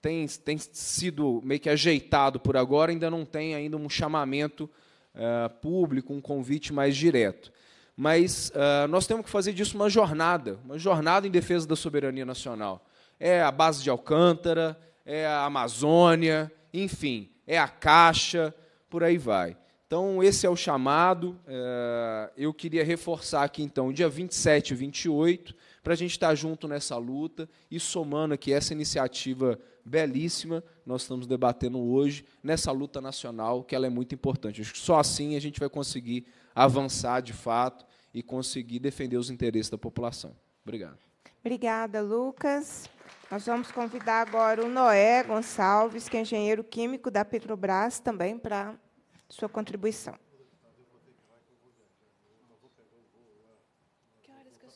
tem, tem sido meio que ajeitado por agora, ainda não tem ainda um chamamento uh, público, um convite mais direto. Mas uh, nós temos que fazer disso uma jornada, uma jornada em defesa da soberania nacional. É a base de Alcântara, é a Amazônia, enfim, é a Caixa, por aí vai. Então, esse é o chamado. É, eu queria reforçar aqui, então, dia 27 e 28, para a gente estar tá junto nessa luta e somando aqui essa iniciativa belíssima nós estamos debatendo hoje, nessa luta nacional, que ela é muito importante. Acho que só assim a gente vai conseguir avançar de fato e conseguir defender os interesses da população. Obrigado. Obrigada, Lucas. Nós vamos convidar agora o Noé Gonçalves, que é engenheiro químico da Petrobras, também para sua contribuição. Que horas que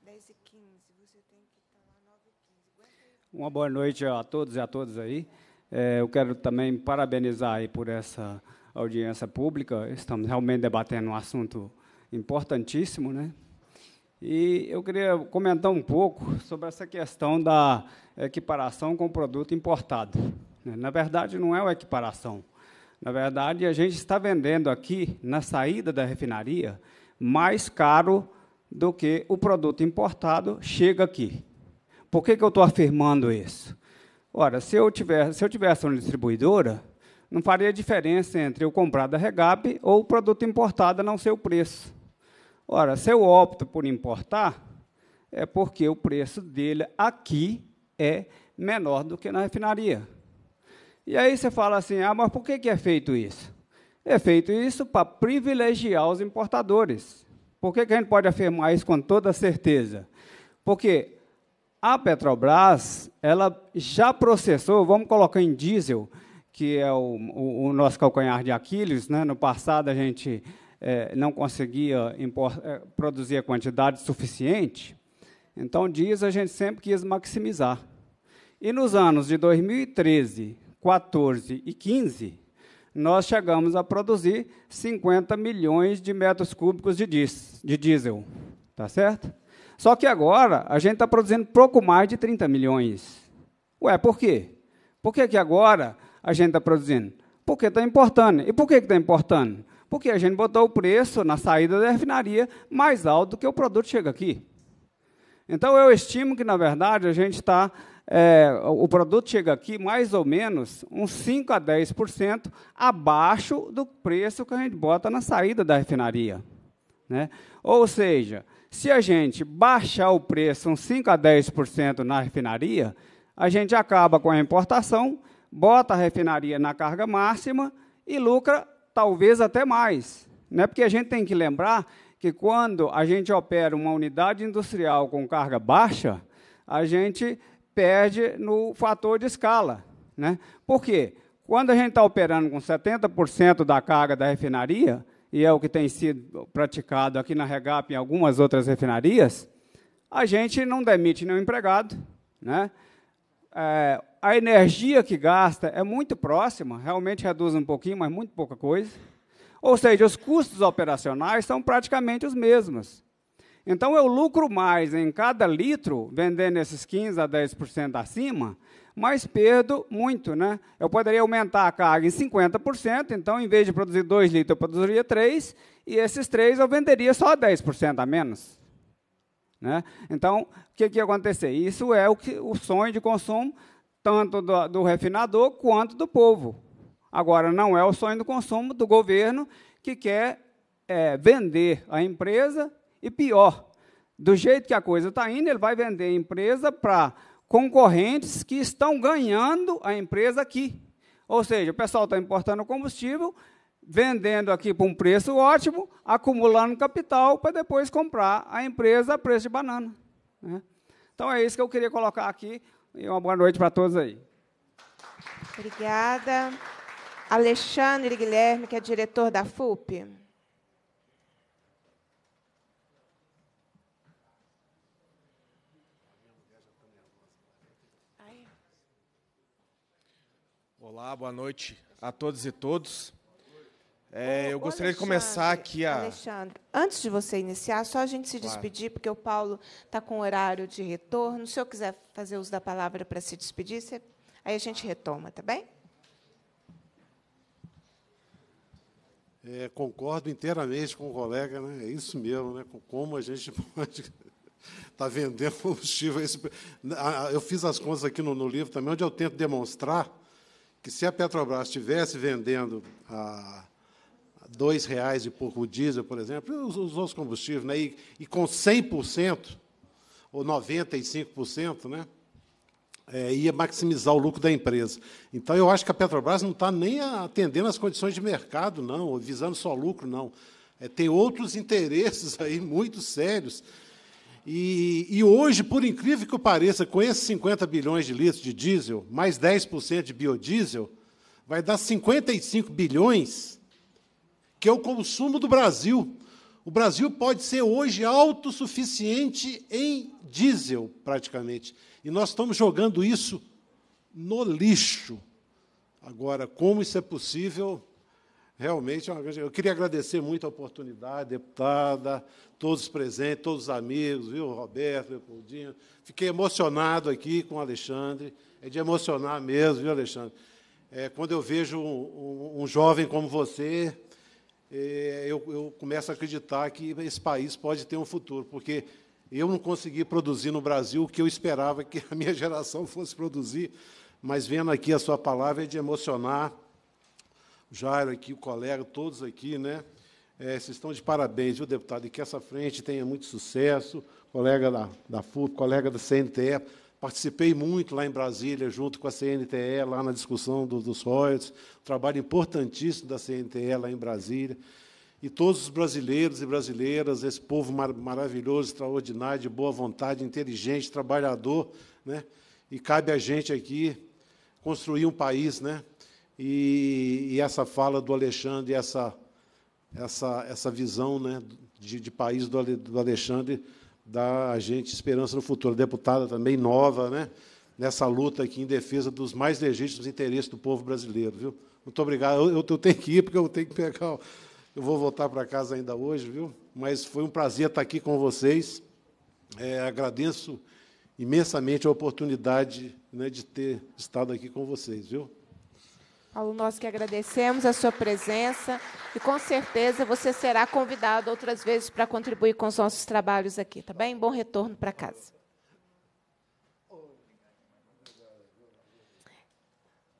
10 é e 15. Você tem que estar lá 9 e 15. Uma boa noite a todos e a todas aí. É, eu quero também parabenizar aí por essa audiência pública. Estamos realmente debatendo um assunto importantíssimo, né? E eu queria comentar um pouco sobre essa questão da equiparação com produto importado. Na verdade, não é uma equiparação. Na verdade, a gente está vendendo aqui, na saída da refinaria, mais caro do que o produto importado chega aqui. Por que, que eu estou afirmando isso? Ora, se eu, tivesse, se eu tivesse uma distribuidora, não faria diferença entre eu comprar da Regap ou o produto importado, a não ser o preço. Ora, se eu opto por importar, é porque o preço dele aqui é menor do que na refinaria. E aí você fala assim: ah, mas por que, que é feito isso? É feito isso para privilegiar os importadores. Por que, que a gente pode afirmar isso com toda certeza? Porque a Petrobras ela já processou, vamos colocar em diesel, que é o, o, o nosso calcanhar de Aquiles. Né? No passado, a gente é, não conseguia é, produzir a quantidade suficiente, então diz a gente sempre quis maximizar. E nos anos de 2013, 14 e 15, nós chegamos a produzir 50 milhões de metros cúbicos de, diz, de diesel, tá certo? Só que agora a gente está produzindo pouco mais de 30 milhões. Ué, por quê? Por que, que agora a gente está produzindo? Porque está importando. E por que está importando? Porque a gente botou o preço na saída da refinaria mais alto do que o produto chega aqui. Então, eu estimo que, na verdade, a gente está. É, o produto chega aqui mais ou menos uns 5 a 10% abaixo do preço que a gente bota na saída da refinaria. Né? Ou seja, se a gente baixar o preço uns 5 a 10% na refinaria, a gente acaba com a importação, bota a refinaria na carga máxima e lucra talvez até mais. Né? Porque a gente tem que lembrar que quando a gente opera uma unidade industrial com carga baixa, a gente perde no fator de escala. Né? Por quê? Quando a gente está operando com 70% da carga da refinaria, e é o que tem sido praticado aqui na Regap e em algumas outras refinarias, a gente não demite nenhum empregado. Né? É, a energia que gasta é muito próxima, realmente reduz um pouquinho, mas muito pouca coisa. Ou seja, os custos operacionais são praticamente os mesmos. Então eu lucro mais em cada litro, vendendo esses 15 a 10% acima, mas perdo muito, né? Eu poderia aumentar a carga em 50%, então em vez de produzir 2 litros, eu produziria 3, e esses 3 eu venderia só 10% a menos. Né? Então, o que, que ia acontecer? Isso é o, que, o sonho de consumo tanto do, do refinador quanto do povo. Agora, não é o sonho do consumo do governo que quer é, vender a empresa e pior, do jeito que a coisa está indo, ele vai vender a empresa para concorrentes que estão ganhando a empresa aqui. Ou seja, o pessoal está importando combustível, vendendo aqui por um preço ótimo, acumulando capital para depois comprar a empresa a preço de banana. Né? Então é isso que eu queria colocar aqui e uma boa noite para todos aí. Obrigada. Alexandre Guilherme, que é diretor da FUP. Olá, boa noite a todos e todos. É, eu gostaria de começar aqui a. Alexandre, antes de você iniciar, só a gente se claro. despedir, porque o Paulo está com horário de retorno. Se eu quiser fazer uso da palavra para se despedir, você... aí a gente retoma, tá bem? É, concordo inteiramente com o colega, né? É isso mesmo, né? como a gente pode está vendendo combustível. Eu fiz as contas aqui no, no, livro também, onde eu tento demonstrar que se a Petrobras estivesse vendendo a, dois reais e pouco o diesel, por exemplo, os, os outros combustíveis, né? e, e com 100% ou 95%, né? É, ia maximizar o lucro da empresa. Então, eu acho que a Petrobras não está nem atendendo às condições de mercado, não, visando só lucro, não. É, tem outros interesses aí muito sérios. E, e, hoje, por incrível que pareça, com esses 50 bilhões de litros de diesel, mais 10% de biodiesel, vai dar 55 bilhões que é o consumo do Brasil. O Brasil pode ser hoje autossuficiente em diesel, praticamente. E nós estamos jogando isso no lixo. Agora, como isso é possível, realmente é uma grande. Eu queria agradecer muito a oportunidade, deputada, todos os presentes, todos os amigos, viu, Roberto, Leopoldinho. Fiquei emocionado aqui com o Alexandre. É de emocionar mesmo, viu, Alexandre? É, quando eu vejo um, um, um jovem como você, é, eu, eu começo a acreditar que esse país pode ter um futuro, porque eu não consegui produzir no Brasil o que eu esperava que a minha geração fosse produzir, mas vendo aqui a sua palavra é de emocionar. O Jairo aqui, o colega, todos aqui, né? É, vocês estão de parabéns, viu, deputado? E que essa frente tenha muito sucesso, colega da, da FUP, colega da CNTE, Participei muito lá em Brasília, junto com a CNTE, lá na discussão do, dos royalties, trabalho importantíssimo da CNTE lá em Brasília. E todos os brasileiros e brasileiras, esse povo mar maravilhoso, extraordinário, de boa vontade, inteligente, trabalhador, né? e cabe a gente aqui construir um país, né? E, e, essa fala do Alexandre, essa, essa, essa visão né, de, de país do, do Alexandre dar a gente esperança no futuro. Deputada também nova, né? nessa luta aqui em defesa dos mais legítimos interesses do povo brasileiro. Viu? Muito obrigado. Eu, eu, eu tenho que ir, porque eu tenho que pegar. Eu vou voltar para casa ainda hoje, viu? Mas foi um prazer estar aqui com vocês. É, agradeço imensamente a oportunidade né, de ter estado aqui com vocês, viu? Paulo, nós que agradecemos a sua presença e com certeza você será convidado outras vezes para contribuir com os nossos trabalhos aqui, tá bem? Bom retorno para casa.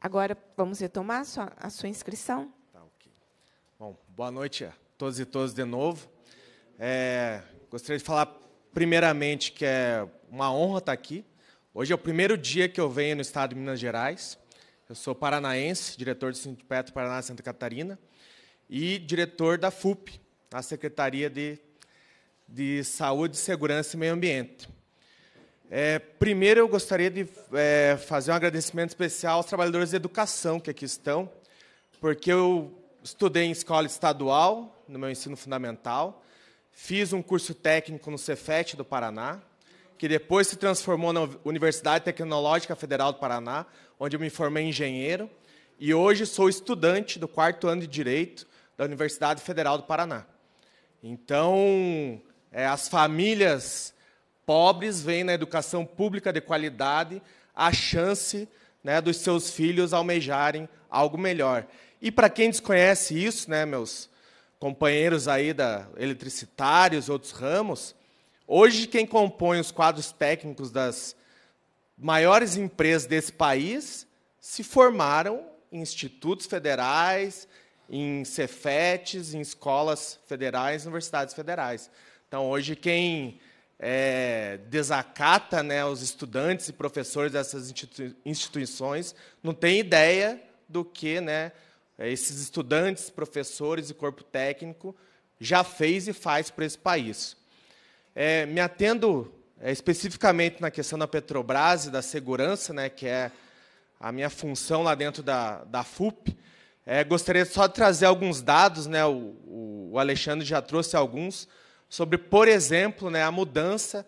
Agora vamos retomar a sua, a sua inscrição. Tá, okay. Bom, boa noite a todos e todas de novo. É, gostaria de falar primeiramente que é uma honra estar aqui. Hoje é o primeiro dia que eu venho no estado de Minas Gerais. Eu sou paranaense, diretor do Petro Paraná Santa Catarina e diretor da FUP, a Secretaria de, de Saúde, Segurança e Meio Ambiente. É, primeiro, eu gostaria de é, fazer um agradecimento especial aos trabalhadores de educação que aqui estão, porque eu estudei em escola estadual, no meu ensino fundamental, fiz um curso técnico no Cefet do Paraná, que depois se transformou na Universidade Tecnológica Federal do Paraná, onde eu me formei engenheiro e hoje sou estudante do quarto ano de Direito da Universidade Federal do Paraná. Então, é, as famílias pobres veem na educação pública de qualidade a chance né, dos seus filhos almejarem algo melhor. E para quem desconhece isso, né, meus companheiros aí da eletricitários, outros ramos, hoje quem compõe os quadros técnicos das maiores empresas desse país se formaram em institutos federais, em Cefetes, em escolas federais, universidades federais. Então, hoje, quem é, desacata né, os estudantes e professores dessas institui instituições não tem ideia do que né, é, esses estudantes, professores e corpo técnico já fez e faz para esse país. É, me atendo é, especificamente na questão da Petrobras e da segurança, né, que é a minha função lá dentro da, da FUP, é, gostaria só de trazer alguns dados, né, o, o Alexandre já trouxe alguns, sobre, por exemplo, né, a mudança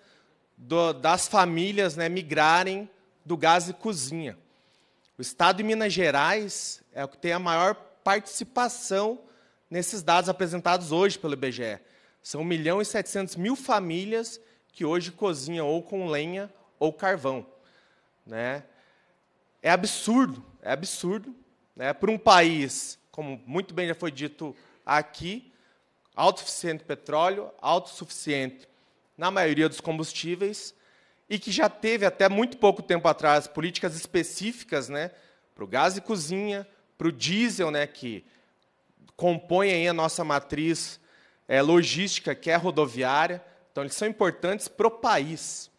do, das famílias né, migrarem do gás e cozinha. O Estado de Minas Gerais é o que tem a maior participação nesses dados apresentados hoje pelo IBGE. São 1 milhão e 700 mil famílias que hoje cozinha ou com lenha ou carvão. Né? É absurdo, é absurdo. Né? Para um país, como muito bem já foi dito aqui, autossuficiente petróleo, autossuficiente na maioria dos combustíveis, e que já teve até muito pouco tempo atrás políticas específicas né, para o gás e cozinha, para o diesel, né, que compõe a nossa matriz é, logística, que é rodoviária. Então, eles são importantes para o país.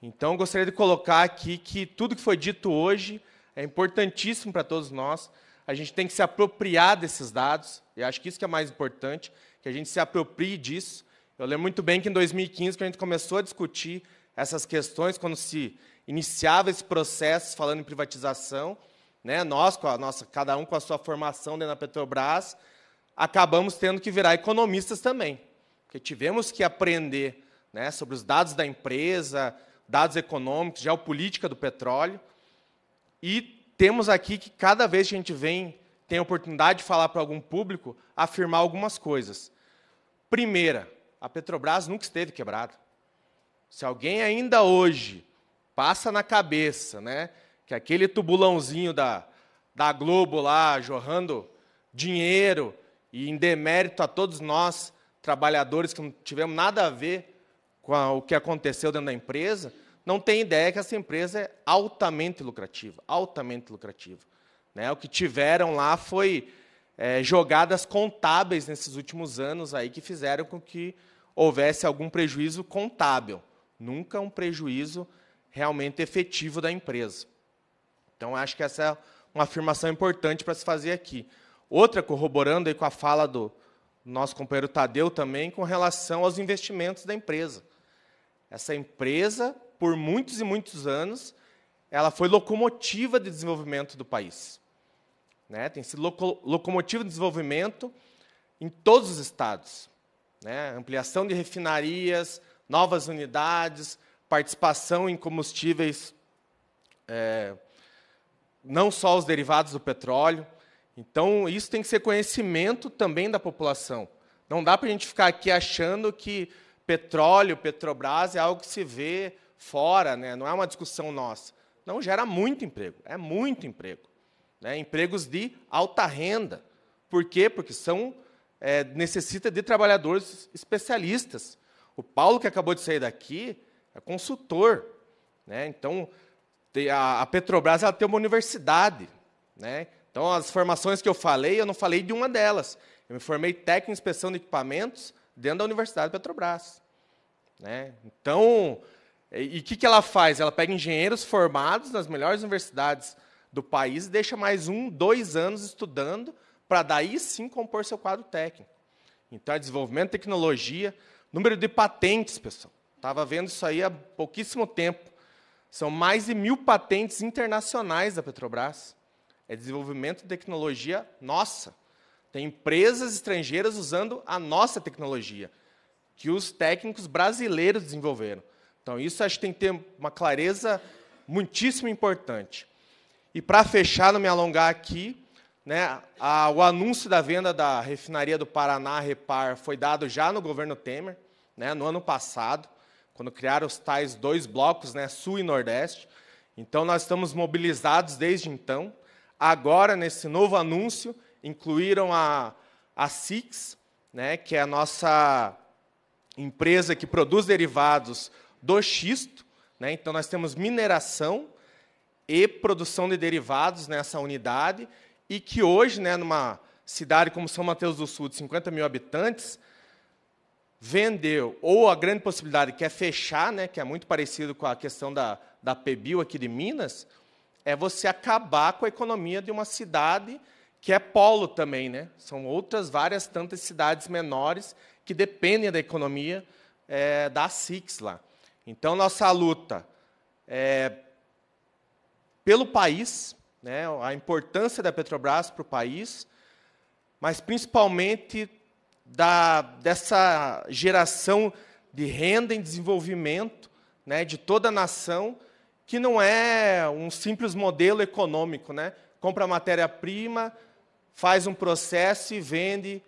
Então, gostaria de colocar aqui que tudo que foi dito hoje é importantíssimo para todos nós. A gente tem que se apropriar desses dados, e acho que isso que é mais importante, que a gente se aproprie disso. Eu lembro muito bem que em 2015, que a gente começou a discutir essas questões, quando se iniciava esse processo falando em privatização, né, nós, com a nossa, cada um com a sua formação dentro da Petrobras, acabamos tendo que virar economistas também porque tivemos que aprender né, sobre os dados da empresa, dados econômicos, geopolítica do petróleo. E temos aqui que cada vez que a gente vem, tem a oportunidade de falar para algum público, afirmar algumas coisas. Primeira, a Petrobras nunca esteve quebrada. Se alguém ainda hoje passa na cabeça né, que aquele tubulãozinho da, da Globo lá, jorrando dinheiro e em demérito a todos nós, trabalhadores que não tivemos nada a ver com o que aconteceu dentro da empresa, não tem ideia que essa empresa é altamente lucrativa, altamente lucrativa. Né? O que tiveram lá foi é, jogadas contábeis nesses últimos anos aí que fizeram com que houvesse algum prejuízo contábil, nunca um prejuízo realmente efetivo da empresa. Então, acho que essa é uma afirmação importante para se fazer aqui. Outra, corroborando aí com a fala do, nosso companheiro Tadeu também, com relação aos investimentos da empresa. Essa empresa, por muitos e muitos anos, ela foi locomotiva de desenvolvimento do país. Né? Tem sido loco locomotiva de desenvolvimento em todos os estados. Né? Ampliação de refinarias, novas unidades, participação em combustíveis, é, não só os derivados do petróleo, então, isso tem que ser conhecimento também da população. Não dá para a gente ficar aqui achando que petróleo, Petrobras é algo que se vê fora, né? não é uma discussão nossa. Não, gera muito emprego, é muito emprego. Né? Empregos de alta renda. Por quê? Porque são, é, necessita de trabalhadores especialistas. O Paulo, que acabou de sair daqui, é consultor. Né? Então, a Petrobras ela tem uma universidade. Né? Então, as formações que eu falei, eu não falei de uma delas. Eu me formei técnico em inspeção de equipamentos dentro da Universidade Petrobras. Né? Então, e o que, que ela faz? Ela pega engenheiros formados nas melhores universidades do país e deixa mais um, dois anos estudando para daí sim compor seu quadro técnico. Então, é desenvolvimento de tecnologia, número de patentes, pessoal. Estava vendo isso aí há pouquíssimo tempo. São mais de mil patentes internacionais da Petrobras é desenvolvimento de tecnologia nossa. Tem empresas estrangeiras usando a nossa tecnologia, que os técnicos brasileiros desenvolveram. Então, isso acho que tem que ter uma clareza muitíssimo importante. E para fechar, não me alongar aqui, né, a, o anúncio da venda da refinaria do Paraná Repar foi dado já no governo Temer, né, no ano passado, quando criaram os tais dois blocos, né, Sul e Nordeste. Então, nós estamos mobilizados desde então. Agora, nesse novo anúncio, incluíram a, a SIX, né, que é a nossa empresa que produz derivados do xisto. Né, então, nós temos mineração e produção de derivados nessa unidade, e que hoje, né, numa cidade como São Mateus do Sul, de 50 mil habitantes, vendeu, ou a grande possibilidade que é fechar, né, que é muito parecido com a questão da, da PBIL aqui de Minas, é você acabar com a economia de uma cidade que é polo também, né? São outras várias tantas cidades menores que dependem da economia é, da Six lá. Então nossa luta é pelo país, né? A importância da Petrobras para o país, mas principalmente da dessa geração de renda em desenvolvimento, né? De toda a nação que não é um simples modelo econômico, né? Compra matéria-prima, faz um processo e vende,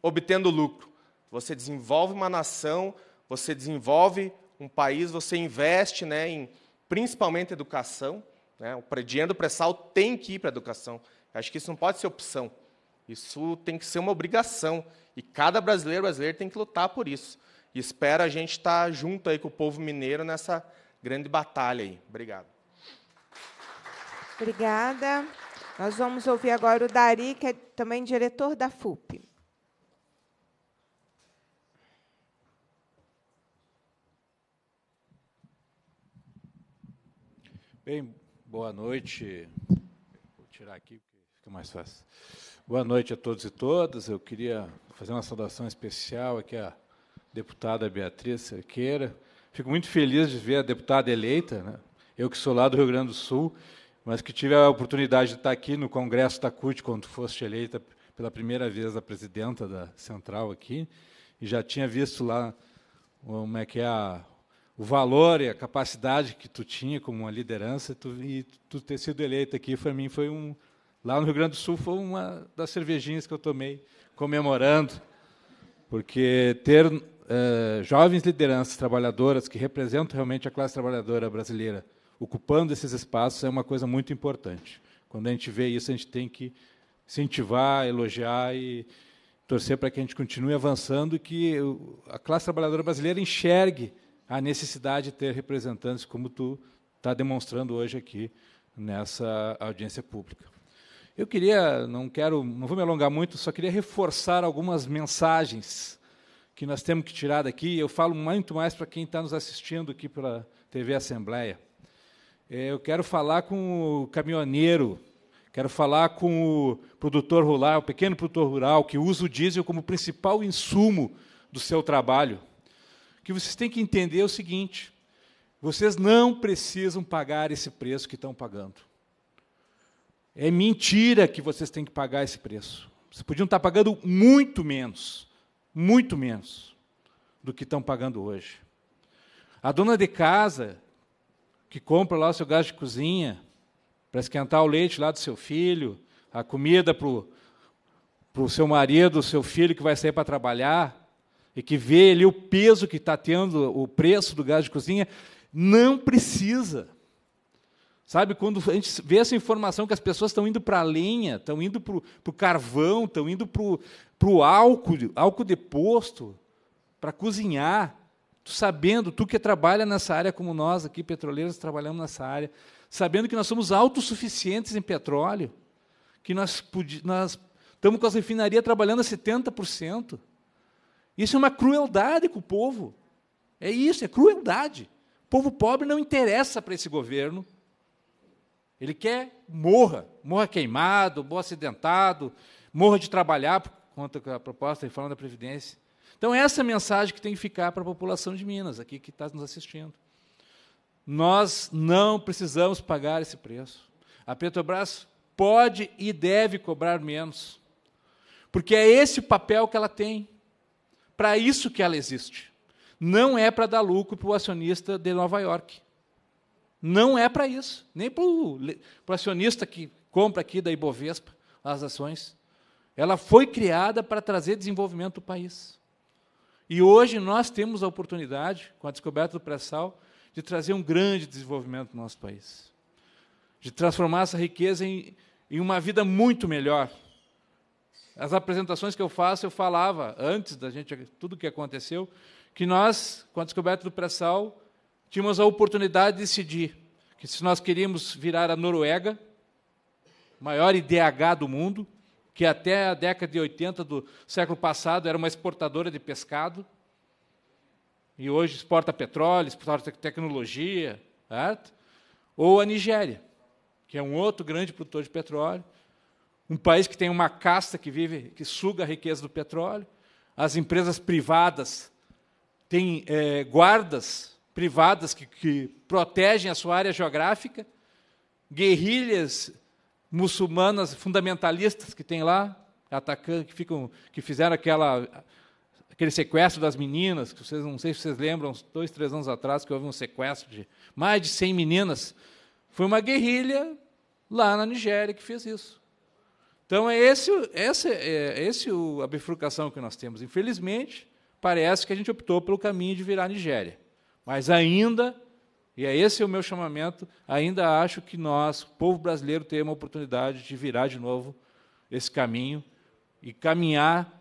obtendo lucro. Você desenvolve uma nação, você desenvolve um país, você investe, né, em principalmente educação, né? O dinheiro do pré-sal tem que ir para a educação. acho que isso não pode ser opção. Isso tem que ser uma obrigação e cada brasileiro brasileiro tem que lutar por isso. E espero a gente estar tá junto aí com o povo mineiro nessa grande batalha aí. Obrigado. Obrigada. Nós vamos ouvir agora o Dari, que é também diretor da FUP. Bem, boa noite. Vou tirar aqui porque fica mais fácil. Boa noite a todos e todas. Eu queria fazer uma saudação especial aqui à deputada Beatriz Cerqueira, Fico muito feliz de ver a deputada eleita, né? eu que sou lá do Rio Grande do Sul, mas que tive a oportunidade de estar aqui no Congresso da CUT, quando foste eleita pela primeira vez a presidenta da Central aqui, e já tinha visto lá como é que é a, o valor e a capacidade que tu tinha como uma liderança, tu, e tu ter sido eleita aqui, para mim, foi um... Lá no Rio Grande do Sul, foi uma das cervejinhas que eu tomei, comemorando, porque ter eh, jovens lideranças trabalhadoras que representam realmente a classe trabalhadora brasileira ocupando esses espaços é uma coisa muito importante. Quando a gente vê isso, a gente tem que incentivar, elogiar e torcer para que a gente continue avançando e que a classe trabalhadora brasileira enxergue a necessidade de ter representantes como tu está demonstrando hoje aqui nessa audiência pública. Eu queria, não quero, não vou me alongar muito, só queria reforçar algumas mensagens que nós temos que tirar daqui, eu falo muito mais para quem está nos assistindo aqui pela TV Assembleia. É, eu quero falar com o caminhoneiro, quero falar com o produtor rural, o pequeno produtor rural, que usa o diesel como principal insumo do seu trabalho. O que vocês têm que entender é o seguinte: vocês não precisam pagar esse preço que estão pagando. É mentira que vocês têm que pagar esse preço. Vocês podiam estar pagando muito menos muito menos do que estão pagando hoje. A dona de casa que compra lá o seu gás de cozinha para esquentar o leite lá do seu filho, a comida para o seu marido, o seu filho que vai sair para trabalhar, e que vê ali o peso que está tendo o preço do gás de cozinha, não precisa. Sabe, quando a gente vê essa informação que as pessoas estão indo para a lenha, estão indo para o carvão, estão indo para para o álcool, álcool deposto, para cozinhar, tu sabendo, tu que trabalha nessa área como nós aqui, petroleiros, trabalhamos nessa área, sabendo que nós somos autossuficientes em petróleo, que nós, nós estamos com as refinarias trabalhando a 70%. Isso é uma crueldade com o povo. É isso, é crueldade. O povo pobre não interessa para esse governo. Ele quer morra, morra queimado, morra acidentado, morra de trabalhar, Conta com a proposta de reforma da Previdência. Então, essa é a mensagem que tem que ficar para a população de Minas, aqui que está nos assistindo. Nós não precisamos pagar esse preço. A Petrobras pode e deve cobrar menos, porque é esse o papel que ela tem, para isso que ela existe. Não é para dar lucro para o acionista de Nova York. Não é para isso, nem para o acionista que compra aqui da Ibovespa as ações. Ela foi criada para trazer desenvolvimento do país. E hoje nós temos a oportunidade, com a descoberta do pré-sal, de trazer um grande desenvolvimento no nosso país. De transformar essa riqueza em, em uma vida muito melhor. As apresentações que eu faço, eu falava antes da gente, tudo o que aconteceu, que nós, com a descoberta do pré-sal, tínhamos a oportunidade de decidir que se nós queríamos virar a Noruega, maior IDH do mundo, que até a década de 80 do século passado era uma exportadora de pescado, e hoje exporta petróleo, exporta tecnologia, certo? ou a Nigéria, que é um outro grande produtor de petróleo, um país que tem uma casta que vive, que suga a riqueza do petróleo, as empresas privadas têm é, guardas privadas que, que protegem a sua área geográfica, guerrilhas muçulmanas fundamentalistas que tem lá, atacando, que, ficam, que fizeram aquela, aquele sequestro das meninas, que vocês não sei se vocês lembram, uns dois, três anos atrás, que houve um sequestro de mais de 100 meninas. Foi uma guerrilha lá na Nigéria que fez isso. Então, é esse, esse, é, é esse a bifurcação que nós temos. Infelizmente, parece que a gente optou pelo caminho de virar Nigéria. Mas ainda e é esse o meu chamamento. Ainda acho que nós, povo brasileiro, temos a oportunidade de virar de novo esse caminho e caminhar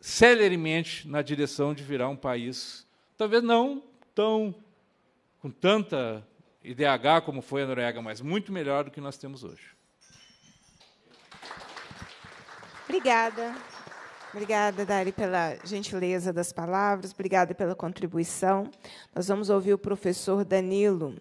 celeremente na direção de virar um país, talvez não tão com tanta IDH como foi a Noruega, mas muito melhor do que nós temos hoje. Obrigada. Obrigada, Dari, pela gentileza das palavras, obrigada pela contribuição. Nós vamos ouvir o professor Danilo.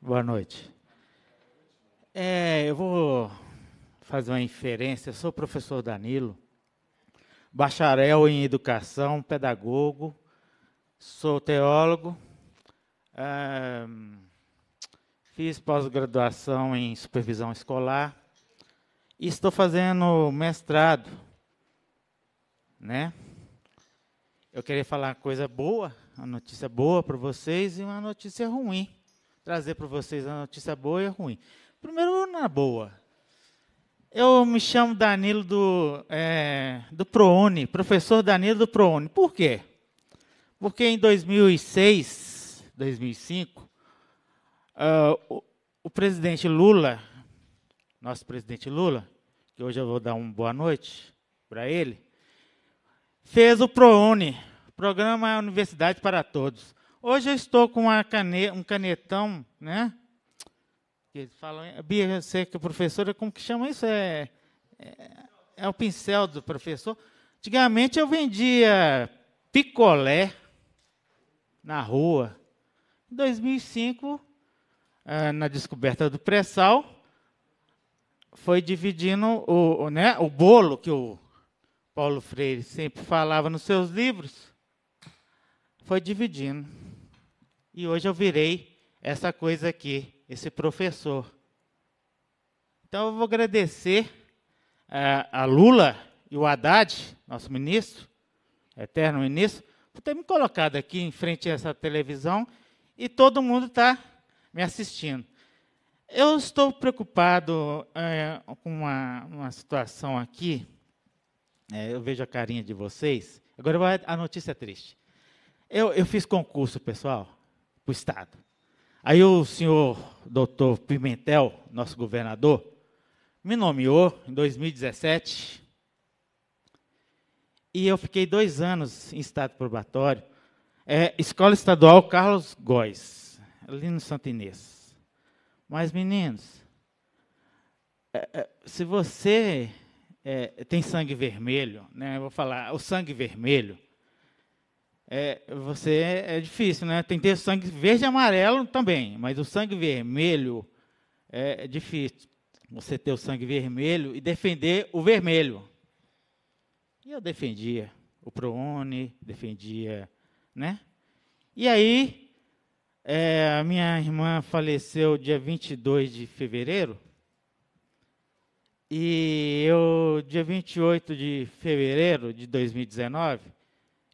Boa noite. É, eu vou fazer uma inferência. Eu sou o professor Danilo bacharel em educação, pedagogo, sou teólogo, é, fiz pós-graduação em supervisão escolar e estou fazendo mestrado, né? Eu queria falar uma coisa boa, uma notícia boa para vocês e uma notícia ruim. Trazer para vocês a notícia boa e a ruim. Primeiro, na boa. Eu me chamo Danilo do, é, do ProUni, professor Danilo do ProUni. Por quê? Porque em 2006, 2005, uh, o, o presidente Lula, nosso presidente Lula, que hoje eu vou dar uma boa noite para ele, fez o ProUni, Programa Universidade para Todos. Hoje eu estou com um canetão, né? Que eles falam, é, Bia, você que é professora, como que chama isso? É, é, é o pincel do professor. Antigamente eu vendia picolé na rua. Em 2005, eh, na descoberta do pré-sal, foi dividindo o, né, o bolo que o Paulo Freire sempre falava nos seus livros, foi dividindo. E hoje eu virei essa coisa aqui, esse professor. Então eu vou agradecer a, é, a Lula e o Haddad, nosso ministro, eterno ministro, por ter me colocado aqui em frente a essa televisão e todo mundo está me assistindo. Eu estou preocupado é, com uma, uma, situação aqui. É, eu vejo a carinha de vocês. Agora a notícia é triste. Eu, eu fiz concurso, pessoal, para o Estado. Aí o senhor doutor Pimentel, nosso governador, me nomeou em 2017. E eu fiquei dois anos em estado probatório. É, Escola Estadual Carlos Góes, ali no Santo Inês. Mas, meninos, é, é se você é, tem sangue vermelho, né, vou falar, o sangue vermelho, é, você é, é difícil, né? Tem que ter sangue verde e amarelo também, mas o sangue vermelho é, é difícil. Você ter o sangue vermelho e defender o vermelho. E eu defendia o Proone, defendia, né? E aí, é, a minha irmã faleceu dia 22 de fevereiro. E eu, dia 28 de fevereiro de 2019,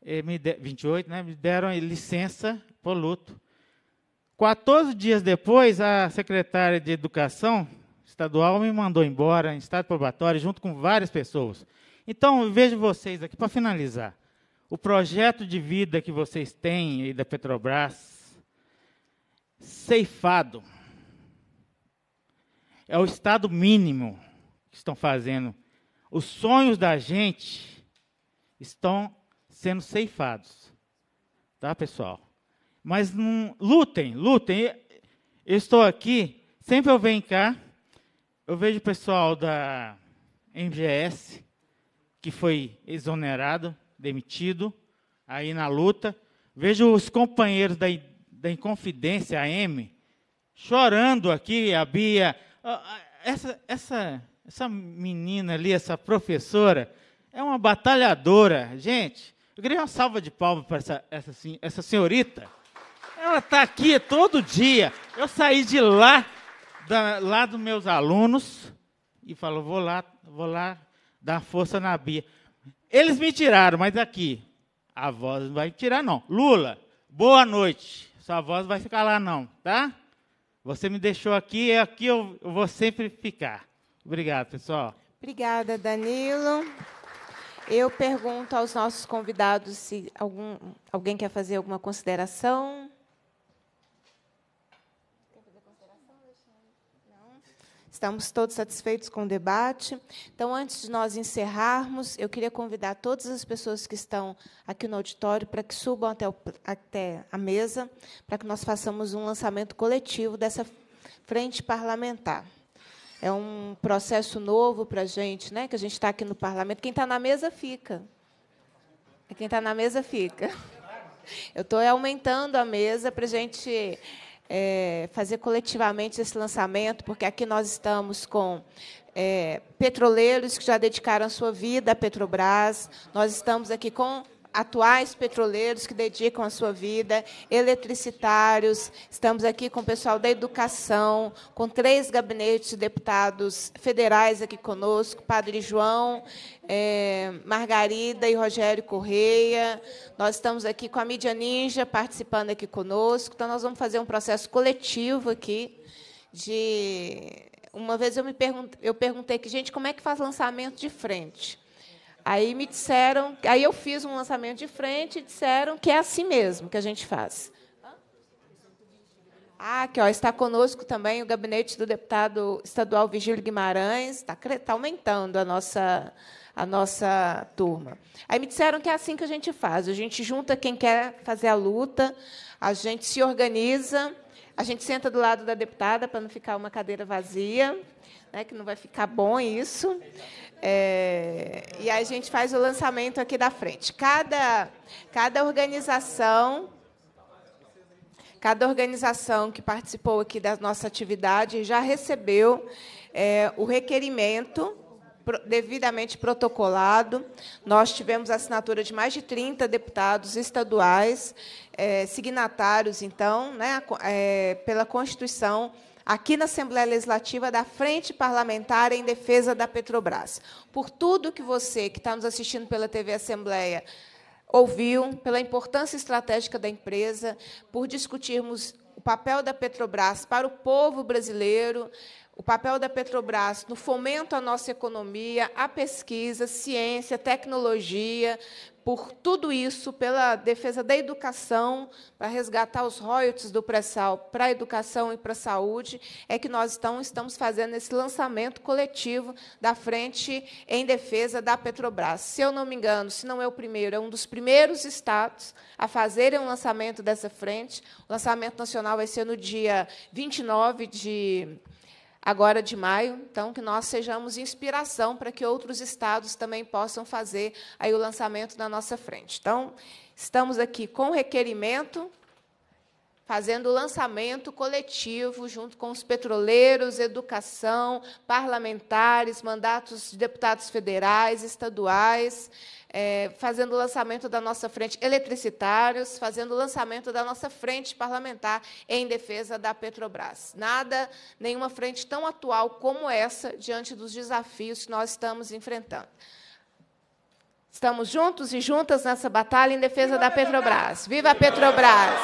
eh, me de, 28, né, me deram licença por luto. 14 dias depois, a secretária de Educação Estadual me mandou embora em estado probatório, junto com várias pessoas. Então, vejo vocês aqui, para finalizar. O projeto de vida que vocês têm aí da Petrobras, ceifado, é o estado mínimo que estão fazendo. Os sonhos da gente estão sendo ceifados. Tá, pessoal? Mas não, lutem, lutem. Eu estou aqui, sempre eu venho cá, eu vejo o pessoal da MGS, que foi exonerado, demitido, aí na luta. Vejo os companheiros da, da Inconfidência, a M, chorando aqui, a Bia. Ah, ah, essa, essa, essa menina ali, essa professora, é uma batalhadora. Gente, eu queria uma salva de palmas para essa, essa, essa senhorita. Ela está aqui todo dia. Eu saí de lá, da, lá dos meus alunos, e falou vou lá, vou lá dar força na Bia. Eles me tiraram, mas aqui, a voz não vai tirar, não. Lula, boa noite. Sua voz vai ficar lá, não, tá? Você me deixou aqui, e é aqui eu vou sempre ficar. Obrigado, pessoal. Obrigada, Danilo. Eu pergunto aos nossos convidados se algum, alguém quer fazer alguma consideração. Estamos todos satisfeitos com o debate. Então, antes de nós encerrarmos, eu queria convidar todas as pessoas que estão aqui no auditório para que subam até, o, até a mesa, para que nós façamos um lançamento coletivo dessa frente parlamentar. É um processo novo para a gente, né? que a gente está aqui no parlamento. Quem está na mesa fica. Quem está na mesa fica. Eu estou aumentando a mesa para a gente é, fazer coletivamente esse lançamento, porque aqui nós estamos com é, petroleiros que já dedicaram a sua vida à Petrobras, nós estamos aqui com atuais petroleiros que dedicam a sua vida, eletricitários, estamos aqui com o pessoal da educação, com três gabinetes de deputados federais aqui conosco, Padre João, é, Margarida e Rogério Correia. Nós estamos aqui com a mídia ninja participando aqui conosco. Então, nós vamos fazer um processo coletivo aqui de. Uma vez eu me perguntei, eu perguntei que, gente, como é que faz lançamento de frente? Aí me disseram, aí eu fiz um lançamento de frente e disseram que é assim mesmo que a gente faz. Ah, que ó, está conosco também o gabinete do deputado estadual Vigílio Guimarães, está, está aumentando a nossa, a nossa turma. Aí me disseram que é assim que a gente faz, a gente junta quem quer fazer a luta, a gente se organiza, a gente senta do lado da deputada para não ficar uma cadeira vazia, né, que não vai ficar bom isso. É, e a gente faz o lançamento aqui da frente. Cada, cada organização. Cada organização que participou aqui da nossa atividade já recebeu é, o requerimento devidamente protocolado. Nós tivemos a assinatura de mais de 30 deputados estaduais, é, signatários, então, né, é, pela Constituição aqui na Assembleia Legislativa da Frente Parlamentar em Defesa da Petrobras. Por tudo que você que está nos assistindo pela TV Assembleia ouviu, pela importância estratégica da empresa, por discutirmos o papel da Petrobras para o povo brasileiro, o papel da Petrobras no fomento à nossa economia, à pesquisa, ciência, tecnologia, por tudo isso, pela defesa da educação, para resgatar os royalties do pré-sal para a educação e para a saúde, é que nós então estamos fazendo esse lançamento coletivo da Frente em Defesa da Petrobras. Se eu não me engano, se não é o primeiro, é um dos primeiros estados a fazerem um lançamento dessa frente. O lançamento nacional vai ser no dia 29 de agora de maio, então que nós sejamos inspiração para que outros estados também possam fazer aí o lançamento na nossa frente. Então, estamos aqui com requerimento fazendo o lançamento coletivo junto com os petroleiros, educação, parlamentares, mandatos de deputados federais, estaduais, é, fazendo o lançamento da nossa frente eletricitários, fazendo o lançamento da nossa frente parlamentar em defesa da Petrobras. Nada, nenhuma frente tão atual como essa diante dos desafios que nós estamos enfrentando. Estamos juntos e juntas nessa batalha em defesa Viva da Petrobras. Petrobras. Viva a Petrobras!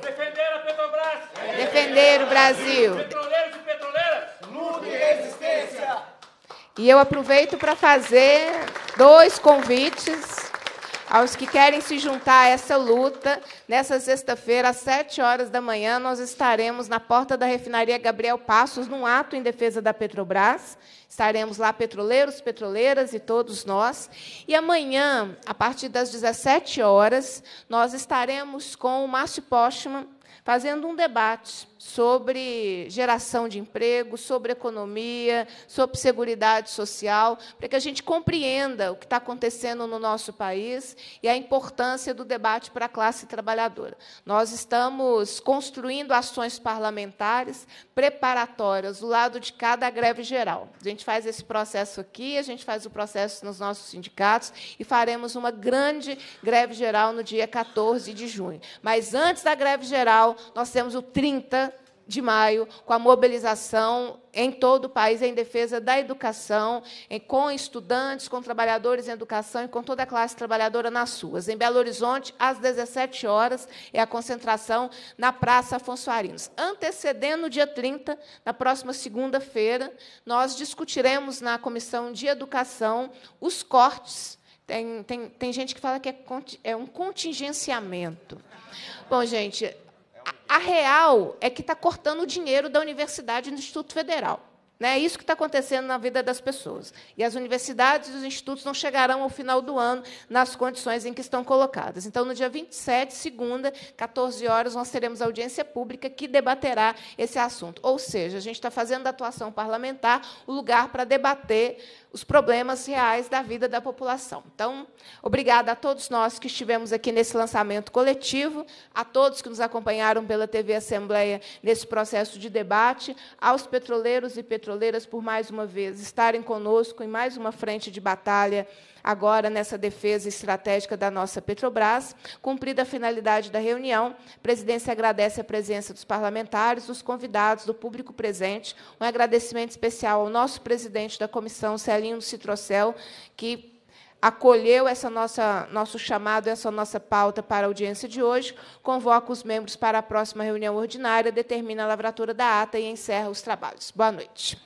Defender a Petrobras! Defender a Petrobras! o Brasil! Petroleiros e petroleiras, luta e resistência! E eu aproveito para fazer dois convites aos que querem se juntar a essa luta. Nessa sexta-feira, às sete horas da manhã, nós estaremos na porta da refinaria Gabriel Passos, num ato em defesa da Petrobras. Estaremos lá, petroleiros, petroleiras e todos nós. E amanhã, a partir das 17 horas, nós estaremos com o Márcio Postman fazendo um debate sobre geração de emprego, sobre economia, sobre segurança social, para que a gente compreenda o que está acontecendo no nosso país e a importância do debate para a classe trabalhadora. Nós estamos construindo ações parlamentares preparatórias do lado de cada greve geral. A gente faz esse processo aqui, a gente faz o processo nos nossos sindicatos e faremos uma grande greve geral no dia 14 de junho. Mas antes da greve geral, nós temos o 30 de maio, com a mobilização em todo o país em defesa da educação, com estudantes, com trabalhadores em educação e com toda a classe trabalhadora nas suas. Em Belo Horizonte, às 17 horas, é a concentração na Praça Afonso Arinos. Antecedendo o dia 30, na próxima segunda-feira, nós discutiremos na Comissão de Educação os cortes. Tem, tem, tem gente que fala que é, é um contingenciamento. Bom, gente, a real é que está cortando o dinheiro da universidade e do Instituto Federal. Né? É isso que está acontecendo na vida das pessoas. E as universidades e os institutos não chegarão ao final do ano nas condições em que estão colocadas. Então, no dia 27, segunda, 14 horas, nós teremos audiência pública que debaterá esse assunto. Ou seja, a gente está fazendo da atuação parlamentar o lugar para debater os problemas reais da vida da população. Então, obrigada a todos nós que estivemos aqui nesse lançamento coletivo, a todos que nos acompanharam pela TV Assembleia nesse processo de debate, aos petroleiros e petroleiras por mais uma vez estarem conosco em mais uma frente de batalha agora nessa defesa estratégica da nossa Petrobras. Cumprida a finalidade da reunião, a presidência agradece a presença dos parlamentares, dos convidados, do público presente. Um agradecimento especial ao nosso presidente da comissão, Celinho Citrocel, que acolheu essa nossa nosso chamado, essa nossa pauta para a audiência de hoje, convoca os membros para a próxima reunião ordinária, determina a lavratura da ata e encerra os trabalhos. Boa noite.